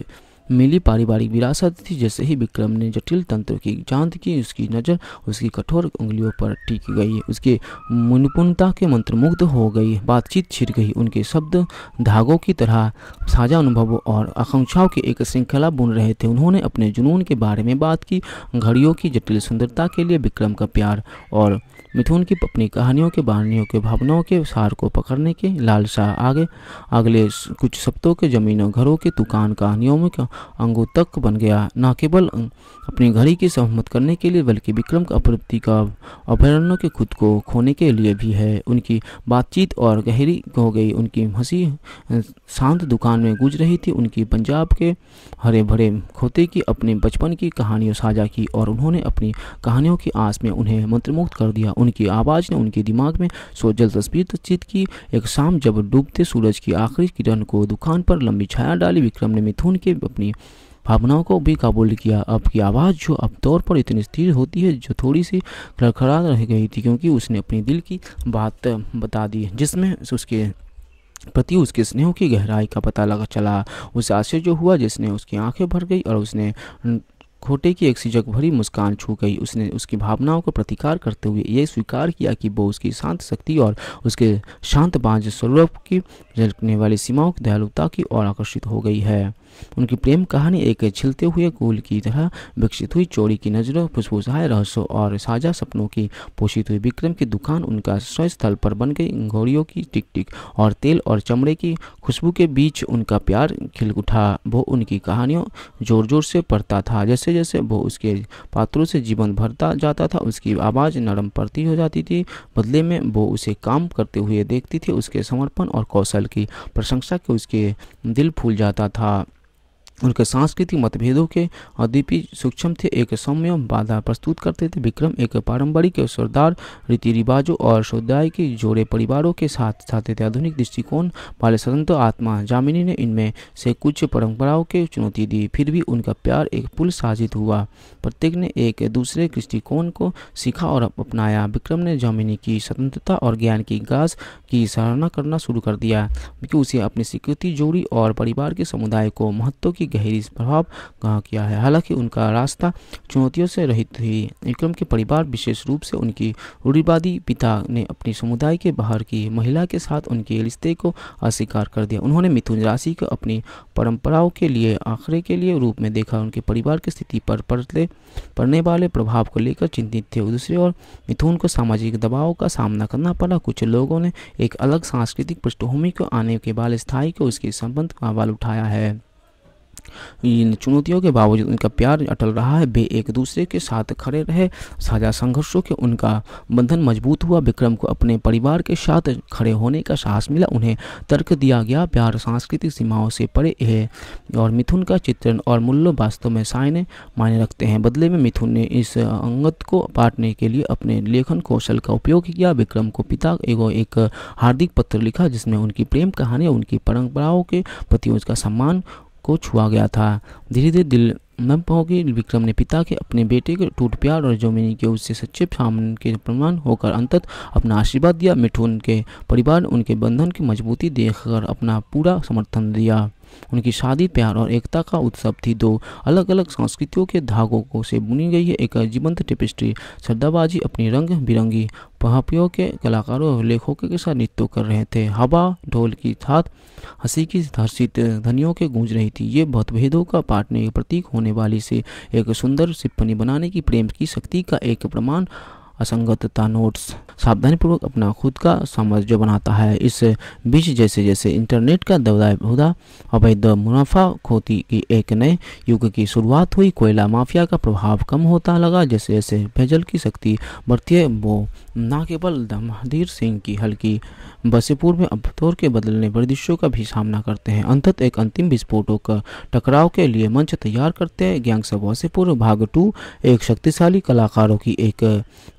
मिली पारिवारिक विरासत थी जैसे ही विक्रम ने जटिल तंत्र की जांच की उसकी नज़र उसकी कठोर उंगलियों पर टिक गई उसके मुनपुणता के मंत्रमुग्ध हो गई बातचीत छिड़ गई उनके शब्द धागों की तरह साझा अनुभवों और आकांक्षाओं की एक श्रृंखला बुन रहे थे उन्होंने अपने जुनून के बारे में बात की घड़ियों की जटिल सुंदरता के लिए विक्रम का प्यार और मिथुन की अपनी कहानियों के बहानियों के भावनाओं के सार को पकड़ने के लालसा आगे अगले कुछ सप्तों के जमीनों घरों के दुकान कहानियों में अंगों तक बन गया न केवल अं, अपनी घड़ी की सहमत करने के लिए बल्कि विक्रम का अप्रवृत्ति का अभ्यारण्य के खुद को खोने के लिए भी है उनकी बातचीत और गहरी हो गई उनकी हंसी अं, शांत दुकान में गुज रही थी उनकी पंजाब के हरे भरे खोते की अपने बचपन की कहानियों साझा की और उन्होंने अपनी कहानियों की आस में उन्हें मंत्रमुग्ध कर दिया उनकी आवाज़ ने उनके दिमाग में सोजल तस्वीर तस्जीद की एक शाम जब डूबते सूरज की आखिरी किरण को दुकान पर लंबी छाया डाली विक्रम ने मिथुन के अपनी भावनाओं को भी काबुल किया अब की आवाज़ जो अब तौर पर इतनी स्थिर होती है जो थोड़ी सी खड़खड़ा रह गई थी क्योंकि उसने अपने दिल की बात बता दी जिसमें उसके प्रति उसके स्नेह की गहराई का पता लगा चला उसे आश्चर्य हुआ जिसने उसकी आंखें भर गई और उसने खोटे की एक सिजक भरी मुस्कान छू गई उसने उसकी भावनाओं का प्रतिकार करते हुए यह स्वीकार किया कि वो उसकी शांत शक्ति और उसके शांत बांझ स्वरूप की झलकने वाली सीमाओं की दयालुता की ओर आकर्षित हो गई है उनकी प्रेम कहानी एक छिलते हुए गोल की तरह विकसित हुई चोरी की नजरों फुसफुसाए रहस्यों और साझा सपनों की पोषित हुई विक्रम की दुकान उनका स्वयं स्थल पर बन गई घोड़ियों की टिक टिक और तेल और चमड़े की खुशबू के बीच उनका प्यार खिल उठा वो उनकी कहानियों जोर जोर से पढ़ता था जैसे जैसे वो उसके पात्रों से जीवन भरता जाता था उसकी आवाज़ नरम पड़ती हो जाती थी बदले में वो उसे काम करते हुए देखती थी उसके समर्पण और कौशल की प्रशंसा के उसके दिल फूल जाता था उनके सांस्कृतिक मतभेदों के अद्यपि सूक्ष्म थे एक सौम्य बाधा प्रस्तुत करते थे विक्रम एक पारंपरिक सरदार रीति रिवाजों और समुदाय के जोड़े परिवारों के साथ साथ थे आधुनिक दृष्टिकोण वाले स्वतंत्र आत्मा जामिनी ने इनमें से कुछ परंपराओं के चुनौती दी फिर भी उनका प्यार एक पुल साजित हुआ प्रत्येक ने एक दूसरे दृष्टिकोण को सीखा और अपनाया विक्रम ने जामिनी की स्वतंत्रता और ज्ञान की गाज की सराहना करना शुरू कर दिया क्योंकि उसे अपनी स्वीकृति जोड़ी और परिवार के समुदाय को महत्व की गहरी प्रभाव किया है हालांकि उनका रास्ता चुनौतियों से रहित हुई विक्रम के परिवार विशेष रूप से उनकी रूढ़िवादी पिता ने अपने समुदाय के बाहर की महिला के साथ उनके रिश्ते को अस्वीकार कर दिया उन्होंने मिथुन राशि को अपनी परंपराओं के लिए आखिर के लिए रूप में देखा उनके परिवार की स्थिति पर पड़ते पड़ने वाले प्रभाव को लेकर चिंतित थे दूसरी ओर मिथुन को सामाजिक दबाव का सामना करना पड़ा कुछ लोगों ने एक अलग सांस्कृतिक पृष्ठभूमि को आने के बाद स्थायी को उसके संबंध का वाल उठाया है इन चुनौतियों के बावजूद उनका प्यार अटल रहा है वे एक दूसरे के साथ खड़े रहे साझा संघर्षों के उनका बंधन मजबूत हुआ विक्रम को अपने परिवार के साथ खड़े होने का साहस मिला उन्हें तर्क दिया गया प्यार सांस्कृतिक सीमाओं से परे है और मिथुन का चित्रण और मूल्य वास्तव में सायने मायने रखते हैं बदले में मिथुन ने इस अंगत को बांटने के लिए अपने लेखन कौशल का उपयोग किया विक्रम को पिता एगो एक हार्दिक पत्र लिखा जिसमें उनकी प्रेम कहानी उनकी परंपराओं के प्रति उसका सम्मान को छुआ गया था धीरे धीरे दिल नम पाओगे विक्रम ने पिता के अपने बेटे के टूट प्यार और जोमिनी के उससे सच्चे सामने के प्रमाण होकर अंतत अपना आशीर्वाद दिया मिठून के परिवार उनके बंधन की मजबूती देखकर अपना पूरा समर्थन दिया उनकी शादी प्यार और एकता का उत्सव थी दो अलग अलग संस्कृतियों के धागों को से बुनी गई एक जीवंत टिपिस्ट्री श्रद्धाबाजी अपनी रंग बिरंगी पहापियों के कलाकारों और लेखकों के साथ नृत्य कर रहे थे हवा ढोल की था हंसी की धर्षित धनियों के गूंज रही थी ये मतभेदों का पाटने प्रतीक होने वाली से एक सुंदर सिम्फनी बनाने की प्रेम की शक्ति का एक प्रमाण असंगतता नोट्स सावधानीपूर्वक अपना खुद का साम्राज्य बनाता है इस बीच जैसे जैसे इंटरनेट का दबदाय होता अवैध मुनाफा खोती की एक नए युग की शुरुआत हुई कोयला माफिया का प्रभाव कम होता लगा जैसे जैसे भैजल की शक्ति बढ़ती है वो न केवल दमहदीर सिंह की हल्की बसेपुर में अब तौर के बदलने वर्दिशों का भी सामना करते हैं अंतत एक अंतिम विस्फोटों का टकराव के लिए मंच तैयार करते हैं गैंग्स से बसीपुर भाग टू एक शक्तिशाली कलाकारों की एक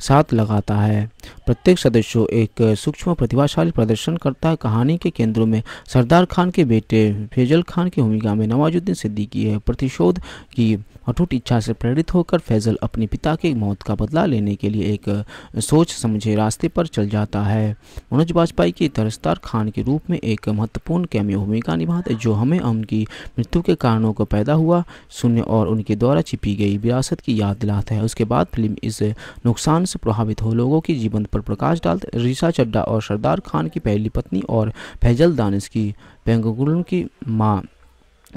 साथ लगाता है प्रत्येक सदस्य एक सूक्ष्म प्रतिभाशाली प्रदर्शनकर्ता कहानी के केंद्र में सरदार खान के बेटे फैजल खान की भूमिका में नवाजुद्दीन सिद्दीकी है प्रतिशोध की अटूट इच्छा से प्रेरित होकर फैजल अपने पिता की मौत का बदला लेने के लिए एक सोच समझे रास्ते पर चल जाता है मनोज वाजपेयी की तरस्तार खान के रूप में एक महत्वपूर्ण कैमियो भूमिका निभाते जो हमें उनकी मृत्यु के कारणों को पैदा हुआ शून्य और उनके द्वारा छिपी गई विरासत की याद दिलाता है उसके बाद फिल्म इस नुकसान से प्रभावित हो लोगों के जीवन प्रबंध पर प्रकाश डालते रीसा चड्डा और सरदार खान की पहली पत्नी और फैजल दानिश की पेंगुल की माँ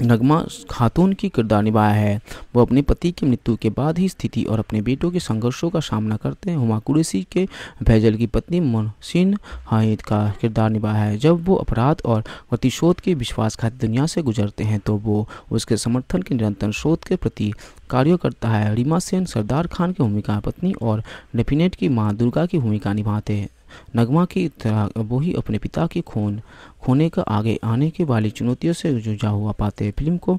नगमा खातून की किरदार निभाया है वो अपने पति की मृत्यु के बाद ही स्थिति और अपने बेटों के संघर्षों का सामना करते हैं हुमा कुरैसी के भैजल की पत्नी मोहसिन हाइद का किरदार निभाया है जब वो अपराध और प्रतिशोध के विश्वासघात दुनिया से गुजरते हैं तो वो उसके समर्थन के निरंतर शोध के प्रति कार्य करता है रीमा सेन सरदार खान की भूमिका पत्नी और डेफिनेट की माँ दुर्गा की भूमिका निभाते हैं नगमा की तरह वो ही अपने पिता की खून खोने का आगे आने के वाली चुनौतियों से जुझा हुआ पाते हैं फिल्म को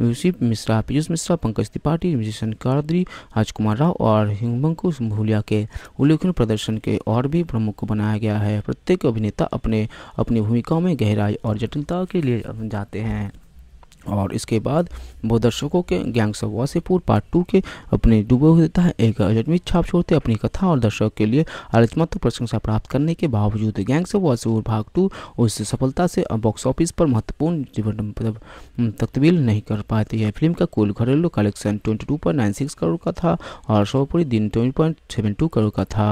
यूसी मिश्रा पीयूष मिश्रा पंकज त्रिपाठी मिशन कादरी राजकुमार राव और हिमबंकु भूलिया के उल्लेखनीय प्रदर्शन के और भी प्रमुख बनाया गया है प्रत्येक अभिनेता अपने अपनी भूमिकाओं में गहराई और जटिलता के लिए जाते हैं और इसके बाद वो दर्शकों के gangs of Wasseypur part two के अपने डूबे हुए देता है एक अजन्मित छाप छोड़ते अपनी कथा और दर्शकों के लिए आलोचनात्मक प्रशंसा प्राप्त करने के बावजूद गैंग्स ऑफ वासेपुर भाग टू उस सफलता से बॉक्स ऑफिस पर महत्वपूर्ण मतलब, तकबील नहीं कर पाती है फिल्म का कुल घरेलू कलेक्शन ट्वेंटी करोड़ का था और सर्वोपरि दिन ट्वेंटी करोड़ का था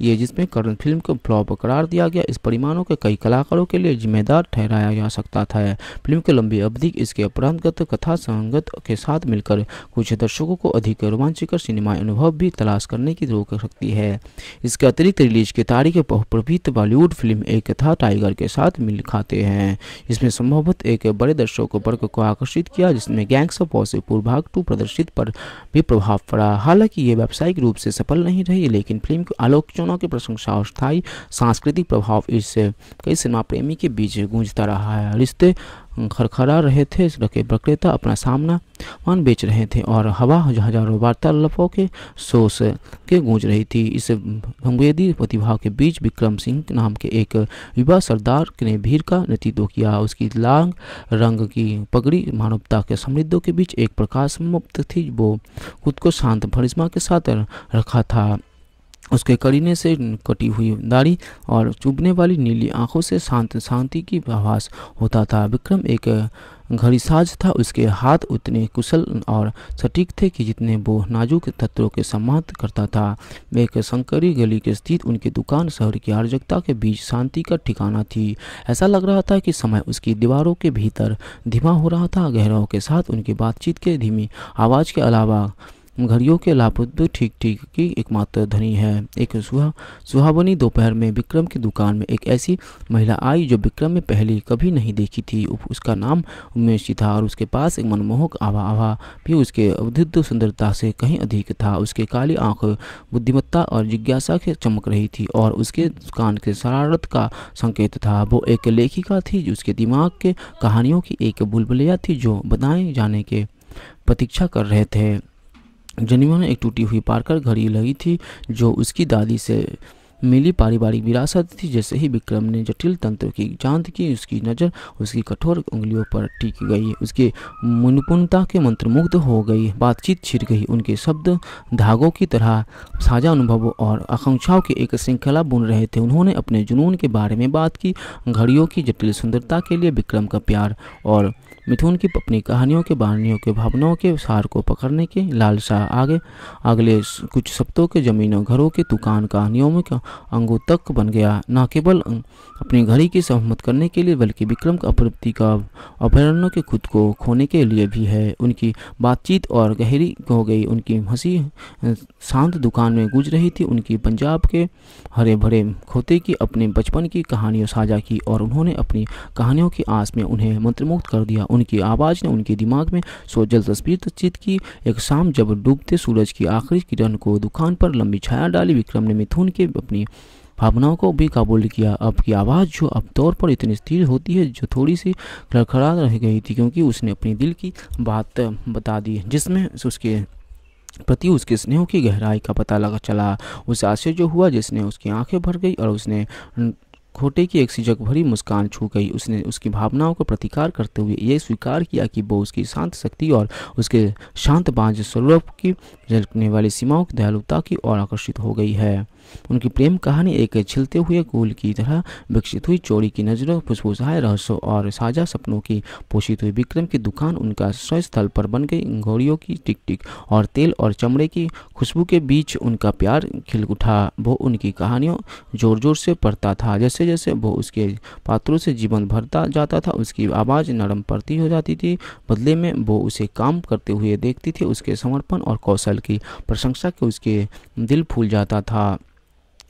ये जिसमें करण फिल्म को फ्लॉप करार दिया गया इस परिमाणों के कई कलाकारों के लिए जिम्मेदार ठहराया जा सकता था फिल्म की लंबी अवधि इसके अपराधगत कथा संगत के साथ मिलकर कुछ दर्शकों को अधिक रोमांचकर सिनेमा अनुभव भी तलाश करने की रोक सकती है इसके अतिरिक्त रिलीज की तारीख प्रभृत बॉलीवुड फिल्म एक कथा टाइगर के साथ मिल खाते हैं इसमें संभवतः एक बड़े दर्शकों वर्ग को आकर्षित किया जिसमें गैंग्स ऑफ वॉसेपुर भाग टू प्रदर्शित पर भी प्रभाव पड़ा हालांकि ये व्यावसायिक रूप से सफल नहीं रही लेकिन फिल्म की आलोचना रचनाओं की प्रशंसा और स्थायी सांस्कृतिक प्रभाव इस कई सिनेमा प्रेमी के बीच गूंजता रहा है रिश्ते खरखरा रहे थे रखे विक्रेता अपना सामना मान बेच रहे थे और हवा हजारों वार्तालापों के सोस के गूंज रही थी इस भंगेदी प्रतिभा के बीच विक्रम सिंह नाम के एक युवा सरदार ने भीड़ का नेतृत्व किया उसकी लांग रंग की पगड़ी मानवता के समृद्धों के बीच एक प्रकाश मुक्त थी वो खुद को शांत भरिश्मा के साथ रखा था उसके करीने से कटी हुई दाढ़ी और चुभने वाली नीली आंखों से शांत शांति की आवास होता था विक्रम एक घड़ीसाज था उसके हाथ उतने कुशल और सटीक थे कि जितने वो नाजुक तत्वों के सम्मान करता था एक शंकरी गली के स्थित उनकी दुकान शहर की आर्जकता के बीच शांति का ठिकाना थी ऐसा लग रहा था कि समय उसकी दीवारों के भीतर धीमा हो रहा था गहराओं के साथ उनकी बातचीत के धीमी आवाज़ के अलावा घड़ियों के लापुद्ध ठीक ठीक की एकमात्र धनी है एक सुहा सुहावनी दोपहर में विक्रम की दुकान में एक ऐसी महिला आई जो विक्रम में पहले कभी नहीं देखी थी उसका नाम उमेशी था और उसके पास एक मनमोहक आवा आवा भी उसके अवधिद्ध सुंदरता से कहीं अधिक था उसके काली आंख बुद्धिमत्ता और जिज्ञासा के चमक रही थी और उसके कान के शरारत का संकेत था वो एक लेखिका थी उसके दिमाग के कहानियों की एक बुलबुलिया थी जो बनाए जाने के प्रतीक्षा कर रहे थे जनिमा में एक टूटी हुई पारकर घड़ी लगी थी जो उसकी दादी से मिली पारिवारिक विरासत थी जैसे ही विक्रम ने जटिल तंत्र की जांच की उसकी नज़र उसकी कठोर उंगलियों पर टिक गई उसकी मुनपुनता के मंत्रमुग्ध हो गई बातचीत छिर गई उनके शब्द धागों की तरह साझा अनुभवों और आकांक्षाओं की एक श्रृंखला बुन रहे थे उन्होंने अपने जुनून के बारे में बात की घड़ियों की जटिल सुंदरता के लिए विक्रम का प्यार और मिथुन की अपनी कहानियों के बहानियों के भावनाओं के सार को पकड़ने के लालसा आगे अगले कुछ सप्तों के जमीनों घरों के दुकान कहानियों में अंगों तक बन गया न केवल अं, अपनी घड़ी की सहमत करने के लिए बल्कि विक्रम का प्रवृत्ति का अभ्यारण्य के खुद को खोने के लिए भी है उनकी बातचीत और गहरी हो गई उनकी हंसी अं, शांत दुकान में गुज रही थी उनकी पंजाब के हरे भरे खोते की अपने बचपन की कहानियों साझा की और उन्होंने अपनी कहानियों की आस में उन्हें मंत्रमुक्त कर दिया उनकी आवाज़ ने उनके दिमाग में सोजल तस्वीर तस्चित की एक शाम जब डूबते सूरज की आखिरी किरण को दुकान पर लंबी छाया डाली विक्रम ने मिथुन के अपनी भावनाओं को भी काबुल किया अब की आवाज़ जो अब तौर पर इतनी स्थिर होती है जो थोड़ी सी खड़खड़ा रह गई थी क्योंकि उसने अपने दिल की बात बता दी जिसमें उसके प्रति उसके स्नेह की गहराई का पता लगा चला उसे आश्चर्य हुआ जिसने उसकी आंखें भर गई और उसने खोटे की एक सीजक भरी मुस्कान छू गई उसने उसकी भावनाओं का प्रतिकार करते हुए यह स्वीकार किया कि वो उसकी शांत शक्ति और उसके शांत बांझ स्वरूप की झलकने वाली सीमाओं की दयालुता की ओर आकर्षित हो गई है उनकी प्रेम कहानी एक छिलते हुए गोल की तरह विकसित हुई चोरी की नजरों फुसफुसाए रहस्यों और साझा सपनों की पोषित हुई विक्रम की दुकान उनका आश्रय स्थल पर बन गई घोड़ियों की टिक टिक और तेल और चमड़े की खुशबू के बीच उनका प्यार खिल उठा वो उनकी कहानियों जोर जोर से पढ़ता था जैसे जैसे वो उसके पात्रों से जीवन भरता जाता था उसकी आवाज़ नरम पड़ती हो जाती थी बदले में वो उसे काम करते हुए देखती थी उसके समर्पण और कौशल की प्रशंसा के उसके दिल फूल जाता था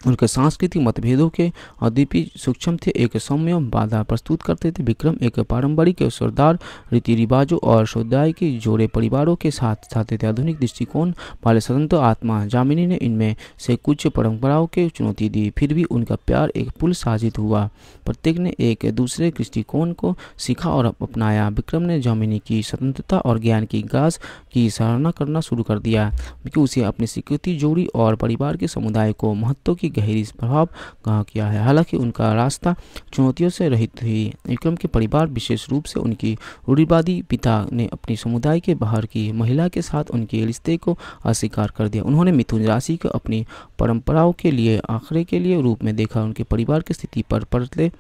उनके सांस्कृतिक मतभेदों के अद्यपि सूक्ष्म थे एक सौम्य बाधा प्रस्तुत करते थे विक्रम एक पारंपरिक सरदार रीति रिवाजों और समुदाय के जोड़े परिवारों के साथ साथ आधुनिक दृष्टिकोण वाले स्वतंत्र आत्मा जामिनी ने इनमें से कुछ परंपराओं के चुनौती दी फिर भी उनका प्यार एक पुल साजित हुआ प्रत्येक ने एक दूसरे दृष्टिकोण को सीखा और अपनाया विक्रम ने जामिनी की स्वतंत्रता और ज्ञान की गाज की सराहना करना शुरू कर दिया क्योंकि उसे अपनी स्वीकृति जोड़ी और परिवार के समुदाय को महत्व की गहरी प्रभाव कहा किया है हालांकि उनका रास्ता चुनौतियों से रहित थी विक्रम के परिवार विशेष रूप से उनकी रूढ़िवादी पिता ने अपनी समुदाय के बाहर की महिला के साथ उनके रिश्ते को अस्वीकार कर दिया उन्होंने मिथुन राशि को अपनी परंपराओं के लिए आखरे के लिए रूप में देखा उनके परिवार की स्थिति पर पड़ते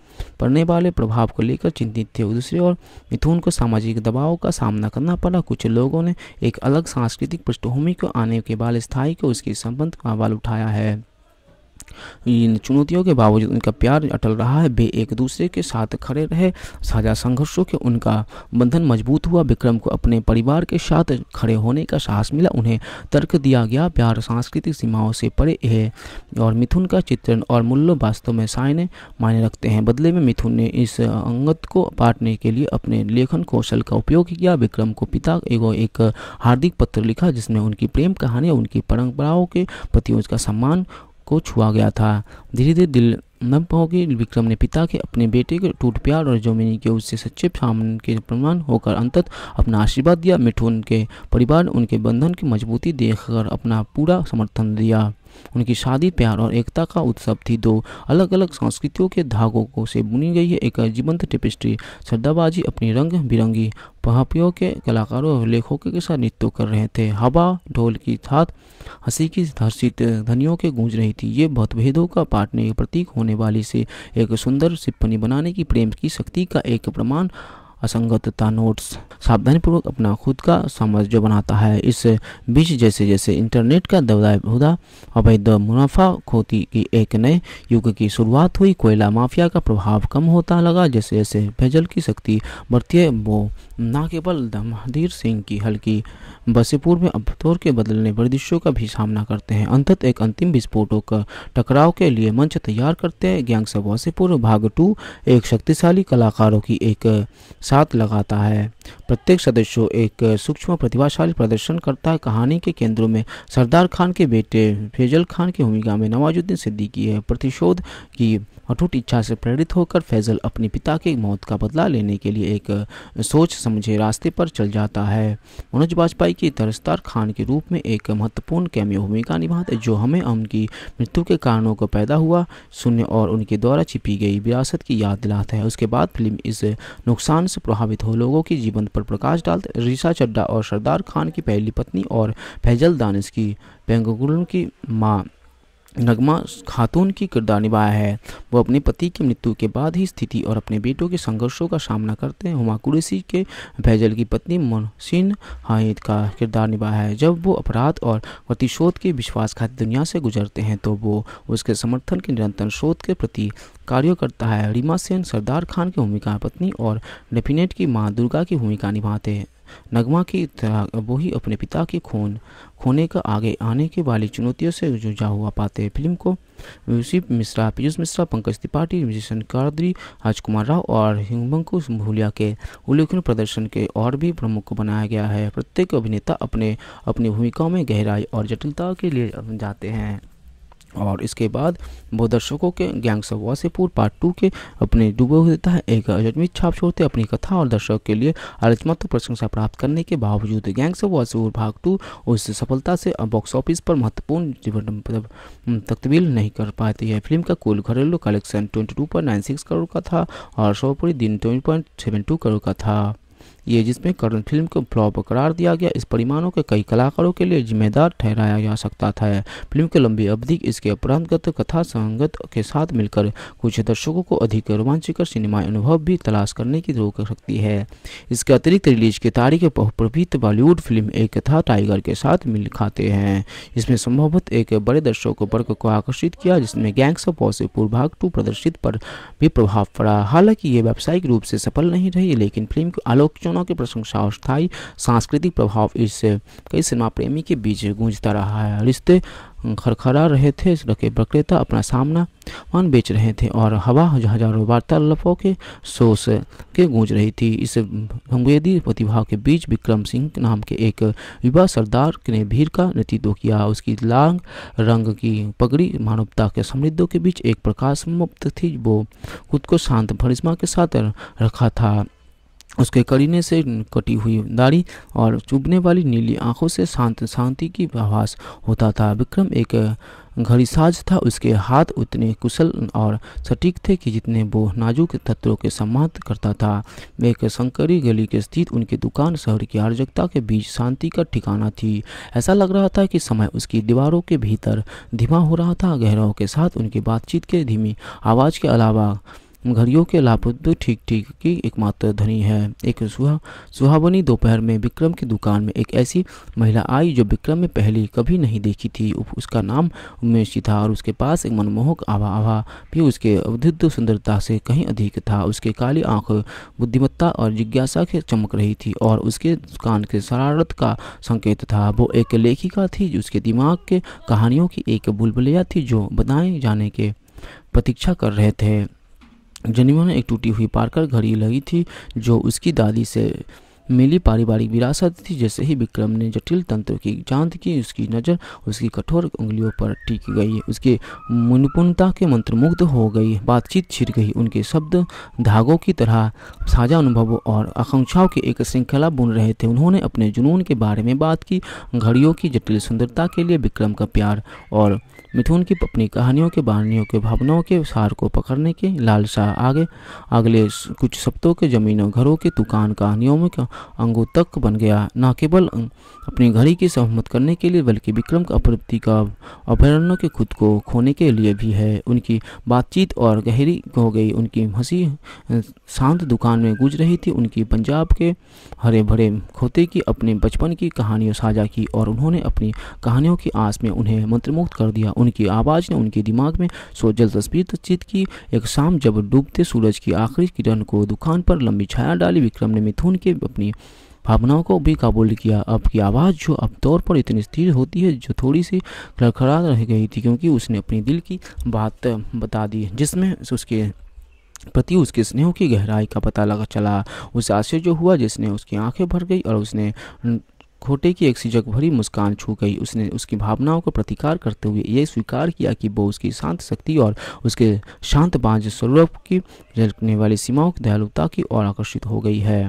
पड़ने वाले प्रभाव को लेकर चिंतित थे दूसरे और मिथुन को सामाजिक दबाव का सामना करना पड़ा कुछ लोगों ने एक अलग सांस्कृतिक पृष्ठभूमि को आने के बाद स्थायी को उसके संबंध का उठाया है इन चुनौतियों के बावजूद उनका प्यार अटल रहा है वे एक दूसरे के साथ खड़े रहे साझा संघर्षों के उनका बंधन मजबूत हुआ विक्रम को अपने परिवार के साथ खड़े होने का साहस मिला उन्हें तर्क दिया गया प्यार सांस्कृतिक सीमाओं से परे है और मिथुन का चित्रण और मूल्य वास्तव में सायने मायने रखते हैं बदले में मिथुन ने इस अंगत को पाटने के लिए अपने लेखन कौशल का उपयोग किया विक्रम को पिता एवं एक हार्दिक पत्र लिखा जिसमें उनकी प्रेम कहानी उनकी परंपराओं के प्रति उसका सम्मान को छुआ गया था धीरे धीरे दिल नब होगी विक्रम ने पिता के अपने बेटे के टूट प्यार और जोमिनी के उससे सच्चे सामने के प्रमाण होकर अंतत अपना आशीर्वाद दिया मिठून के परिवार उनके बंधन की मजबूती देखकर अपना पूरा समर्थन दिया उनकी शादी प्यार और एकता का उत्सव थी दो अलग अलग संस्कृतियों के धागों को से बुनी गई है एक जीवंत टिपिस्ट्री श्रद्धाबाजी अपनी रंग बिरंगी पहापियों के कलाकारों और लेखकों के साथ नृत्य कर रहे थे हवा ढोल की थात हंसी की धर्षित धनियों के गूंज रही थी ये मतभेदों का पाटने प्रतीक होने वाली से एक सुंदर सिप्पनी बनाने की प्रेम की शक्ति का एक प्रमाण असंगतता नोट्स सावधानीपूर्वक अपना खुद का जो बनाता है इस बीच जैसे जैसे इंटरनेट का हुआ अवैध मुनाफा खोती की एक नए युग की शुरुआत हुई कोयला माफिया का प्रभाव कम होता लगा जैसे जैसे भेजल की शक्ति बढ़ती है वो न केवल दमहदीर सिंह की हल्की बसीपुर में तौर के बदलने वर्दिशों का भी सामना करते हैं अंतत एक अंतिम का टकराव के लिए मंच तैयार करते हैं गैंगस्टर बसीपुर भाग टू एक शक्तिशाली कलाकारों की एक साथ लगाता है प्रत्येक सदस्य एक सूक्ष्म प्रतिभाशाली प्रदर्शन करता है कहानी के केंद्रों में सरदार खान के बेटे फैजल खान की भूमिका में नवाजुद्दीन सिद्दीकी है प्रतिशोध की अटूट इच्छा से प्रेरित होकर फैजल अपने पिता की मौत का बदला लेने के लिए एक सोच समझे रास्ते पर चल जाता है मनोज वाजपेयी की तरस्तार खान के रूप में एक महत्वपूर्ण कैमियो भूमिका निभाते जो हमें उनकी मृत्यु के कारणों को पैदा हुआ शून्य और उनके द्वारा छिपी गई विरासत की याद दिलाता है उसके बाद फिल्म इस नुकसान से प्रभावित हो लोगों के जीवन पर प्रकाश डालते रिशा चड्डा और सरदार खान की पहली पत्नी और फैजल दानिश की पेंगुल की माँ नगमा खातून की किरदार निभाया है वो अपने पति की मृत्यु के बाद ही स्थिति और अपने बेटों के संघर्षों का सामना करते हैं हुमा कुरैसी के भैजल की पत्नी मोहसिन हामिद का किरदार निभाया है जब वो अपराध और प्रतिशोध के विश्वासघात दुनिया से गुजरते हैं तो वो उसके समर्थन के निरंतर शोध के प्रति कार्य करता है रीमा सेन सरदार खान की भूमिका पत्नी और डेफिनेट की माँ दुर्गा की भूमिका निभाते हैं नगमा की वो ही अपने पिता के खून खोने का आगे आने के वाली चुनौतियों से जूझा हुआ पाते हैं फिल्म को यूसिफ मिश्रा पीयूष मिश्रा पंकज त्रिपाठी म्यूजिशन कादरी राजकुमार राव और हिमबंकु भूलिया के उल्लेखनीय प्रदर्शन के और भी प्रमुख बनाया गया है प्रत्येक अभिनेता अपने अपनी भूमिकाओं में गहराई और जटिलता के लिए जाते हैं और इसके बाद वो दर्शकों के gangs of Wasseypur part two के अपने डूबे हुए देता है एक अजमित छाप छोड़ते अपनी कथा और दर्शक के लिए आलोचनात्मक प्रशंसा प्राप्त करने के बावजूद गैंग्स ऑफ वासेपुर भाग टू उस सफलता से बॉक्स ऑफिस पर महत्वपूर्ण जीवन मतलब, तकबील नहीं कर पाती है फिल्म का कुल घरेलू collection twenty two point nine six crore का था और सर्वोपरि दिन twenty point seven two crore का था ये जिसमें करण फिल्म को फ्लॉप करार दिया गया इस परिमाणों के कई कलाकारों के लिए जिम्मेदार ठहराया जा सकता था फिल्म के लंबी अवधि इसके अपराधगत कथा संगत के साथ मिलकर कुछ दर्शकों को अधिक रोमांचकर सिनेमा अनुभव भी तलाश करने की रोक सकती है इसके अतिरिक्त रिलीज की तारीख बहुप्रभित बॉलीवुड फिल्म एक कथा टाइगर के साथ मिल खाते हैं इसमें संभवत एक बड़े दर्शकों वर्ग को आकर्षित किया जिसमें गैंग्स ऑफ वॉसेपुर भाग टू प्रदर्शित पर भी प्रभाव पड़ा हालांकि ये व्यावसायिक रूप से सफल नहीं रही लेकिन फिल्म को आलोचना भावनाओं की प्रशंसा और स्थायी सांस्कृतिक प्रभाव इस कई सिनेमा प्रेमी के बीच गूंजता रहा है रिश्ते खरखरा रहे थे रखे विक्रेता अपना सामना मान बेच रहे थे और हवा हजारों वार्तालापों के सोस के गूंज रही थी इस संवेदी प्रतिभा के बीच विक्रम सिंह नाम के एक युवा सरदार ने भीड़ का नेतृत्व किया उसकी लांग रंग की पगड़ी मानवता के समृद्धों के बीच एक प्रकाश मुक्त थी वो खुद को शांत भरिश्मा के साथ रखा था उसके करीने से कटी हुई दाढ़ी और चुभने वाली नीली आंखों से शांत शांति की आभास होता था विक्रम एक घड़ीसाज था उसके हाथ उतने कुशल और सटीक थे कि जितने वो नाजुक तत्वों के सम्मान करता था वे एक शंकरी गली के स्थित उनकी दुकान शहर की आर्जकता के बीच शांति का ठिकाना थी ऐसा लग रहा था कि समय उसकी दीवारों के भीतर धीमा हो रहा था गहराव के साथ उनकी बातचीत के धीमी आवाज़ के अलावा घड़ियों के लापुद्ध ठीक ठीक की एकमात्र धनी है एक सुहा सुहावनी दोपहर में विक्रम की दुकान में एक ऐसी महिला आई जो विक्रम में पहले कभी नहीं देखी थी उसका नाम उमेशी था और उसके पास एक मनमोहक आभा आभा भी उसके अवधुद्ध सुंदरता से कहीं अधिक था उसके काली आंख बुद्धिमत्ता और जिज्ञासा के चमक रही थी और उसके कान के शरारत का संकेत था वो एक लेखिका थी उसके दिमाग के कहानियों की एक बुलबुलिया थी जो बनाए जाने के प्रतीक्षा कर रहे थे जनिमा में एक टूटी हुई पारकर घड़ी लगी थी जो उसकी दादी से मिली पारिवारिक विरासत थी जैसे ही विक्रम ने जटिल तंत्र की जांच की उसकी नज़र उसकी कठोर उंगलियों पर टिक गई उसके मुनपुनता के मंत्रमुग्ध हो गई बातचीत छिर गई उनके शब्द धागों की तरह साझा अनुभवों और आकांक्षाओं की एक श्रृंखला बुन रहे थे उन्होंने अपने जुनून के बारे में बात की घड़ियों की जटिल सुंदरता के लिए विक्रम का प्यार और मिथुन की अपनी कहानियों के बहानियों के भावनाओं के सार को पकड़ने के लालसा आगे अगले कुछ सप्तों के जमीनों घरों के दुकान कहानियों में अंगों तक बन गया न केवल अं, अपनी घड़ी की सहमत करने के लिए बल्कि विक्रम का प्रवृत्ति का अभ्यारण्य के खुद को खोने के लिए भी है उनकी बातचीत और गहरी हो गई उनकी हंसी अं, शांत दुकान में गुज रही थी उनकी पंजाब के हरे भरे खोते की अपने बचपन की कहानियों साझा की और उन्होंने अपनी कहानियों की आस में उन्हें मंत्रमुक्त कर दिया उनकी आवाज़ ने उनके दिमाग में सोजल तस्वीर तस्चित की एक शाम जब डूबते सूरज की आखिरी किरण को दुकान पर लंबी छाया डाली विक्रम ने मिथुन के अपनी भावनाओं को भी काबुल किया अब की आवाज़ जो अब तौर पर इतनी स्थिर होती है जो थोड़ी सी खड़खड़ा रह गई थी क्योंकि उसने अपने दिल की बात बता दी जिसमें उसके प्रति उसके स्नेह की गहराई का पता लगा चला उस आश्चर्य जो हुआ जिसने उसकी आंखें भर गई और उसने खोटे की एक सिजक भरी मुस्कान छू गई उसने उसकी भावनाओं को प्रतिकार करते हुए यह स्वीकार किया कि वो उसकी शांत शक्ति और उसके शांत बांझ स्वरूप की झलकने वाली सीमाओं की दयालुता की ओर आकर्षित हो गई है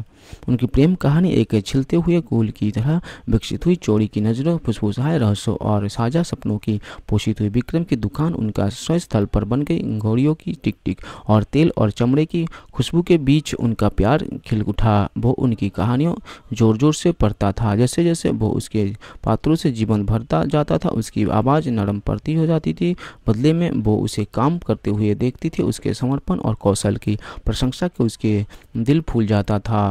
उनकी प्रेम कहानी एक छिलते हुए गोल की तरह विकसित हुई चोरी की नजरों फुसफुसाए रहस्यों और साझा सपनों की पोषित हुई विक्रम की दुकान उनका स्वयं स्थल पर बन गई घोड़ियों की टिक टिक और तेल और चमड़े की खुशबू के बीच उनका प्यार खिल उठा वो उनकी कहानियों जोर जोर से पढ़ता था जैसे जैसे वो उसके पात्रों से जीवन भरता जाता था उसकी आवाज़ नरम पड़ती हो जाती थी बदले में वो उसे काम करते हुए देखती थी उसके समर्पण और कौशल की प्रशंसा के उसके दिल फूल जाता था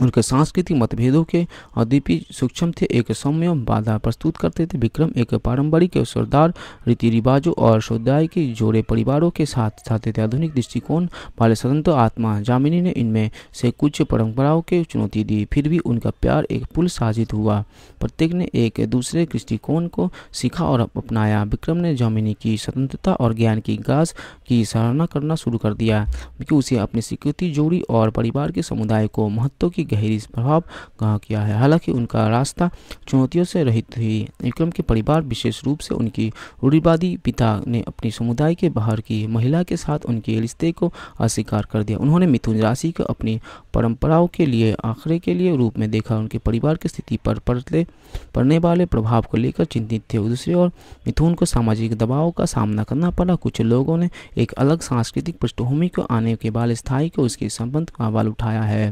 उनके सांस्कृतिक मतभेदों के अद्विपी सूक्ष्म थे एक सौम्य बाधा प्रस्तुत करते थे विक्रम एक पारंपरिक सरदार रीति रिवाजों और समुदाय के जोड़े परिवारों के साथ साथ थे आधुनिक दृष्टिकोण वाले स्वतंत्र आत्मा जामिनी ने इनमें से कुछ परंपराओं के चुनौती दी फिर भी उनका प्यार एक पुल साजित हुआ प्रत्येक ने एक दूसरे दृष्टिकोण को सीखा और अपनाया विक्रम ने जामिनी की स्वतंत्रता और ज्ञान की गाज की सराहना करना शुरू कर दिया क्योंकि उसे अपनी स्वीकृति जोड़ी और परिवार के समुदाय को महत्व की की गहरी प्रभाव कहा किया है हालांकि उनका रास्ता चुनौतियों से रहित थी विक्रम के परिवार विशेष रूप से उनकी रूढ़िवादी पिता ने अपने समुदाय के बाहर की महिला के साथ उनके रिश्ते को अस्वीकार कर दिया उन्होंने मिथुन राशि को अपनी परंपराओं के लिए आखिरे के लिए रूप में देखा उनके परिवार की स्थिति पर पड़ते पड़ने वाले प्रभाव को लेकर चिंतित थे दूसरी ओर मिथुन को सामाजिक दबाव का सामना करना पड़ा कुछ लोगों ने एक अलग सांस्कृतिक पृष्ठभूमि को आने के बाद स्थायी को उसके संबंध का सवाल उठाया है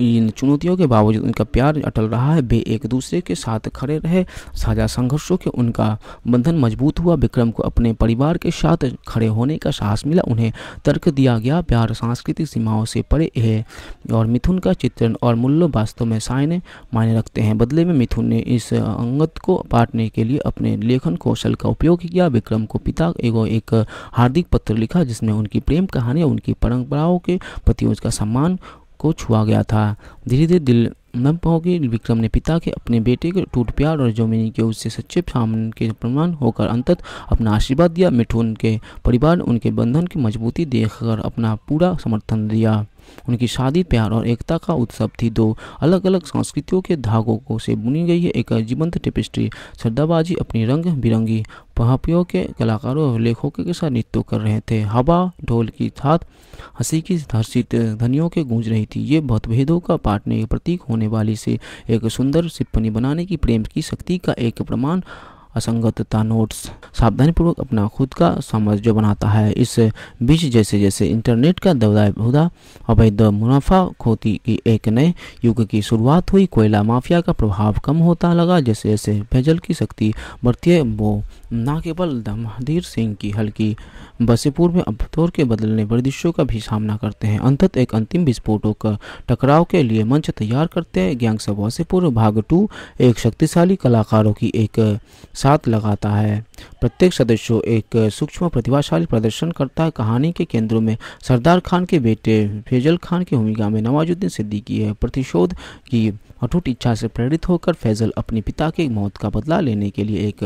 इन चुनौतियों के बावजूद उनका प्यार अटल रहा है वे एक दूसरे के साथ खड़े रहे साझा संघर्षों के उनका बंधन मजबूत हुआ विक्रम को अपने परिवार के साथ खड़े होने का साहस मिला उन्हें तर्क दिया गया प्यार सांस्कृतिक सीमाओं से परे है और मिथुन का चित्रण और मूल्य वास्तव में सायने मायने रखते हैं बदले में मिथुन ने इस अंगत को बांटने के लिए अपने लेखन कौशल का उपयोग किया विक्रम को पिता एगो एक हार्दिक पत्र लिखा जिसमें उनकी प्रेम कहानी उनकी परंपराओं के प्रति उसका सम्मान को छुआ गया था धीरे धीरे दिल नम होगी विक्रम ने पिता के अपने बेटे के टूट प्यार और जोमिनी के उससे सच्चे सामने के प्रमाण होकर अंतत अपना आशीर्वाद दिया मिठून के परिवार ने उनके बंधन की मजबूती देखकर अपना पूरा समर्थन दिया उनकी शादी प्यार और एकता का उत्सव थी दो अलग अलग संस्कृतियों के धागों को से बुनी गई है एक जीवंत टेपिस्ट्री श्रद्धाबाजी अपनी रंग बिरंगी पहापियों के कलाकारों और लेखकों के साथ नृत्य कर रहे थे हवा ढोल की थात हंसी की हर्षित धनियों के गूंज रही थी ये बहुत भेदों का पाटने के प्रतीक होने वाली से एक सुंदर सिप्पनी बनाने की प्रेम की शक्ति का एक प्रमाण असंगतता नोट्स सावधानीपूर्वक अपना खुद का जो बनाता है इस बीच जैसे जैसे इंटरनेट का दबदाहुदा अवैध मुनाफा खोती की एक नए युग की शुरुआत हुई कोयला माफिया का प्रभाव कम होता लगा जैसे जैसे भैजल की शक्ति बढ़ती है वो न केवल दमाधीर सिंह की हल्की बसेपुर में तौर के बदलने वर्दिशों का भी सामना करते हैं अंतत एक अंतिम विस्फोटों का टकराव के लिए मंच तैयार करते हैं गैंग से बसीपुर भाग टू एक शक्तिशाली कलाकारों की एक साथ लगाता है प्रत्येक सदस्य एक सूक्ष्म प्रतिभाशाली प्रदर्शन करता है कहानी के केंद्रों में सरदार खान के बेटे फैजल खान की भूमिका में नवाजुद्दीन सिद्दीकी है प्रतिशोध की अटूट इच्छा से प्रेरित होकर फैजल अपने पिता की मौत का बदला लेने के लिए एक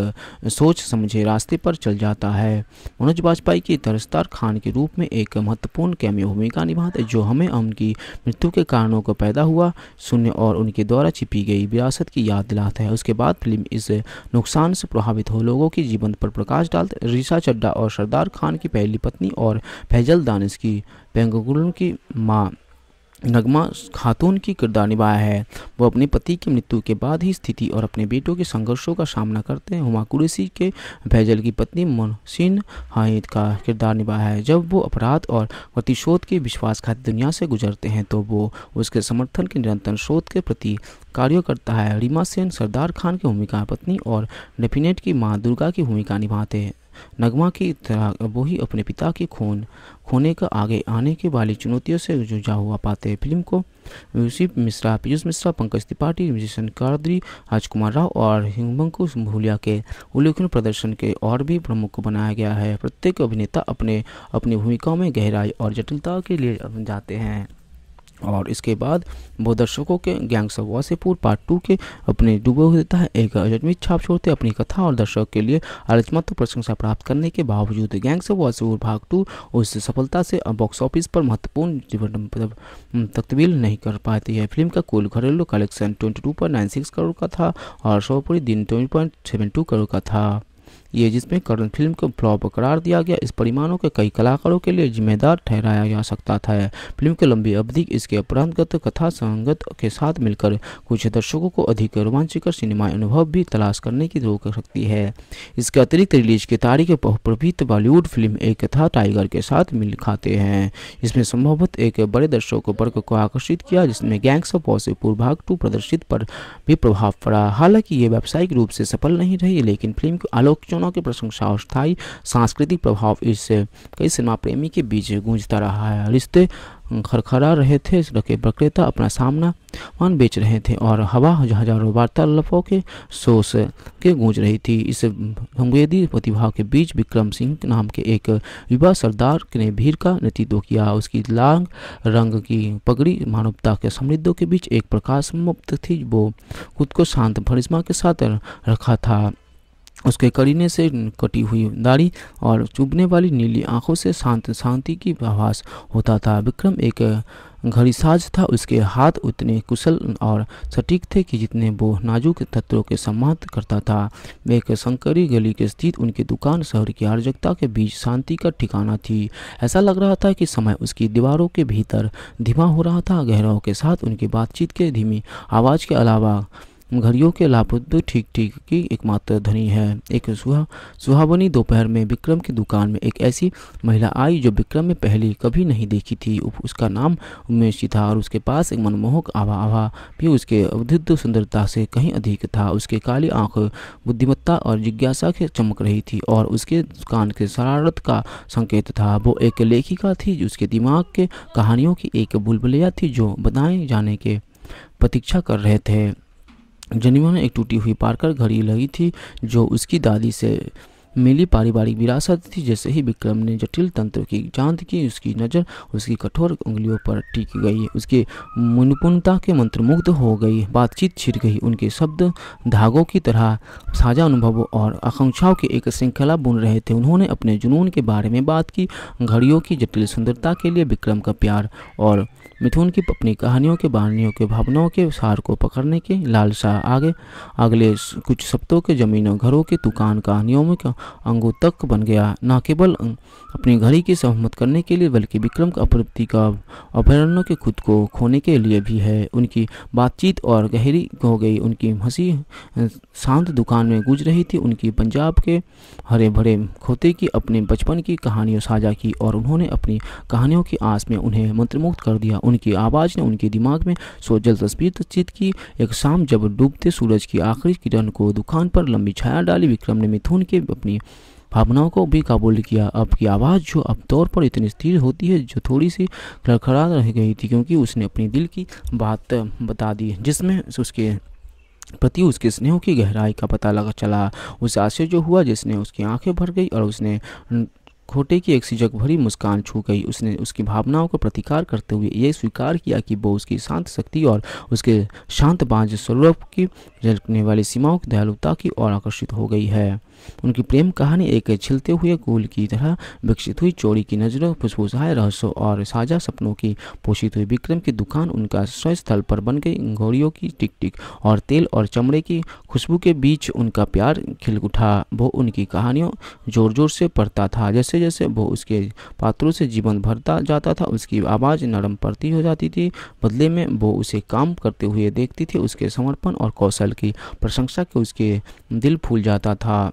सोच समझे रास्ते पर चल जाता है मनोज वाजपेयी की तरसतार खान के रूप में एक महत्वपूर्ण कैमियो भूमिका निभाते जो हमें उनकी मृत्यु के कारणों को पैदा हुआ शून्य और उनके द्वारा छिपी गई विरासत की याद दिलाता है उसके बाद फिल्म इस नुकसान से प्रभावित हो लोगों के जीवन पर प्रकाश डालते रिशा चड्डा और सरदार खान की पहली पत्नी और फैजल दानिश की पेंगुल की माँ नगमा खातून की किरदार निभाया है वो अपने पति की मृत्यु के बाद ही स्थिति और अपने बेटों के संघर्षों का सामना करते हैं हुमा कुरेसी के भैजल की पत्नी मोहसिन हाइद का किरदार निभाया है जब वो अपराध और प्रतिशोध के विश्वासघात दुनिया से गुजरते हैं तो वो उसके समर्थन के निरंतर शोध के प्रति कार्य करता है रीमा सेन सरदार खान की भूमिका पत्नी और डेफिनेट की माँ दुर्गा की भूमिका निभाते हैं नगमा की तरह वो ही अपने पिता के खून खोने का आगे आने के वाली चुनौतियों से जूझा हुआ पाते हैं फिल्म को यूसी मिश्रा पीयूष मिश्रा पंकज त्रिपाठी म्यूजिशन कारदरी राजकुमार राव और हिमबंकु भूलिया के उल्लेखनीय प्रदर्शन के और भी प्रमुख बनाया गया है प्रत्येक अभिनेता अपने अपनी भूमिकाओं में गहराई और जटिलता के लिए जाते हैं और इसके बाद वो दर्शकों के gangs of Wasseypur part two के अपने डूबे हुए देता है एक अजमित छाप छोड़ते अपनी कथा और दर्शक के लिए आलोचनात्मक प्रशंसा प्राप्त करने के बावजूद गैंग्स ऑफ वासेपुर भाग टू उस सफलता से बॉक्स ऑफिस पर महत्वपूर्ण मतलब, तकबील नहीं कर पाती है फिल्म का कुल घरेलू collection twenty two point nine six crore का था और शोपुरी दिन twenty point seven two crore का था ये जिसमें करण फिल्म को फ्लॉप करार दिया गया इस परिमाणों के कई कलाकारों के लिए जिम्मेदार ठहराया जा सकता था फिल्म की लंबी अवधि इसके अपराधगत कथा संगत के साथ मिलकर कुछ दर्शकों को अधिक रोमांचकर सिनेमा अनुभव भी तलाश करने की रोक सकती है इसके अतिरिक्त रिलीज की तारीख बहुप्रभीत बॉलीवुड फिल्म एक कथा टाइगर के साथ मिल खाते हैं इसमें संभवत एक बड़े दर्शकों वर्ग को आकर्षित किया जिसमें गैंग्स ऑफ वॉसीपुर भाग टू प्रदर्शित पर भी प्रभाव पड़ा हालांकि ये व्यावसायिक रूप से सफल नहीं रही लेकिन फिल्म की आलोचना दोनों की प्रशंसा और स्थायी सांस्कृतिक प्रभाव इस कई सिनेमा प्रेमी के बीच गूंजता रहा है रिश्ते खरखरा रहे थे रखे विक्रेता अपना सामना मान बेच रहे थे और हवा हजारों वार्तालापों के सोस के गूंज रही थी इस संवेदी प्रतिभा के बीच विक्रम सिंह नाम के एक युवा सरदार ने भीड़ का नेतृत्व किया उसकी लांग रंग की पगड़ी मानवता के समृद्धों के बीच एक प्रकाश मुक्त थी वो खुद को शांत भरिश्मा के साथ रखा था उसके करीने से कटी हुई दाढ़ी और चुभने वाली नीली आंखों से शांत शांति की आभास होता था विक्रम एक घड़ीसाज था उसके हाथ उतने कुशल और सटीक थे कि जितने वो नाजुक तत्वों के सम्मान करता था एक शंकरी गली के स्थित उनकी दुकान शहर की आर्जकता के बीच शांति का ठिकाना थी ऐसा लग रहा था कि समय उसकी दीवारों के भीतर धीमा हो रहा था गहराव के साथ उनकी बातचीत के धीमी आवाज़ के अलावा घड़ियों के लाभुद्ध ठीक ठीक की एकमात्र धनी है एक सुहा सुहावनी दोपहर में विक्रम की दुकान में एक ऐसी महिला आई जो विक्रम में पहले कभी नहीं देखी थी उसका नाम उमेशी था और उसके पास एक मनमोहक आभा आभा भी उसके अवधिद्ध सुंदरता से कहीं अधिक था उसके काली आंख बुद्धिमत्ता और जिज्ञासा के चमक रही थी और उसके कान के शरारत का संकेत था वो एक लेखिका थी उसके दिमाग के कहानियों की एक बुलबुलिया थी जो बताए जाने के प्रतीक्षा कर रहे थे जनीवा ने एक टूटी हुई पारकर घड़ी लगी थी जो उसकी दादी से मिली पारिवारिक विरासत थी जैसे ही विक्रम ने जटिल तंत्र की जांच की उसकी नज़र उसकी कठोर उंगलियों पर टिक गई उसकी मुनपुणता के मंत्रमुग्ध हो गई बातचीत छिड़ गई उनके शब्द धागों की तरह साझा अनुभवों और आकांक्षाओं की एक श्रृंखला बुन रहे थे उन्होंने अपने जुनून के बारे में बात की घड़ियों की जटिल सुंदरता के लिए विक्रम का प्यार और मिथुन की अपनी कहानियों के बहानियों के भावनाओं के सार को पकड़ने के लालसा आगे अगले कुछ सप्तों के जमीनों घरों के दुकान कहानियों में अंगों तक बन गया न केवल अं, अपनी घड़ी की सहमत करने के लिए बल्कि विक्रम का अप्रवृत्ति का अभ्यारण्य के खुद को खोने के लिए भी है उनकी बातचीत और गहरी हो गई उनकी हंसी अं, शांत दुकान में गुज रही थी उनकी पंजाब के हरे भरे खोते की अपने बचपन की कहानियों साझा की और उन्होंने अपनी कहानियों की आस में उन्हें मंत्रमुग्ध कर दिया उनकी आवाज़ ने उनके दिमाग में सोजल तस्वीर तस्जीद की एक शाम जब डूबते सूरज की आखिरी किरण को दुकान पर लंबी छाया डाली विक्रम ने मिथुन के अपनी भावनाओं को भी काबुल किया अब की आवाज़ जो अब तौर पर इतनी स्थिर होती है जो थोड़ी सी खड़खड़ा रह गई थी क्योंकि उसने अपनी दिल की बात बता दी जिसमें उसके प्रति उसके स्नेह की गहराई का पता लगा चला उसे आश्चर्य हुआ जिसने उसकी आंखें भर गई और उसने खोटे की एक सिजक भरी मुस्कान छू गई उसने उसकी भावनाओं का प्रतिकार करते हुए यह स्वीकार किया कि वो उसकी शांत शक्ति और उसके शांत बांझ स्वरूप की झलकने वाली सीमाओं की दयालुता की ओर आकर्षित हो गई है उनकी प्रेम कहानी एक छिलते हुए गोल की तरह विकसित हुई चोरी की नजरों फुसफुसाए रहस्यों और साझा सपनों की पोषित हुई विक्रम की दुकान उनका स्वयं स्थल पर बन गई घोड़ियों की टिक टिक और तेल और चमड़े की खुशबू के बीच उनका प्यार खिल उठा वो उनकी कहानियों जोर जोर से पढ़ता था जैसे जैसे वो उसके पात्रों से जीवन भरता जाता था उसकी आवाज़ नरम पड़ती हो जाती थी बदले में वो उसे काम करते हुए देखती थी उसके समर्पण और कौशल की प्रशंसा के उसके दिल फूल जाता था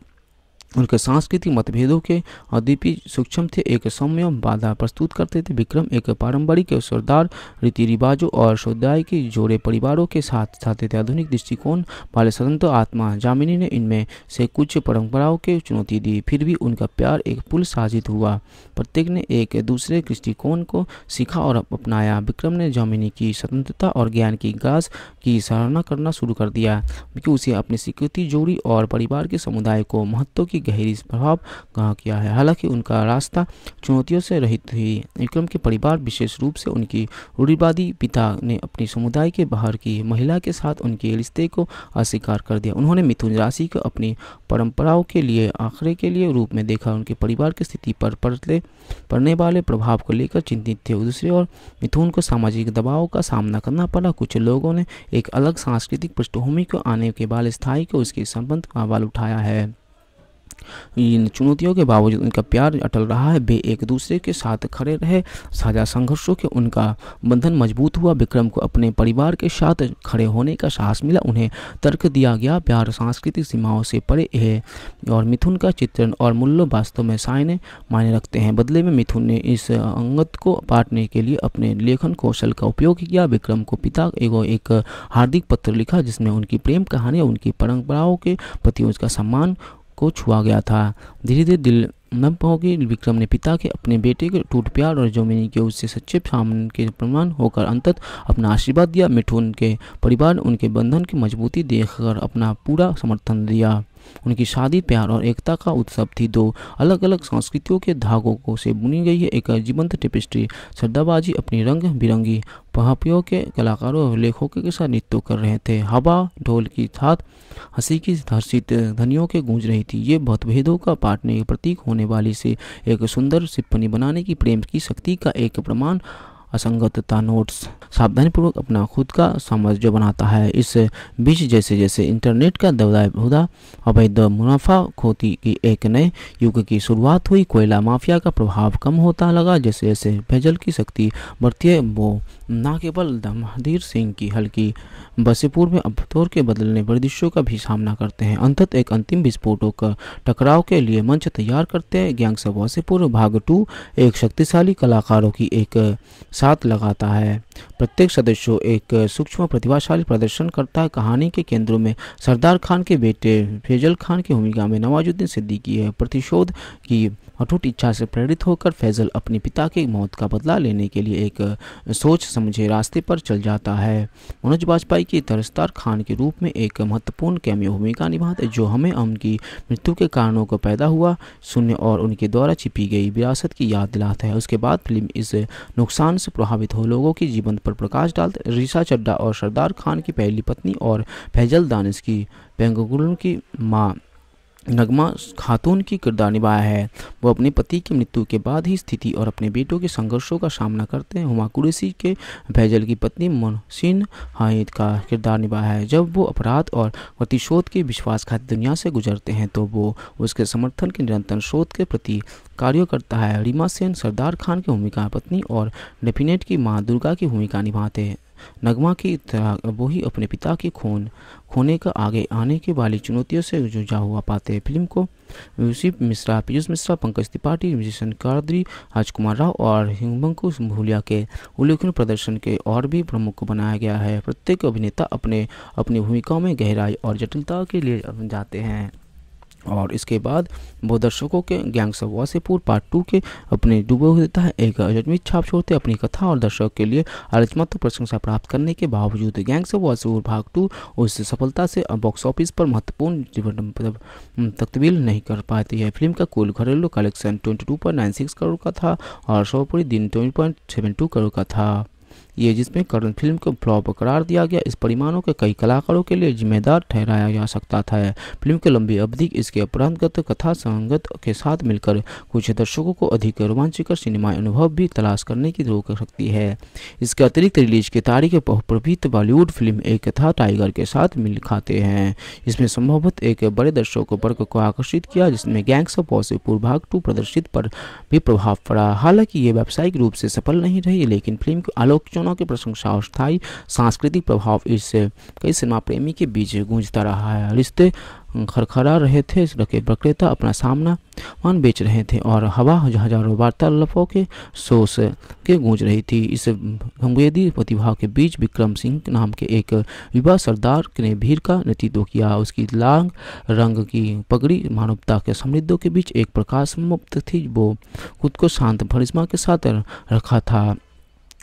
उनके सांस्कृतिक मतभेदों के अद्वीप सूक्ष्म थे एक सौम्य बाधा प्रस्तुत करते थे विक्रम एक पारंपरिक सरदार रीति रिवाजों और समुदाय के जोड़े परिवारों के साथ साथ थे आधुनिक दृष्टिकोण वाले स्वतंत्र आत्मा जामिनी ने इनमें से कुछ परंपराओं के चुनौती दी फिर भी उनका प्यार एक पुल साजित हुआ प्रत्येक ने एक दूसरे दृष्टिकोण को सीखा और अपनाया विक्रम ने जामिनी की स्वतंत्रता और ज्ञान की गाज की सराहना करना शुरू कर दिया क्योंकि उसे अपनी स्वीकृति जोड़ी और परिवार के समुदाय को महत्व की गहरी प्रभाव कहा किया है हालांकि उनका रास्ता चुनौतियों से रहित ही विक्रम के परिवार विशेष रूप से उनकी रूढ़िवादी पिता ने अपनी समुदाय के बाहर की महिला के साथ उनके रिश्ते को अस्वीकार कर दिया उन्होंने मिथुन राशि को अपनी परंपराओं के लिए आखिरे के लिए रूप में देखा उनके परिवार की स्थिति पर पड़ते पड़ने वाले प्रभाव को लेकर चिंतित थे दूसरी ओर मिथुन को सामाजिक दबाव का सामना करना पड़ा कुछ लोगों ने एक अलग सांस्कृतिक पृष्ठभूमि को आने के बाल स्थायी को उसके संबंध का वाल उठाया है इन चुनौतियों के बावजूद उनका प्यार अटल रहा है वे एक दूसरे के साथ खड़े रहे साझा संघर्षों के उनका बंधन मजबूत हुआ विक्रम को अपने परिवार के साथ खड़े होने का साहस मिला उन्हें तर्क दिया गया प्यार सांस्कृतिक सीमाओं से परे है और मिथुन का चित्रण और मूल्य वास्तव में सायने मायने रखते हैं बदले में मिथुन ने इस अंगत को बांटने के लिए अपने लेखन कौशल का उपयोग किया विक्रम को पिता एगो एक हार्दिक पत्र लिखा जिसमें उनकी प्रेम कहानी उनकी परंपराओं के प्रति उसका सम्मान को छुआ गया था धीरे धीरे दिल नब गई विक्रम ने पिता के अपने बेटे के टूट प्यार और जोमिनी के उससे सच्चे सामने के प्रमाण होकर अंतत अपना आशीर्वाद दिया मिठून के परिवार उनके बंधन की मजबूती देखकर अपना पूरा समर्थन दिया उनकी शादी प्यार और एकता का उत्सव थी दो अलग अलग संस्कृतियों के धागों को से बुनी गई है एक जीवंत टेपेस्ट्री श्रद्धाबाजी अपनी रंग बिरंगी पहापियों के कलाकारों और लेखकों के साथ नृत्य कर रहे थे हवा ढोल की था हंसी की धर्षित धनियों के गूंज रही थी ये मतभेदों का पाटने प्रतीक होने वाली से एक सुंदर सिप्पनी बनाने की प्रेम की शक्ति का एक प्रमाण असंगतता नोट्स सावधानीपूर्वक अपना खुद का साम्राज्य बनाता है इस बीच जैसे जैसे इंटरनेट का दबदाय होता अवैध मुनाफा खोती की एक नए युग की शुरुआत हुई कोयला माफिया का प्रभाव कम होता लगा जैसे जैसे भैजल की शक्ति बढ़ती है वो न केवल दमहदीर सिंह की हल्की बसेपुर में अब तौर के बदलने वर्दिशों का भी सामना करते हैं अंतत एक अंतिम विस्फोटों का टकराव के लिए मंच तैयार करते हैं गैंग सवासीपुर भाग टू एक शक्तिशाली कलाकारों की एक साथ लगाता है प्रत्येक सदस्य एक सूक्ष्म प्रतिभाशाली प्रदर्शन करता है कहानी के केंद्रों में सरदार खान के बेटे फैजल खान की भूमिका में नवाजुद्दीन सिद्दीकी है प्रतिशोध की अटूट इच्छा से प्रेरित होकर फैजल अपने पिता की मौत का बदला लेने के लिए एक सोच समझे रास्ते पर चल जाता है मनोज वाजपेयी की तरस्तार खान के रूप में एक महत्वपूर्ण कैमियो भूमिका निभाते जो हमें उनकी मृत्यु के कारणों को पैदा हुआ सुनने और उनके द्वारा छिपी गई विरासत की याद दिलाता है उसके बाद फिल्म इस नुकसान से प्रभावित हो लोगों के जीवन पर प्रकाश डालते रिशा चड्डा और सरदार खान की पहली पत्नी और फैजल दानिश की पेंगुलू की माँ नगमा खातून की किरदार निभाया है वो अपने पति की मृत्यु के बाद ही स्थिति और अपने बेटों के संघर्षों का सामना करते हैं हुमा कुरेसी के भैजल की पत्नी मोहसिन हाइद का किरदार निभाया है जब वो अपराध और प्रतिशोध के विश्वासघात दुनिया से गुजरते हैं तो वो उसके समर्थन के निरंतर शोध के प्रति कार्य करता है रीमा सेन सरदार खान की भूमिका पत्नी और डेफिनेट की माँ दुर्गा की भूमिका निभाते हैं नगमा की तरह वो ही अपने पिता की खून खोने का आगे आने के वाली चुनौतियों से जूझा हुआ पाते हैं फिल्म को यूसी मिश्रा पीयूष मिश्रा पंकज त्रिपाठी म्यूजिशन कादरी राजकुमार राव और हिमबंकु भूलिया के उल्लेखनीय प्रदर्शन के और भी प्रमुख बनाया गया है प्रत्येक अभिनेता अपने अपनी भूमिकाओं में गहराई और जटिलता के लिए जाते हैं और इसके बाद वो दर्शकों के gangs of Wasseypur part two के अपने डूबे हुए देता है एक अजमित छाप छोड़ते अपनी कथा और दर्शकों के लिए आलोचनात्मक प्रशंसा प्राप्त करने के बावजूद गैंग्स ऑफ वासेपुर भाग टू उस सफलता से बॉक्स ऑफिस पर महत्वपूर्ण मतलब, तकबील नहीं कर पाती है फिल्म का कुल घरेलू collection twenty two point nine six crore का था और सर्वोपरि दिन twenty point seven two crore का था ये जिसमें करण फिल्म को फ्लॉप करार दिया गया इस परिमाणों के कई कलाकारों के लिए जिम्मेदार ठहराया जा सकता था फिल्म की लंबी अवधि इसके अपराधगत कथा संगत के साथ मिलकर कुछ दर्शकों को अधिक रोमांचकर सिनेमा अनुभव भी तलाश करने की रोक सकती है इसके अतिरिक्त रिलीज की तारीख बहुप्रभित बॉलीवुड फिल्म एक कथा टाइगर के साथ मिल खाते हैं इसमें संभवतः एक बड़े दर्शकों वर्ग को आकर्षित किया जिसमें गैंग्स ऑफ वॉसीपुर भाग टू प्रदर्शित पर भी प्रभाव पड़ा हालांकि ये व्यावसायिक रूप से सफल नहीं रही लेकिन फिल्म की आलोचना सिनेमा की प्रशंसा और स्थायी सांस्कृतिक प्रभाव इससे कई सिनेमा प्रेमी के बीच गूंजता रहा है रिश्ते खरखरा रहे थे रखे विक्रेता अपना सामना मान बेच रहे थे और हवा हजारों वार्तालापों के सोस के गूंज रही थी इस संवेदी प्रतिभा के बीच विक्रम सिंह नाम के एक युवा सरदार ने भीड़ का नेतृत्व किया उसकी लांग रंग की पगड़ी मानवता के समृद्धों के बीच एक प्रकाश मुक्त थी वो खुद को शांत भरिश्मा के साथ रखा था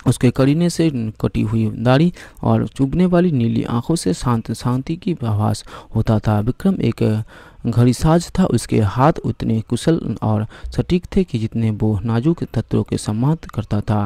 उसके करीने से कटी हुई दाढ़ी और चुभने वाली नीली आंखों से शांत शांति की आवास होता था विक्रम एक घड़ीसाज था उसके हाथ उतने कुशल और सटीक थे कि जितने वो नाजुक तत्वों के सम्मान करता था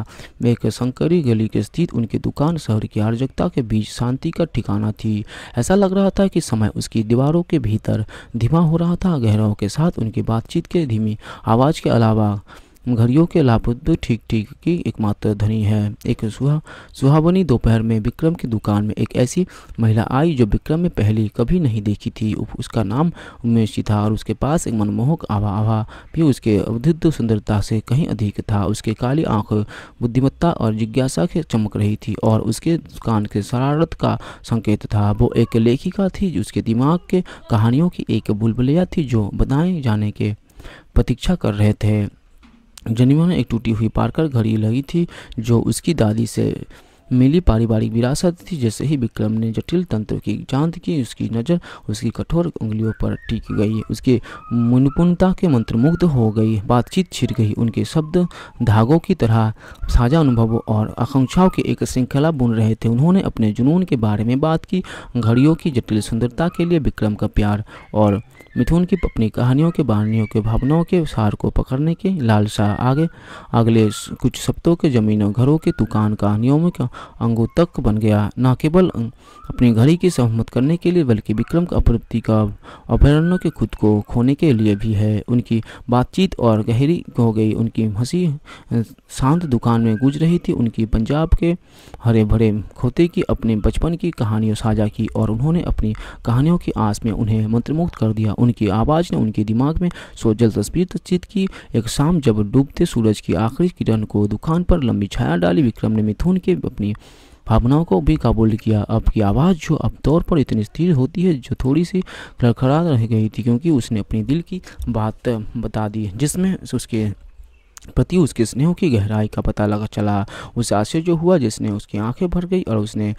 एक संकरी गली के स्थित उनकी दुकान शहर की आर्जकता के बीच शांति का ठिकाना थी ऐसा लग रहा था कि समय उसकी दीवारों के भीतर धीमा हो रहा था गहराओं के साथ उनकी बातचीत के धीमी आवाज़ के अलावा घड़ियों के लाभुद्ध ठीक ठीक की एकमात्र धनी है एक सुहा सुहावनी दोपहर में विक्रम की दुकान में एक ऐसी महिला आई जो विक्रम में पहले कभी नहीं देखी थी उसका नाम उमेशी था और उसके पास एक मनमोहक आभा आभा भी उसके अवधुद्ध सुंदरता से कहीं अधिक था उसके काली आंख बुद्धिमत्ता और जिज्ञासा के चमक रही थी और उसके दुकान के शरारत का संकेत था वो एक लेखिका थी उसके दिमाग के कहानियों की एक बुलबुलिया थी जो बताए जाने के प्रतीक्षा कर रहे थे जनिमा में एक टूटी हुई पारकर घड़ी लगी थी जो उसकी दादी से मिली पारिवारिक विरासत थी जैसे ही विक्रम ने जटिल तंत्र की जांच की उसकी नज़र उसकी कठोर उंगलियों पर टिक गई उसकी मुनपुनता के मंत्रमुग्ध हो गई बातचीत छिड़ गई उनके शब्द धागों की तरह साझा अनुभवों और आकांक्षाओं की एक श्रृंखला बुन रहे थे उन्होंने अपने जुनून के बारे में बात की घड़ियों की जटिल सुंदरता के लिए विक्रम का प्यार और मिथुन की अपनी कहानियों के बहानियों के भावनाओं के सार को पकड़ने के लालसा आगे अगले कुछ सप्तों के जमीनों घरों के दुकान कहानियों में अंगों तक बन गया न केवल अं, अपनी घड़ी की सहमत करने के लिए बल्कि विक्रम का अपरप्ति का अभ्यारण्य के खुद को खोने के लिए भी है उनकी बातचीत और गहरी हो गई उनकी हंसी अं, शांत दुकान में गुज रही थी उनकी पंजाब के हरे भरे खोते की अपने बचपन की कहानियों साझा की और उन्होंने अपनी कहानियों की आस में उन्हें मंत्रमुग्ध कर दिया उनकी आवाज़ ने उनके दिमाग में सोजल तस्वीर तस्चित की एक शाम जब डूबते सूरज की आखिरी किरण को दुकान पर लंबी छाया डाली विक्रम ने मिथुन के अपनी भावनाओं को भी काबुल किया अब की आवाज़ जो अब तौर पर इतनी स्थिर होती है जो थोड़ी सी खड़खड़ा रह गई थी क्योंकि उसने अपने दिल की बात बता दी जिसमें उसके प्रति उसके स्नेहों की गहराई का पता लगा चला उसे आश्चर्य हुआ जिसने उसकी आंखें भर गई और उसने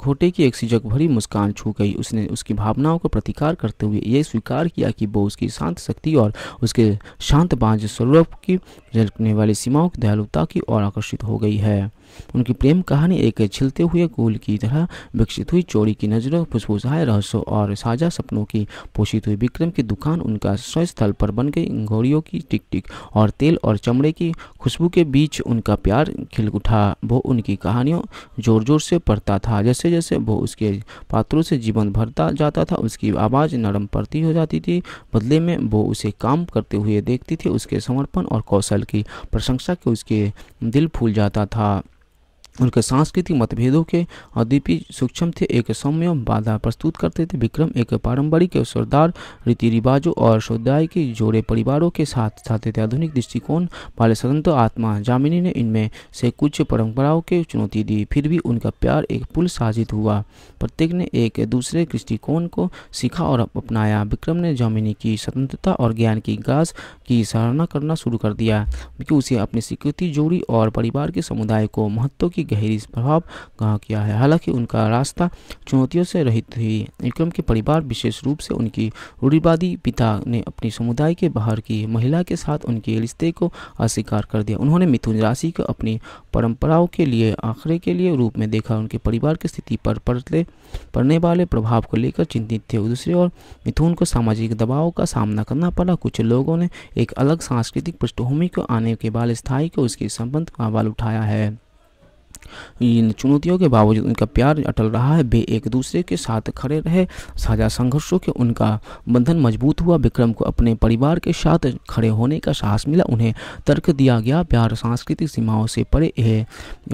खोटे की एक सिजक भरी मुस्कान छू गई उसने उसकी भावनाओं का प्रतिकार करते हुए यह स्वीकार किया कि वो उसकी शांत शक्ति और उसके शांत बांझ स्वरूप की झलकने वाली सीमाओं की दयालुता की ओर आकर्षित हो गई है उनकी प्रेम कहानी एक छिलते हुए गोल की तरह विकसित हुई चोरी की नज़रों फुसफुसाए रहस्यों और साझा सपनों की पोषित हुई विक्रम की दुकान उनका स्वस्थल पर बन गई घोड़ियों की टिक टिक और तेल और चमड़े की खुशबू के बीच उनका प्यार खिल उठा वो उनकी कहानियों जोर जोर से पढ़ता था जैसे जैसे वो उसके पात्रों से जीवन भरता जाता था उसकी आवाज़ नरम पड़ती हो जाती थी बदले में वो उसे काम करते हुए देखती थी उसके समर्पण और कौशल की प्रशंसा के उसके दिल फूल जाता था उनके सांस्कृतिक मतभेदों के अद्वीपी सूक्ष्म थे एक सौम्य बाधा प्रस्तुत करते थे विक्रम एक पारंपरिक सरदार रीति रिवाजों और समुदाय के जोड़े परिवारों के साथ साथ थे आधुनिक दृष्टिकोण वाले स्वतंत्र आत्मा जामिनी ने इनमें से कुछ परंपराओं के चुनौती दी फिर भी उनका प्यार एक पुल साजित हुआ प्रत्येक ने एक दूसरे दृष्टिकोण को सीखा और अपनाया विक्रम ने जामिनी की स्वतंत्रता और ज्ञान की गाज की सराहना करना शुरू कर दिया क्योंकि उसे अपनी स्वीकृति जोड़ी और परिवार के समुदाय को महत्व की गहरी प्रभाव कहा किया है हालांकि उनका रास्ता चुनौतियों से रहित ही विक्रम के परिवार विशेष रूप से उनकी रूढ़िवादी पिता ने अपनी समुदाय के बाहर की महिला के साथ उनके रिश्ते को अस्वीकार कर दिया उन्होंने मिथुन राशि को अपनी परंपराओं के लिए आखिर के लिए रूप में देखा उनके परिवार की स्थिति पर पड़ते पड़ने वाले प्रभाव को लेकर चिंतित थे दूसरी ओर मिथुन को सामाजिक दबाव का सामना करना पड़ा कुछ लोगों ने एक अलग सांस्कृतिक पृष्ठभूमि को आने के बाद स्थायी को उसके संबंध का उठाया है इन चुनौतियों के बावजूद उनका प्यार अटल रहा है वे एक दूसरे के साथ खड़े रहे साझा संघर्षों के उनका बंधन मजबूत हुआ विक्रम को अपने परिवार के साथ खड़े होने का साहस मिला उन्हें तर्क दिया गया प्यार सांस्कृतिक सीमाओं से परे है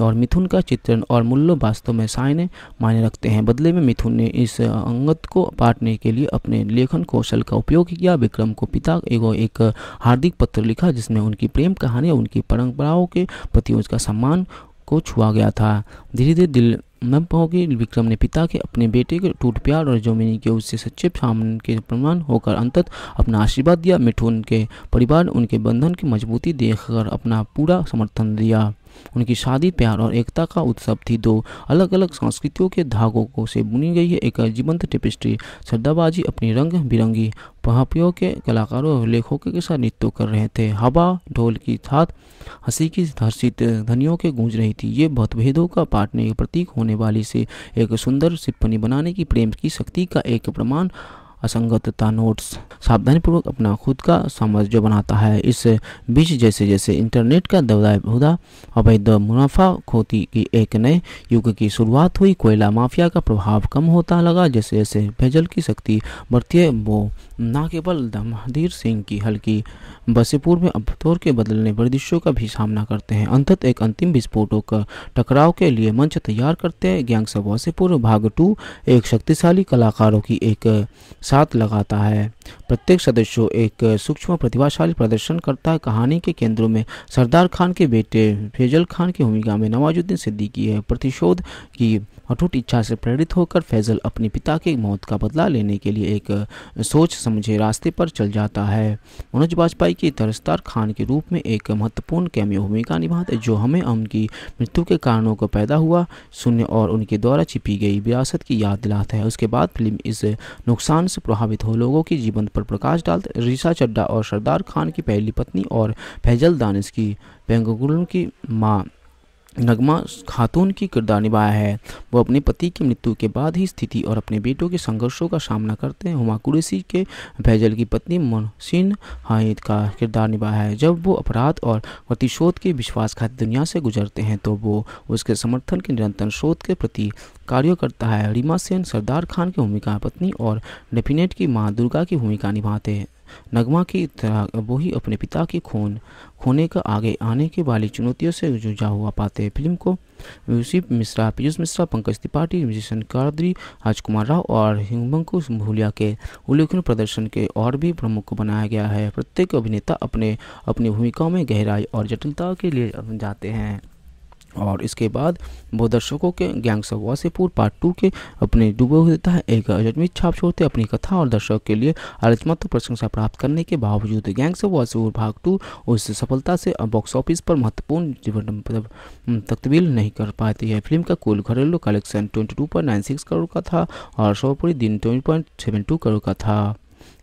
और मिथुन का चित्रण और मूल्य वास्तव में साइन मायने रखते हैं बदले में मिथुन ने इस अंगत को बांटने के लिए अपने लेखन कौशल का उपयोग किया विक्रम को पिता एगो एक हार्दिक पत्र लिखा जिसमें उनकी प्रेम कहानी उनकी परंपराओं के प्रति उसका सम्मान को छुआ गया था धीरे धीरे दिल नम पहुंचे विक्रम ने पिता के अपने बेटे के टूट प्यार और जोमिनी के उससे सच्चे सामने के प्रमाण होकर अंतत अपना आशीर्वाद दिया मिठून के परिवार उनके बंधन की मजबूती देखकर अपना पूरा समर्थन दिया उनकी शादी प्यार और एकता का उत्सव थी दो अलग अलग संस्कृतियों के धागों को से बुनी गई है एक जीवंत टेपिस्ट्री श्रद्धाबाजी अपनी रंग बिरंगी पहापियों के कलाकारों और लेखकों के साथ नृत्य कर रहे थे हवा ढोल की थात हंसी की धर्षित धनियों के गूंज रही थी ये भेदों का पाटने प्रतीक होने वाली से एक सुंदर सिप्पनी बनाने की प्रेम की शक्ति का एक प्रमाण असंगतता नोट्स सावधानीपूर्वक अपना खुद का साम्राज्य बनाता है इस बीच जैसे जैसे इंटरनेट का हुआ अवैध मुनाफा खोती की एक नए युग की शुरुआत हुई कोयला माफिया का प्रभाव कम होता लगा जैसे जैसे भेजल की शक्ति बढ़ती है वो न केवल महाधीर सिंह की हल्की बसीपुर में अब तौर के बदलने वर्दिशों का भी सामना करते हैं अंतत एक अंतिम विस्फोटों का टकराव के लिए मंच तैयार करते हैं गैंग बसीपुर भाग टू एक शक्तिशाली कलाकारों की एक साथ लगाता है प्रत्येक सदस्य एक सूक्ष्म प्रतिभाशाली प्रदर्शन करता है कहानी के केंद्रों में सरदार खान के बेटे फैजल खान की भूमिका में नवाजुद्दीन सिद्दीकी है प्रतिशोध की अटूट इच्छा से प्रेरित होकर फैजल अपने पिता के मौत का बदला लेने के लिए एक सोच समझे रास्ते पर चल जाता है मनोज वाजपेयी की तरस्तार खान के रूप में एक महत्वपूर्ण कैमियो भूमिका निभाते जो हमें उनकी मृत्यु के कारणों को पैदा हुआ शून्य और उनके द्वारा छिपी गई विरासत की याद दिलाता है उसके बाद फिल्म इस नुकसान से प्रभावित हो लोगों की जीवन प्रतिबंध पर प्रकाश डालते रीसा चड्डा और सरदार खान की पहली पत्नी और फैजल दानिश की पेंगुल की माँ नगमा खातून की किरदार निभाया है वो अपने पति की मृत्यु के बाद ही स्थिति और अपने बेटों के संघर्षों का सामना करते हैं हुमा कुरैसी के भैजल की पत्नी मोहसिन हाइद का किरदार निभाया है जब वो अपराध और प्रतिशोध के विश्वासघात दुनिया से गुजरते हैं तो वो उसके समर्थन के निरंतर शोध के प्रति कार्य करता है रीमा सेन सरदार खान की भूमिका पत्नी और डेफिनेट की माँ दुर्गा की भूमिका निभाते हैं नगमा की तरह वो ही अपने पिता की खून खोने का आगे आने के वाली चुनौतियों से जूझा हुआ पाते हैं फिल्म को यूसिफ मिश्रा पीयूष मिश्रा पंकज त्रिपाठी म्यूजिशन कादरी राजकुमार राव और हिमबंकु भूलिया के उल्लेखनीय प्रदर्शन के और भी प्रमुख बनाया गया है प्रत्येक अभिनेता अपने अपनी भूमिकाओं में गहराई और जटिलता के लिए जाते हैं और इसके बाद वो दर्शकों के gangs of Wasseypur part two के अपने डूबे हुए देता है एक अजमित छाप छोड़ते अपनी कथा और दर्शक के लिए आलोचनात्मक तो प्रशंसा प्राप्त करने के बावजूद गैंग ऑफ वासेपुर भाग टू उस सफलता से बॉक्स ऑफिस पर महत्वपूर्ण जीवन मतलब, तकबील नहीं कर पाती है फिल्म का कुल घरेलू collection twenty two point nine six crore का था और सर्वोपरि दिन twenty point seven two crore का था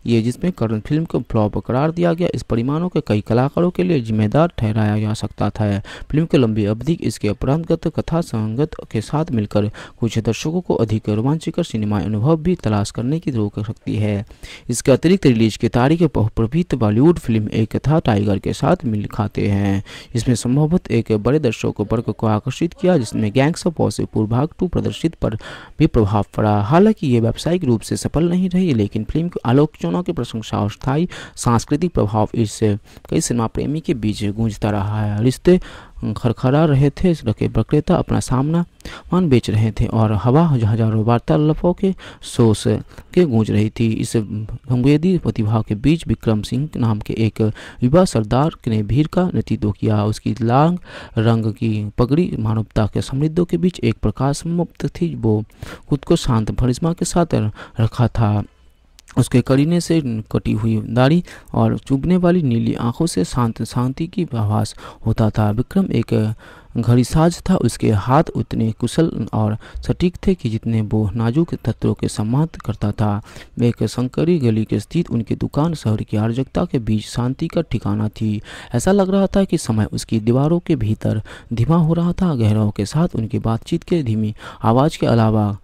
ये जिसमें करण फिल्म को फ्लॉप करार दिया गया इस परिमाणों के कई कलाकारों के लिए जिम्मेदार ठहराया जा सकता था फिल्म की लंबी अवधि इसके अपराधगत कथा संगत के साथ मिलकर कुछ दर्शकों को अधिक रोमांचकर सिनेमा अनुभव भी तलाश करने की रोक सकती है इसके अतिरिक्त रिलीज की तारीख बहुप्रभित बॉलीवुड फिल्म एक कथा टाइगर के साथ मिल खाते हैं इसमें संभवत एक बड़े दर्शकों वर्ग को आकर्षित किया जिसमें गैंग्स ऑफ वॉसेपुर भाग टू प्रदर्शित पर भी प्रभाव पड़ा हालांकि ये व्यावसायिक रूप से सफल नहीं रही लेकिन फिल्म आलोचना दोनों की प्रशंसा और स्थायी सांस्कृतिक प्रभाव इस कई सिनेमा प्रेमी के बीच गूंजता रहा है रिश्ते खरखरा रहे थे रखे विक्रेता अपना सामना मान बेच रहे थे और हवा हजारों वार्तालापों के सोस के गूंज रही थी इस भंगेदी प्रतिभा के बीच विक्रम सिंह नाम के एक युवा सरदार ने भीड़ का नेतृत्व किया उसकी लांग रंग की पगड़ी मानवता के समृद्धों के बीच एक प्रकाश मुक्त थी वो खुद को शांत भरिश्मा के साथ रखा था उसके करीने से कटी हुई दाढ़ी और चुभने वाली नीली आंखों से शांत शांति की आभास होता था विक्रम एक घड़ीसाज था उसके हाथ उतने कुशल और सटीक थे कि जितने वो नाजुक तत्वों के सम्मान करता था एक संकरी गली के स्थित उनकी दुकान शहर की आर्जकता के बीच शांति का ठिकाना थी ऐसा लग रहा था कि समय उसकी दीवारों के भीतर धीमा हो रहा था गहराव के साथ उनकी बातचीत के धीमी आवाज़ के अलावा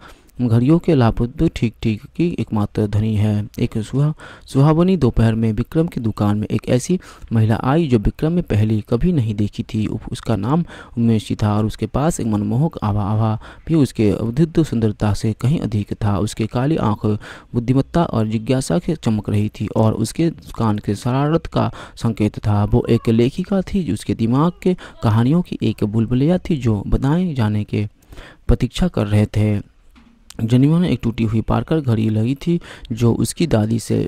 घड़ियों के लापुद ठीक ठीक की एकमात्र धनी है एक सुहा सुहावनी दोपहर में विक्रम की दुकान में एक ऐसी महिला आई जो विक्रम में पहले कभी नहीं देखी थी उसका नाम उमेशी था और उसके पास एक मनमोहक आभा आभा भी उसके अवधुद्ध सुंदरता से कहीं अधिक था उसके काली आंख बुद्धिमत्ता और जिज्ञासा के चमक रही थी और उसके कान के शरारत का संकेत था वो एक लेखिका थी उसके दिमाग के कहानियों की एक बुलबुलिया थी जो बताए जाने के प्रतीक्षा कर रहे थे जनिमा ने एक टूटी हुई पारकर घड़ी लगी थी जो उसकी दादी से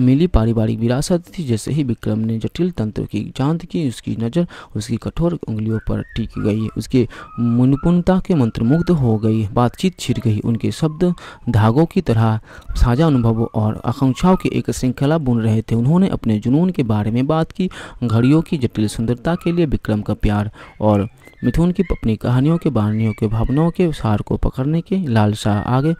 मिली पारिवारिक विरासत थी जैसे ही विक्रम ने जटिल तंत्र की जांच की उसकी नज़र उसकी कठोर उंगलियों पर टिक गई उसके मुनपुनता के मंत्रमुग्ध हो गई बातचीत छिर गई उनके शब्द धागों की तरह साझा अनुभवों और आकांक्षाओं की एक श्रृंखला बुन रहे थे उन्होंने अपने जुनून के बारे में बात की घड़ियों की जटिल सुंदरता के लिए विक्रम का प्यार और मिथुन की अपनी कहानियों के बहानियों के भावनाओं के सार को पकड़ने के लालसा आगे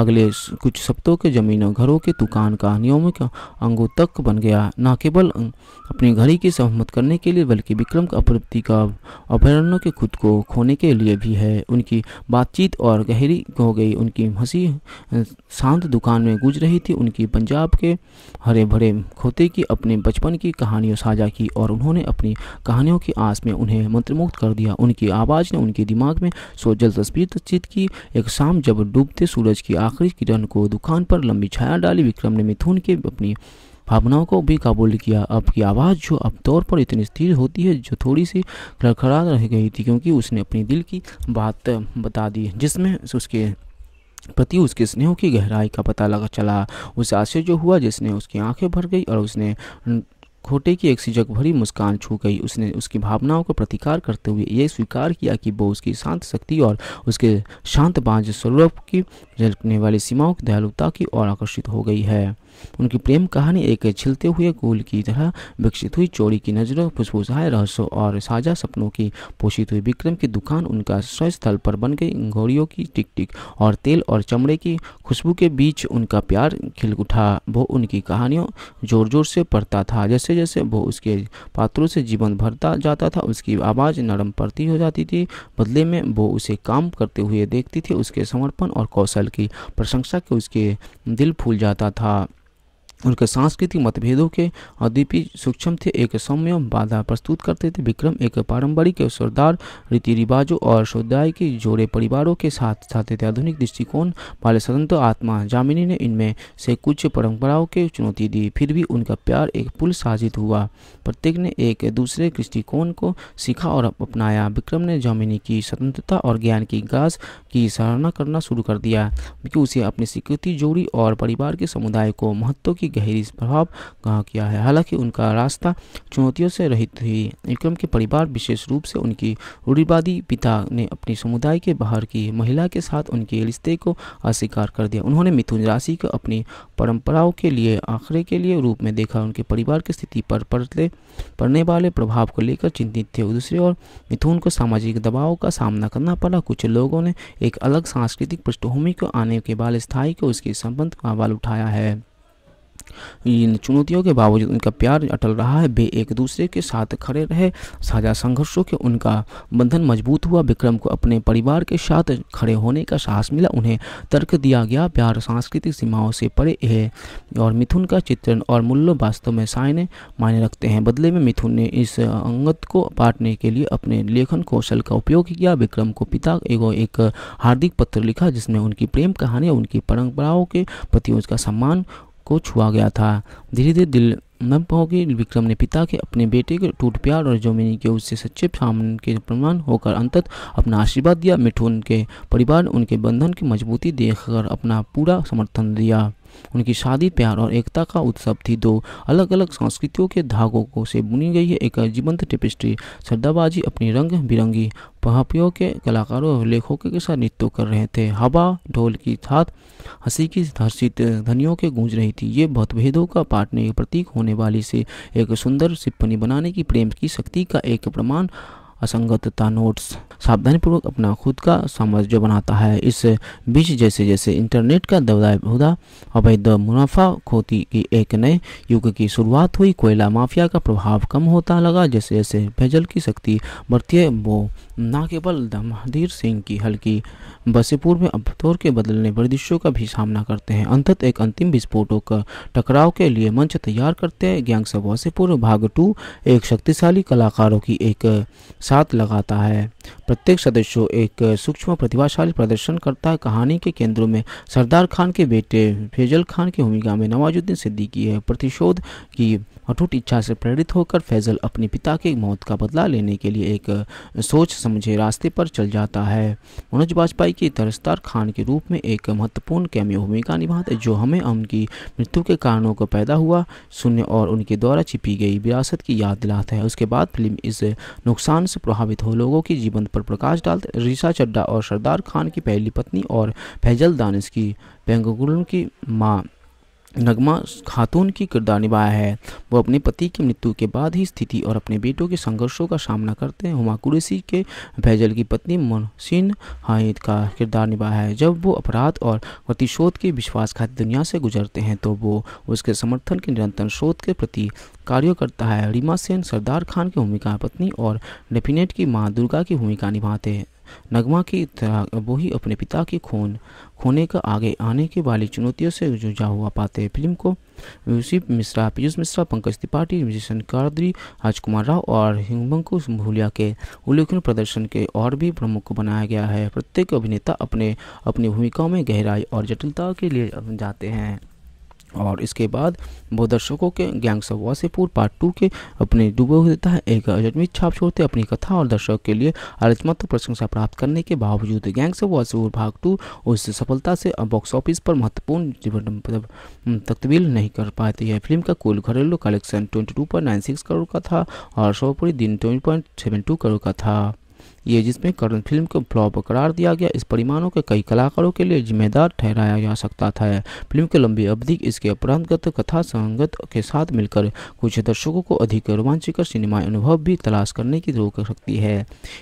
अगले कुछ सप्तों के जमीनों घरों के दुकान कहानियों में अंगों तक बन गया न केवल अं, अपनी घड़ी की सहमत करने के लिए बल्कि विक्रम का अपलब्धि का अभ्यारण्य के खुद को खोने के लिए भी है उनकी बातचीत और गहरी हो गई उनकी हंसी अं, शांत दुकान में गुज रही थी उनकी पंजाब के हरे भरे खोते की अपने बचपन की कहानियों साझा की और उन्होंने अपनी कहानियों की आस में उन्हें मंत्रमुक्त कर दिया उनकी आवाज़ ने उनके दिमाग में सो जल तस्वीर तस्चित की एक शाम जब डूबते सूरज की आखिरी किरण को दुकान पर लंबी छाया डाली विक्रम ने मिथुन के अपनी भावनाओं को भी काबुल किया अब की आवाज़ जो अब तौर पर इतनी स्थिर होती है जो थोड़ी सी खड़खड़ा रह गई थी क्योंकि उसने अपने दिल की बात बता दी जिसमें उसके प्रति उसके स्नेह की गहराई का पता लगा चला उसे आश्चर्य हुआ जिसने उसकी आंखें भर गई और उसने खोटे की एक सिजक भरी मुस्कान छू गई उसने उसकी भावनाओं का प्रतिकार करते हुए यह स्वीकार किया कि वो उसकी शांत शक्ति और उसके शांत बांझ स्वरूप की झलकने वाली सीमाओं की दयालुता की ओर आकर्षित हो गई है उनकी प्रेम कहानी एक छिलते हुए गोल की तरह विकसित हुई चोरी की नजरों फुसफुसाए रहस्यों और साझा सपनों की पोषित हुई विक्रम की दुकान उनका स्वयं स्थल पर बन गई घोड़ियों की टिक टिक और तेल और चमड़े की खुशबू के बीच उनका प्यार खिल उठा वो उनकी कहानियों जोर जोर से पढ़ता था जैसे जैसे वो उसके पात्रों से जीवन भरता जाता था उसकी आवाज़ नरम पड़ती हो जाती थी बदले में वो उसे काम करते हुए देखती थी उसके समर्पण और कौशल की प्रशंसा के उसके दिल फूल जाता था उनके सांस्कृतिक मतभेदों के अद्वितीय सूक्ष्म थे एक सौम्य बाधा प्रस्तुत करते थे विक्रम एक पारंपरिक सरदार रीति रिवाजों और समुदाय के जोड़े परिवारों के साथ साथ थे आधुनिक दृष्टिकोण वाले स्वतंत्र आत्मा जामिनी ने इनमें से कुछ परंपराओं के चुनौती दी फिर भी उनका प्यार एक पुल साजित हुआ प्रत्येक ने एक दूसरे दृष्टिकोण को सीखा और अपनाया विक्रम ने जामिनी की स्वतंत्रता और ज्ञान की गाज की सराहना करना शुरू कर दिया क्योंकि उसे अपनी स्वीकृति जोड़ी और परिवार के समुदाय को महत्व की की गहरी प्रभाव कहा किया है हालांकि उनका रास्ता चुनौतियों से रहित थी विक्रम के परिवार विशेष रूप से उनकी रूढ़िवादी पिता ने अपने समुदाय के बाहर की महिला के साथ उनके रिश्ते को अस्वीकार कर दिया उन्होंने मिथुन राशि को अपनी परंपराओं के लिए आखिरे के लिए रूप में देखा उनके परिवार की स्थिति पर पड़ते पड़ने वाले प्रभाव को लेकर चिंतित थे दूसरी ओर मिथुन को सामाजिक दबाव का सामना करना पड़ा कुछ लोगों ने एक अलग सांस्कृतिक पृष्ठभूमि को आने के बाद स्थायी को उसके संबंध का सवाल उठाया है इन चुनौतियों के बावजूद उनका प्यार अटल रहा है वे एक दूसरे के साथ खड़े रहे साझा संघर्षों के उनका बंधन मजबूत हुआ विक्रम को अपने परिवार के साथ खड़े होने का साहस मिला उन्हें तर्क दिया गया प्यार सांस्कृतिक सीमाओं से परे है और मिथुन का चित्रण और मूल्य वास्तव में सायने मायने रखते हैं बदले में मिथुन ने इस अंगत को बांटने के लिए अपने लेखन कौशल का उपयोग किया विक्रम को पिता एगो एक हार्दिक पत्र लिखा जिसमें उनकी प्रेम कहानी उनकी परंपराओं के प्रति उसका सम्मान को छुआ गया था धीरे धीरे दिल नम होगी विक्रम ने पिता के अपने बेटे के टूट प्यार और जोमिनी के उससे सच्चे सामने के प्रमाण होकर अंतत अपना आशीर्वाद दिया मिठुन के परिवार उनके बंधन की मजबूती देखकर अपना पूरा समर्थन दिया उनकी शादी प्यार और एकता का उत्सव थी दो अलग अलग संस्कृतियों के धागों को से बुनी गई है एक जीवंत टेपिस्ट्री श्रद्धाबाजी अपनी रंग बिरंगी पहापियों के कलाकारों और लेखकों के साथ नृत्य कर रहे थे हवा ढोल की थात हंसी की धर्षित धनियों के गूंज रही थी ये मतभेदों का पाटने प्रतीक होने वाली से एक सुंदर सिप्पनी बनाने की प्रेम की शक्ति का एक प्रमाण असंगतता नोट्स सावधानीपूर्वक अपना खुद का साम्राज्य बनाता है इस बीच जैसे जैसे इंटरनेट का दबदाय हुआ अवैध मुनाफा खोती की एक नए युग की शुरुआत हुई कोयला माफिया का प्रभाव कम होता लगा जैसे जैसे भैजल की शक्ति बढ़ती है वो न केवल महाधीर सिंह की हल्की बसीपुर में अब तौर के बदलने वर्दिशों का भी सामना करते हैं अंतत एक अंतिम विस्फोटों का टकराव के लिए मंच तैयार करते हैं गैंग्स सब वसीपुर भाग टू एक शक्तिशाली कलाकारों की एक साथ लगाता है प्रत्येक सदस्य एक सूक्ष्म प्रतिभाशाली प्रदर्शन करता है कहानी के केंद्रों में सरदार खान के बेटे फैजल खान की भूमिका में नवाजुद्दीन सिद्दीकी है प्रतिशोध की अटूट इच्छा से प्रेरित होकर फैजल अपने पिता की मौत का बदला लेने के लिए एक सोच समझे रास्ते पर चल जाता है मनोज वाजपेयी की तरस्तार खान के रूप में एक महत्वपूर्ण कैमियो भूमिका निभाते जो हमें उनकी मृत्यु के कारणों को पैदा हुआ शून्य और उनके द्वारा छिपी गई विरासत की याद दिलाता है उसके बाद फिल्म इस नुकसान से प्रभावित हो लोगों के जीवन पर प्रकाश डालते रिशा चड्डा और सरदार खान की पहली पत्नी और फैजल दानिश की पेंगुल की माँ नगमा खातून की किरदार निभाया है वो अपने पति की मृत्यु के बाद ही स्थिति और अपने बेटों के संघर्षों का सामना करते हैं हुमा कुरेसी के भैजल की पत्नी मोहसिन हाइद का किरदार निभाया है जब वो अपराध और प्रतिशोध के विश्वासघात दुनिया से गुजरते हैं तो वो उसके समर्थन के निरंतर शोध के प्रति कार्य करता है रीमा सेन सरदार खान की भूमिका पत्नी और डेफिनेट की माँ दुर्गा की भूमिका निभाते हैं नगमा की तरह वो ही अपने पिता की खून खोने का आगे आने के वाली चुनौतियों से जूझा हुआ पाते हैं फिल्म को यूसी मिश्रा पीयूष मिश्रा पंकज त्रिपाठी म्यूजिशन कादरी राजकुमार राव और हिमबंकु भूलिया के उल्लेखनीय प्रदर्शन के और भी प्रमुख बनाया गया है प्रत्येक अभिनेता अपने अपनी भूमिकाओं में गहराई और जटिलता के लिए जाते हैं और इसके बाद वो दर्शकों के gangs of Wasseypur part two के अपने डूबे हुए देता है एक अजनबी छाप छोड़ते अपनी कथा और दर्शक के लिए आलोचनात्मक प्रशंसा प्राप्त करने के बावजूद गैंग्स ऑफ वासेपुर भाग टू उस सफलता से बॉक्स ऑफिस पर महत्वपूर्ण मतलब, तकवील नहीं कर पाती है फिल्म का कुल घरेलू collection twenty two point nine six crore का था और सर्वोपरि दिन twenty point seven two crore का था ये जिसमें करण फिल्म को फ्लॉप करार दिया गया इस परिमाणों के कई कलाकारों के लिए जिम्मेदार ठहराया जा सकता था फिल्म की लंबी अवधि इसके अपराधगत कथा संगत के साथ मिलकर कुछ दर्शकों को अधिक रोमांचकर सिनेमा अनुभव भी तलाश करने की रोक सकती है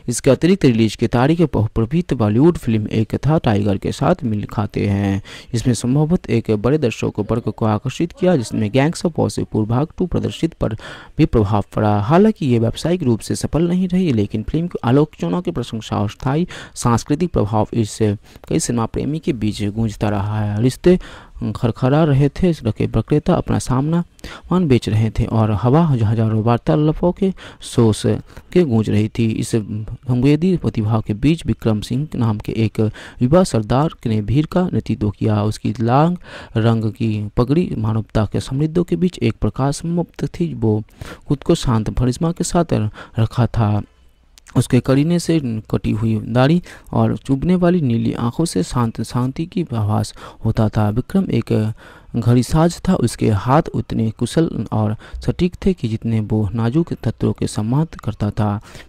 इसके अतिरिक्त रिलीज की तारीख प्रभीत बॉलीवुड फिल्म एक कथा टाइगर के साथ मिल खाते हैं इसमें संभवत एक बड़े दर्शकों वर्ग को आकर्षित किया जिसमें गैंग्स ऑफ वॉसेपुर भाग टू प्रदर्शित पर भी प्रभाव पड़ा हालांकि ये व्यावसायिक रूप से सफल नहीं रही लेकिन फिल्म आलोचना भावना की प्रशंसा और स्थायी सांस्कृतिक प्रभाव इससे कई सिनेमा प्रेमी के बीच गूंजता रहा है रिश्ते खरखरा रहे थे रखे विक्रेता अपना सामना मान बेच रहे थे और हवा हजारों वार्तालापों के सोस के गूंज रही थी इस संवेदी प्रतिभा के बीच विक्रम सिंह नाम के एक युवा सरदार ने भीड़ का नेतृत्व किया उसकी लांग रंग की पगड़ी मानवता के समृद्धों के बीच एक प्रकाश मुक्त थी वो खुद को शांत भरिश्मा के साथ रखा था उसके करीने से कटी हुई दाढ़ी और चुभने वाली नीली आंखों से शांत शांति की आभास होता था विक्रम एक घड़ीसाज था उसके हाथ उतने कुशल और सटीक थे कि जितने वो नाजुक तत्वों के सम्मान करता था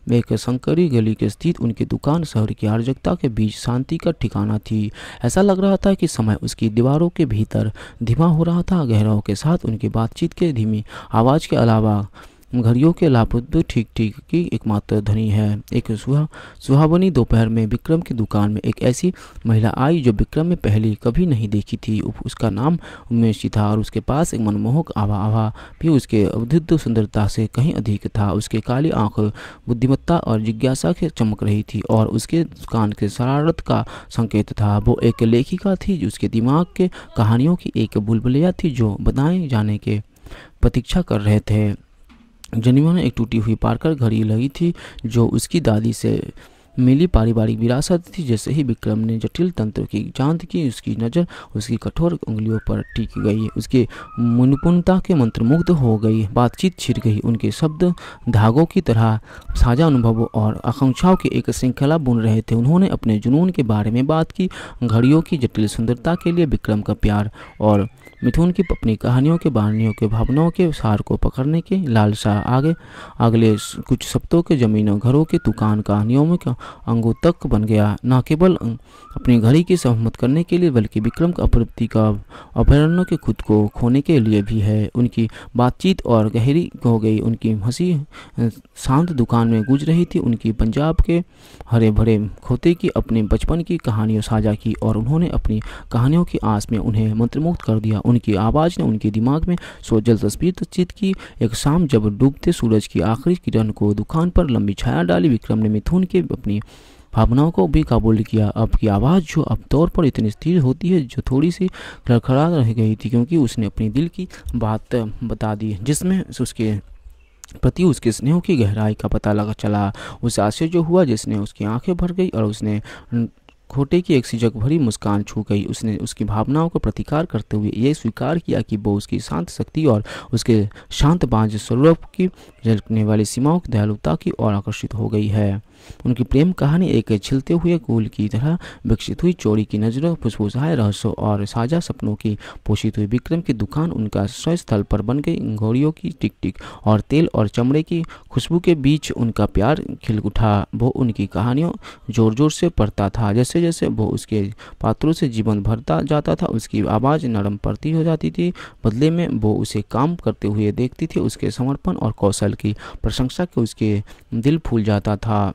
वे एक संकरी गली के स्थित उनकी दुकान शहर की आर्जकता के बीच शांति का ठिकाना थी ऐसा लग रहा था कि समय उसकी दीवारों के भीतर धीमा हो रहा था गहराव के साथ उनकी बातचीत के धीमी आवाज़ के अलावा घड़ियों के लाभुद्ध तो ठीक ठीक की एकमात्र धनी है एक सुहा सुहावनी दोपहर में विक्रम की दुकान में एक ऐसी महिला आई जो विक्रम में पहले कभी नहीं देखी थी उसका नाम उमेशी था और उसके पास एक मनमोहक आभा आभा भी उसके अवधुद्ध सुंदरता से कहीं अधिक था उसके काली आंख बुद्धिमत्ता और जिज्ञासा के चमक रही थी और उसके दुकान के शरारत का संकेत था वो एक लेखिका थी जो उसके दिमाग के कहानियों की एक बुलबुलिया थी जो बनाए जाने के प्रतीक्षा कर रहे थे जनीवा में एक टूटी हुई पारकर घड़ी लगी थी जो उसकी दादी से मिली पारिवारिक विरासत थी जैसे ही विक्रम ने जटिल तंत्र की जांच की उसकी नज़र उसकी कठोर उंगलियों पर टिक गई उसके मुनिपुणता के मंत्रमुग्ध हो गई बातचीत छिर गई उनके शब्द धागों की तरह साझा अनुभवों और आकांक्षाओं की एक श्रृंखला बुन रहे थे उन्होंने अपने जुनून के बारे में बात की घड़ियों की जटिल सुंदरता के लिए विक्रम का प्यार और मिथुन की अपनी कहानियों के बहानियों के भावनाओं के सार को पकड़ने के लालसा आगे अगले कुछ सप्तों के जमीनों घरों के दुकान कहानियों में अंगों तक बन गया न केवल अं, अपनी घड़ी की सहमत करने के लिए बल्कि विक्रम का प्रवृत्ति का अभ्यारण्य के खुद को खोने के लिए भी है उनकी बातचीत और गहरी हो गई उनकी हंसी अं, शांत दुकान में गुज रही थी उनकी पंजाब के हरे भरे खोते की अपने बचपन की कहानियों साझा की और उन्होंने अपनी कहानियों की आस में उन्हें मंत्रमुग्ध कर दिया उनकी आवाज़ ने उनके दिमाग में सो जल तस्वीर तस्जीद की एक शाम जब डूबते सूरज की आखिरी किरण को दुकान पर लंबी छाया डाली विक्रम ने मिथुन के अपनी भावनाओं को भी काबुल किया अब की आवाज़ जो अब तौर पर इतनी स्थिर होती है जो थोड़ी सी खड़खड़ा रह गई थी क्योंकि उसने अपनी दिल की बात बता दी जिसमें उसके प्रति उसके स्नेह की गहराई का पता लगा चला उसे आश्चर्य हुआ जिसने उसकी आंखें भर गई और उसने खोटे की एक सिजक भरी मुस्कान छू गई उसने उसकी भावनाओं का प्रतिकार करते हुए यह स्वीकार किया कि वो उसकी शांत शक्ति और उसके शांत बांझ स्वरूप की झलकने वाली सीमाओं की दयालुता की ओर आकर्षित हो गई है उनकी प्रेम कहानी एक छिलते हुए गोल की तरह विकसित हुई चोरी की नजरों फुसफुसाए रहस्यों और साझा सपनों की पोषित हुई विक्रम की दुकान उनका स्वयं स्थल पर बन गई घोड़ियों की टिक टिक और तेल और चमड़े की खुशबू के बीच उनका प्यार खिल उठा वो उनकी कहानियों जोर जोर से पढ़ता था जैसे जैसे वो उसके पात्रों से जीवन भरता जाता था उसकी आवाज़ नरम पड़ती हो जाती थी बदले में वो उसे काम करते हुए देखती थी उसके समर्पण और कौशल की प्रशंसा के उसके दिल फूल जाता था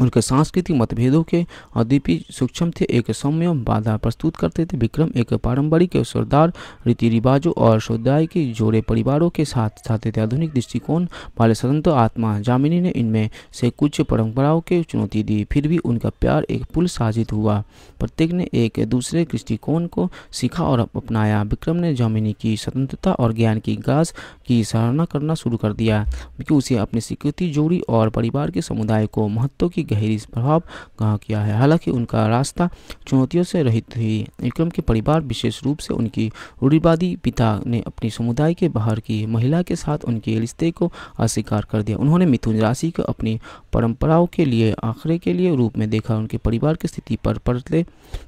उनके सांस्कृतिक मतभेदों के अद्वीप सूक्ष्म थे एक सौम्य बाधा प्रस्तुत करते थे विक्रम एक पारंपरिक सरदार रीति रिवाजों और समुदाय के जोड़े परिवारों के साथ साथ थे आधुनिक दृष्टिकोण वाले स्वतंत्र आत्मा जामिनी ने इनमें से कुछ परंपराओं के चुनौती दी फिर भी उनका प्यार एक पुल साजित हुआ प्रत्येक ने एक दूसरे दृष्टिकोण को सीखा और अपनाया विक्रम ने जामिनी की स्वतंत्रता और ज्ञान की गाज की सराहना करना शुरू कर दिया क्योंकि उसे अपनी स्वीकृति जोड़ी और परिवार के समुदाय को महत्व की गहरी प्रभाव कहा किया है हालांकि उनका रास्ता चुनौतियों से रहित हुई विक्रम के परिवार विशेष रूप से उनकी रूढ़िवादी पिता ने अपनी समुदाय के बाहर की महिला के साथ उनके रिश्ते को अस्वीकार कर दिया उन्होंने मिथुन राशि को अपनी परंपराओं के लिए आखिरे के लिए रूप में देखा उनके परिवार की स्थिति पर पड़ते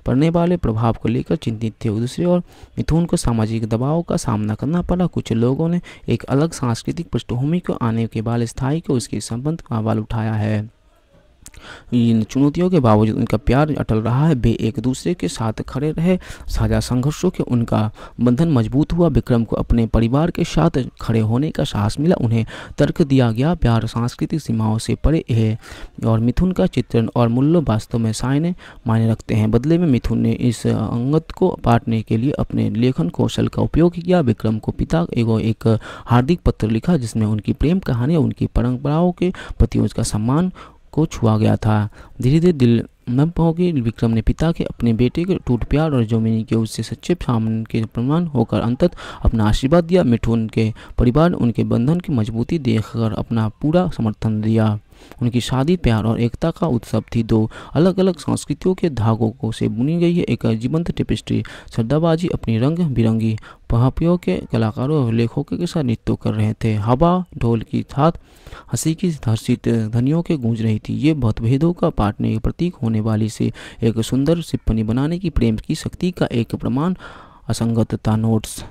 पड़ने वाले प्रभाव को लेकर चिंतित थे दूसरी ओर मिथुन को सामाजिक दबाव का सामना करना पड़ा कुछ लोगों ने एक अलग सांस्कृतिक पृष्ठभूमि को आने के बाल स्थायी को उसके संबंध का वाल उठाया है इन चुनौतियों के बावजूद उनका प्यार अटल रहा है वे एक दूसरे के साथ खड़े रहे साझा संघर्षों के उनका बंधन मजबूत हुआ विक्रम को अपने परिवार के साथ खड़े होने का साहस मिला उन्हें तर्क दिया गया प्यार सांस्कृतिक सीमाओं से परे है और मिथुन का चित्रण और मूल्य वास्तव में सायने मायने रखते हैं बदले में मिथुन ने इस अंगत को बांटने के लिए अपने लेखन कौशल का उपयोग किया विक्रम को पिता एगो एक हार्दिक पत्र लिखा जिसमें उनकी प्रेम कहानी उनकी परंपराओं के प्रति उसका सम्मान को छुआ गया था धीरे धीरे दिल नम होगी विक्रम ने पिता के अपने बेटे के टूट प्यार और जोमिनी के उससे सच्चे सामने के प्रमाण होकर अंतत अपना आशीर्वाद दिया मिठून के परिवार उनके बंधन की मजबूती देखकर अपना पूरा समर्थन दिया उनकी शादी प्यार और एकता का उत्सव थी दो अलग अलग संस्कृतियों के धागों को से बुनी गई है एक जीवंत टेपिस्ट्री श्रद्धाबाजी अपनी रंग बिरंगी पहापियों के कलाकारों और लेखकों के साथ नृत्य कर रहे थे हवा ढोल की था हंसी की धर्षित धनियों के गूंज रही थी ये मतभेदों का पाटने के प्रतीक होने वाली से एक सुंदर सिप्पनी बनाने की प्रेम की शक्ति का एक प्रमाण असंगतता नोट्स